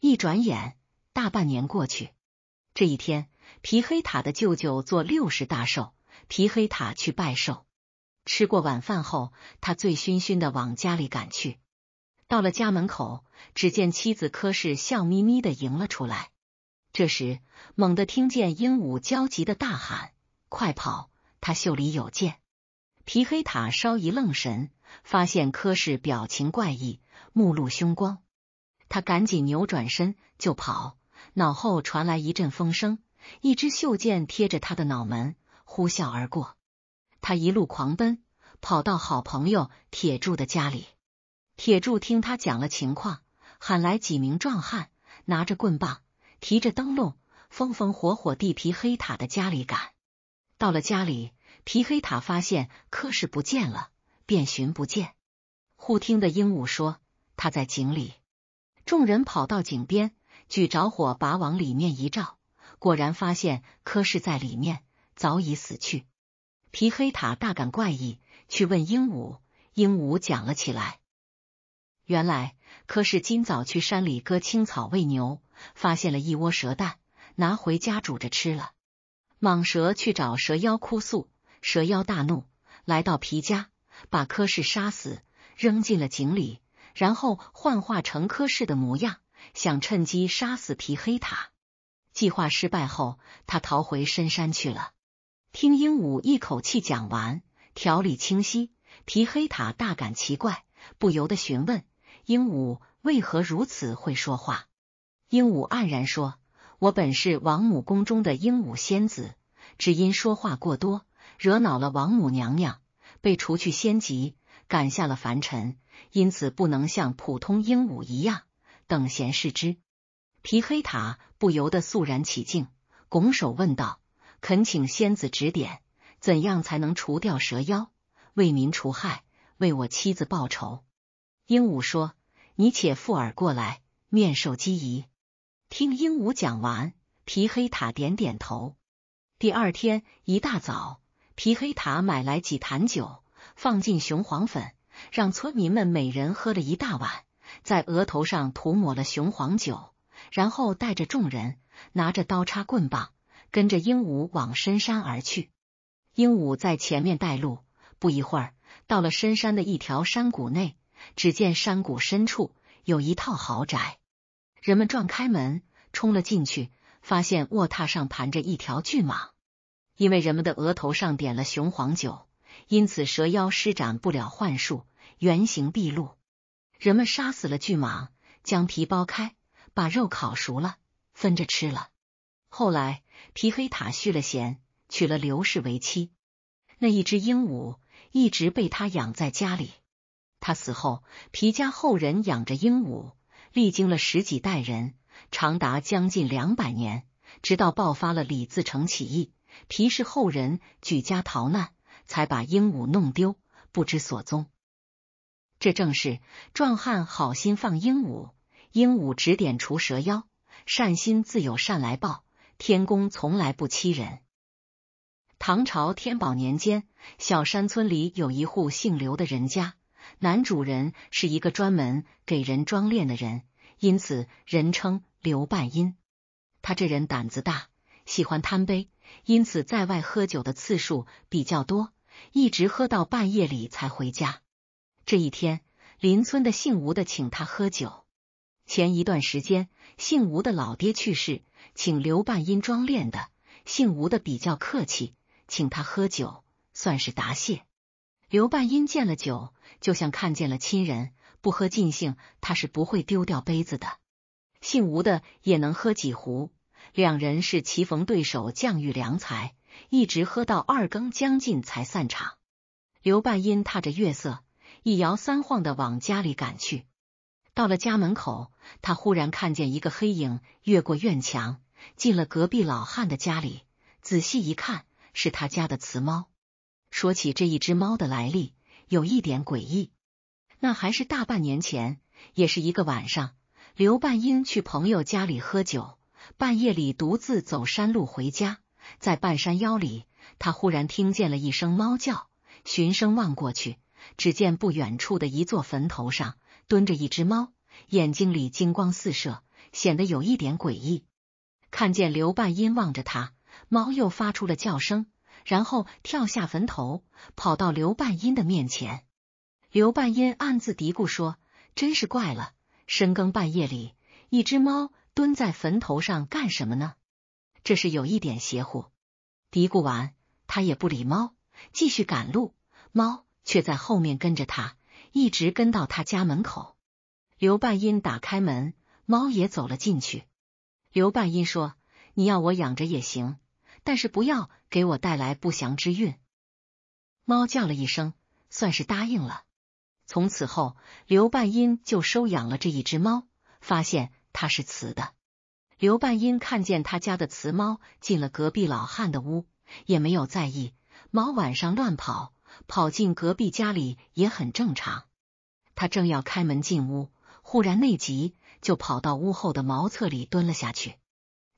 一转眼，大半年过去。这一天，皮黑塔的舅舅做六十大寿，皮黑塔去拜寿。吃过晚饭后，他醉醺醺的往家里赶去。到了家门口，只见妻子柯氏笑眯眯的迎了出来。这时，猛地听见鹦鹉焦急的大喊：“快跑！他袖里有剑！”皮黑塔稍一愣神，发现柯氏表情怪异，目露凶光。他赶紧扭转身就跑，脑后传来一阵风声，一支袖箭贴着他的脑门呼啸而过。他一路狂奔，跑到好朋友铁柱的家里。铁柱听他讲了情况，喊来几名壮汉，拿着棍棒，提着灯笼，风风火火地皮黑塔的家里赶。到了家里，皮黑塔发现柯氏不见了，遍寻不见，忽听的鹦鹉说他在井里。众人跑到井边，举着火把往里面一照，果然发现柯氏在里面，早已死去。皮黑塔大感怪异，去问鹦鹉，鹦鹉讲了起来。原来柯氏今早去山里割青草喂牛，发现了一窝蛇蛋，拿回家煮着吃了。蟒蛇去找蛇妖哭诉，蛇妖大怒，来到皮家把柯氏杀死，扔进了井里，然后幻化成柯氏的模样，想趁机杀死皮黑塔。计划失败后，他逃回深山去了。听鹦鹉一口气讲完，条理清晰，皮黑塔大感奇怪，不由得询问。鹦鹉为何如此会说话？鹦鹉黯然说：“我本是王母宫中的鹦鹉仙子，只因说话过多，惹恼了王母娘娘，被除去仙籍，赶下了凡尘，因此不能像普通鹦鹉一样等闲视之。”皮黑塔不由得肃然起敬，拱手问道：“恳请仙子指点，怎样才能除掉蛇妖，为民除害，为我妻子报仇？”鹦鹉说：“你且附耳过来，面授机宜。”听鹦鹉讲完，皮黑塔点点头。第二天一大早，皮黑塔买来几坛酒，放进雄黄粉，让村民们每人喝了一大碗，在额头上涂抹了雄黄酒，然后带着众人拿着刀叉棍棒，跟着鹦鹉往深山而去。鹦鹉在前面带路，不一会儿到了深山的一条山谷内。只见山谷深处有一套豪宅，人们撞开门冲了进去，发现卧榻上盘着一条巨蟒。因为人们的额头上点了雄黄酒，因此蛇妖施展不了幻术，原形毕露。人们杀死了巨蟒，将皮剥开，把肉烤熟了，分着吃了。后来皮黑塔续了弦，娶了刘氏为妻。那一只鹦鹉一直被他养在家里。他死后，皮家后人养着鹦鹉，历经了十几代人，长达将近两百年，直到爆发了李自成起义，皮氏后人举家逃难，才把鹦鹉弄丢，不知所踪。这正是壮汉好心放鹦鹉，鹦鹉指点除蛇妖，善心自有善来报，天公从来不欺人。唐朝天宝年间，小山村里有一户姓刘的人家。男主人是一个专门给人装殓的人，因此人称刘半音。他这人胆子大，喜欢贪杯，因此在外喝酒的次数比较多，一直喝到半夜里才回家。这一天，邻村的姓吴的请他喝酒。前一段时间，姓吴的老爹去世，请刘半音装殓的。姓吴的比较客气，请他喝酒，算是答谢。刘半音见了酒，就像看见了亲人，不喝尽兴他是不会丢掉杯子的。姓吴的也能喝几壶，两人是棋逢对手，将遇良才，一直喝到二更将近才散场。刘半音踏着月色，一摇三晃的往家里赶去。到了家门口，他忽然看见一个黑影越过院墙，进了隔壁老汉的家里。仔细一看，是他家的雌猫。说起这一只猫的来历，有一点诡异。那还是大半年前，也是一个晚上，刘半英去朋友家里喝酒，半夜里独自走山路回家，在半山腰里，他忽然听见了一声猫叫，循声望过去，只见不远处的一座坟头上蹲着一只猫，眼睛里金光四射，显得有一点诡异。看见刘半英望着他，猫又发出了叫声。然后跳下坟头，跑到刘半音的面前。刘半音暗自嘀咕说：“真是怪了，深更半夜里，一只猫蹲在坟头上干什么呢？这是有一点邪乎。”嘀咕完，他也不理猫，继续赶路。猫却在后面跟着他，一直跟到他家门口。刘半音打开门，猫也走了进去。刘半音说：“你要我养着也行。”但是不要给我带来不祥之运。猫叫了一声，算是答应了。从此后，刘半英就收养了这一只猫，发现它是雌的。刘半英看见他家的雌猫进了隔壁老汉的屋，也没有在意。猫晚上乱跑，跑进隔壁家里也很正常。他正要开门进屋，忽然内急，就跑到屋后的茅厕里蹲了下去。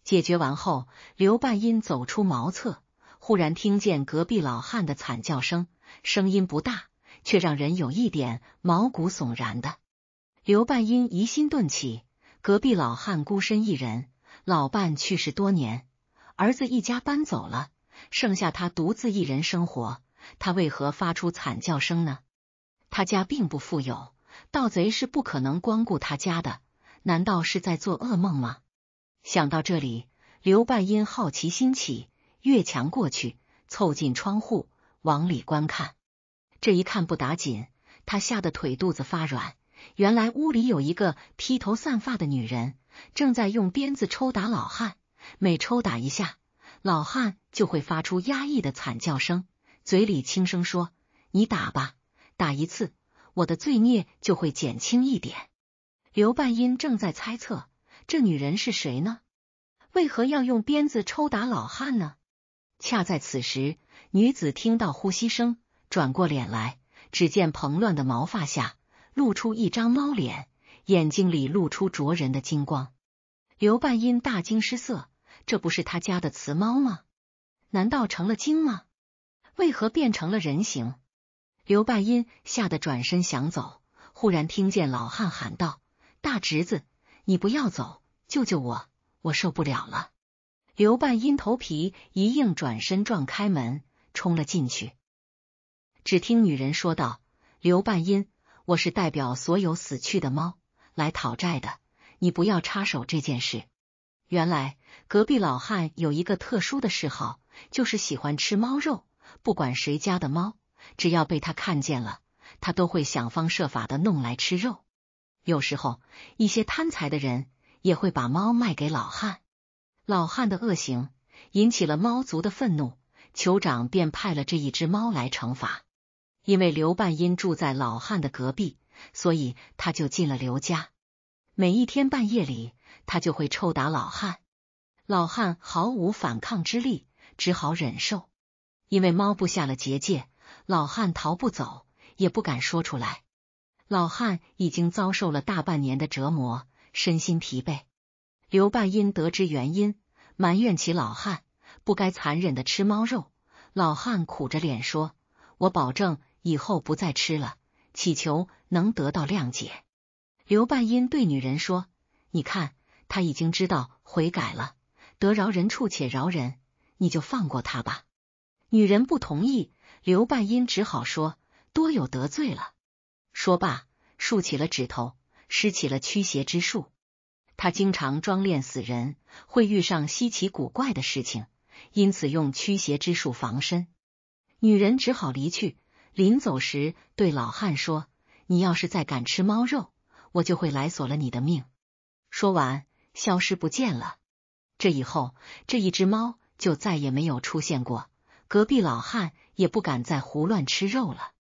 解决完后，刘半音走出茅厕，忽然听见隔壁老汉的惨叫声，声音不大，却让人有一点毛骨悚然的。刘半音疑心顿起，隔壁老汉孤身一人，老伴去世多年，儿子一家搬走了，剩下他独自一人生活，他为何发出惨叫声呢？他家并不富有，盗贼是不可能光顾他家的，难道是在做噩梦吗？想到这里，刘半音好奇心起，越墙过去，凑近窗户往里观看。这一看不打紧，他吓得腿肚子发软。原来屋里有一个披头散发的女人，正在用鞭子抽打老汉。每抽打一下，老汉就会发出压抑的惨叫声，嘴里轻声说：“你打吧，打一次，我的罪孽就会减轻一点。”刘半音正在猜测。这女人是谁呢？为何要用鞭子抽打老汉呢？恰在此时，女子听到呼吸声，转过脸来，只见蓬乱的毛发下露出一张猫脸，眼睛里露出灼人的金光。刘半音大惊失色，这不是他家的雌猫吗？难道成了精吗？为何变成了人形？刘半音吓得转身想走，忽然听见老汉喊道：“大侄子！”你不要走，救救我，我受不了了！刘半音头皮一硬，转身撞开门，冲了进去。只听女人说道：“刘半音，我是代表所有死去的猫来讨债的，你不要插手这件事。”原来隔壁老汉有一个特殊的嗜好，就是喜欢吃猫肉，不管谁家的猫，只要被他看见了，他都会想方设法的弄来吃肉。有时候，一些贪财的人也会把猫卖给老汉。老汉的恶行引起了猫族的愤怒，酋长便派了这一只猫来惩罚。因为刘半音住在老汉的隔壁，所以他就进了刘家。每一天半夜里，他就会抽打老汉。老汉毫无反抗之力，只好忍受。因为猫布下了结界，老汉逃不走，也不敢说出来。老汉已经遭受了大半年的折磨，身心疲惫。刘半音得知原因，埋怨起老汉不该残忍的吃猫肉。老汉苦着脸说：“我保证以后不再吃了，祈求能得到谅解。”刘半音对女人说：“你看，他已经知道悔改了，得饶人处且饶人，你就放过他吧。”女人不同意，刘半音只好说：“多有得罪了。”说罢，竖起了指头，施起了驱邪之术。他经常装殓死人，会遇上稀奇古怪的事情，因此用驱邪之术防身。女人只好离去，临走时对老汉说：“你要是再敢吃猫肉，我就会来索了你的命。”说完，消失不见了。这以后，这一只猫就再也没有出现过。隔壁老汉也不敢再胡乱吃肉了。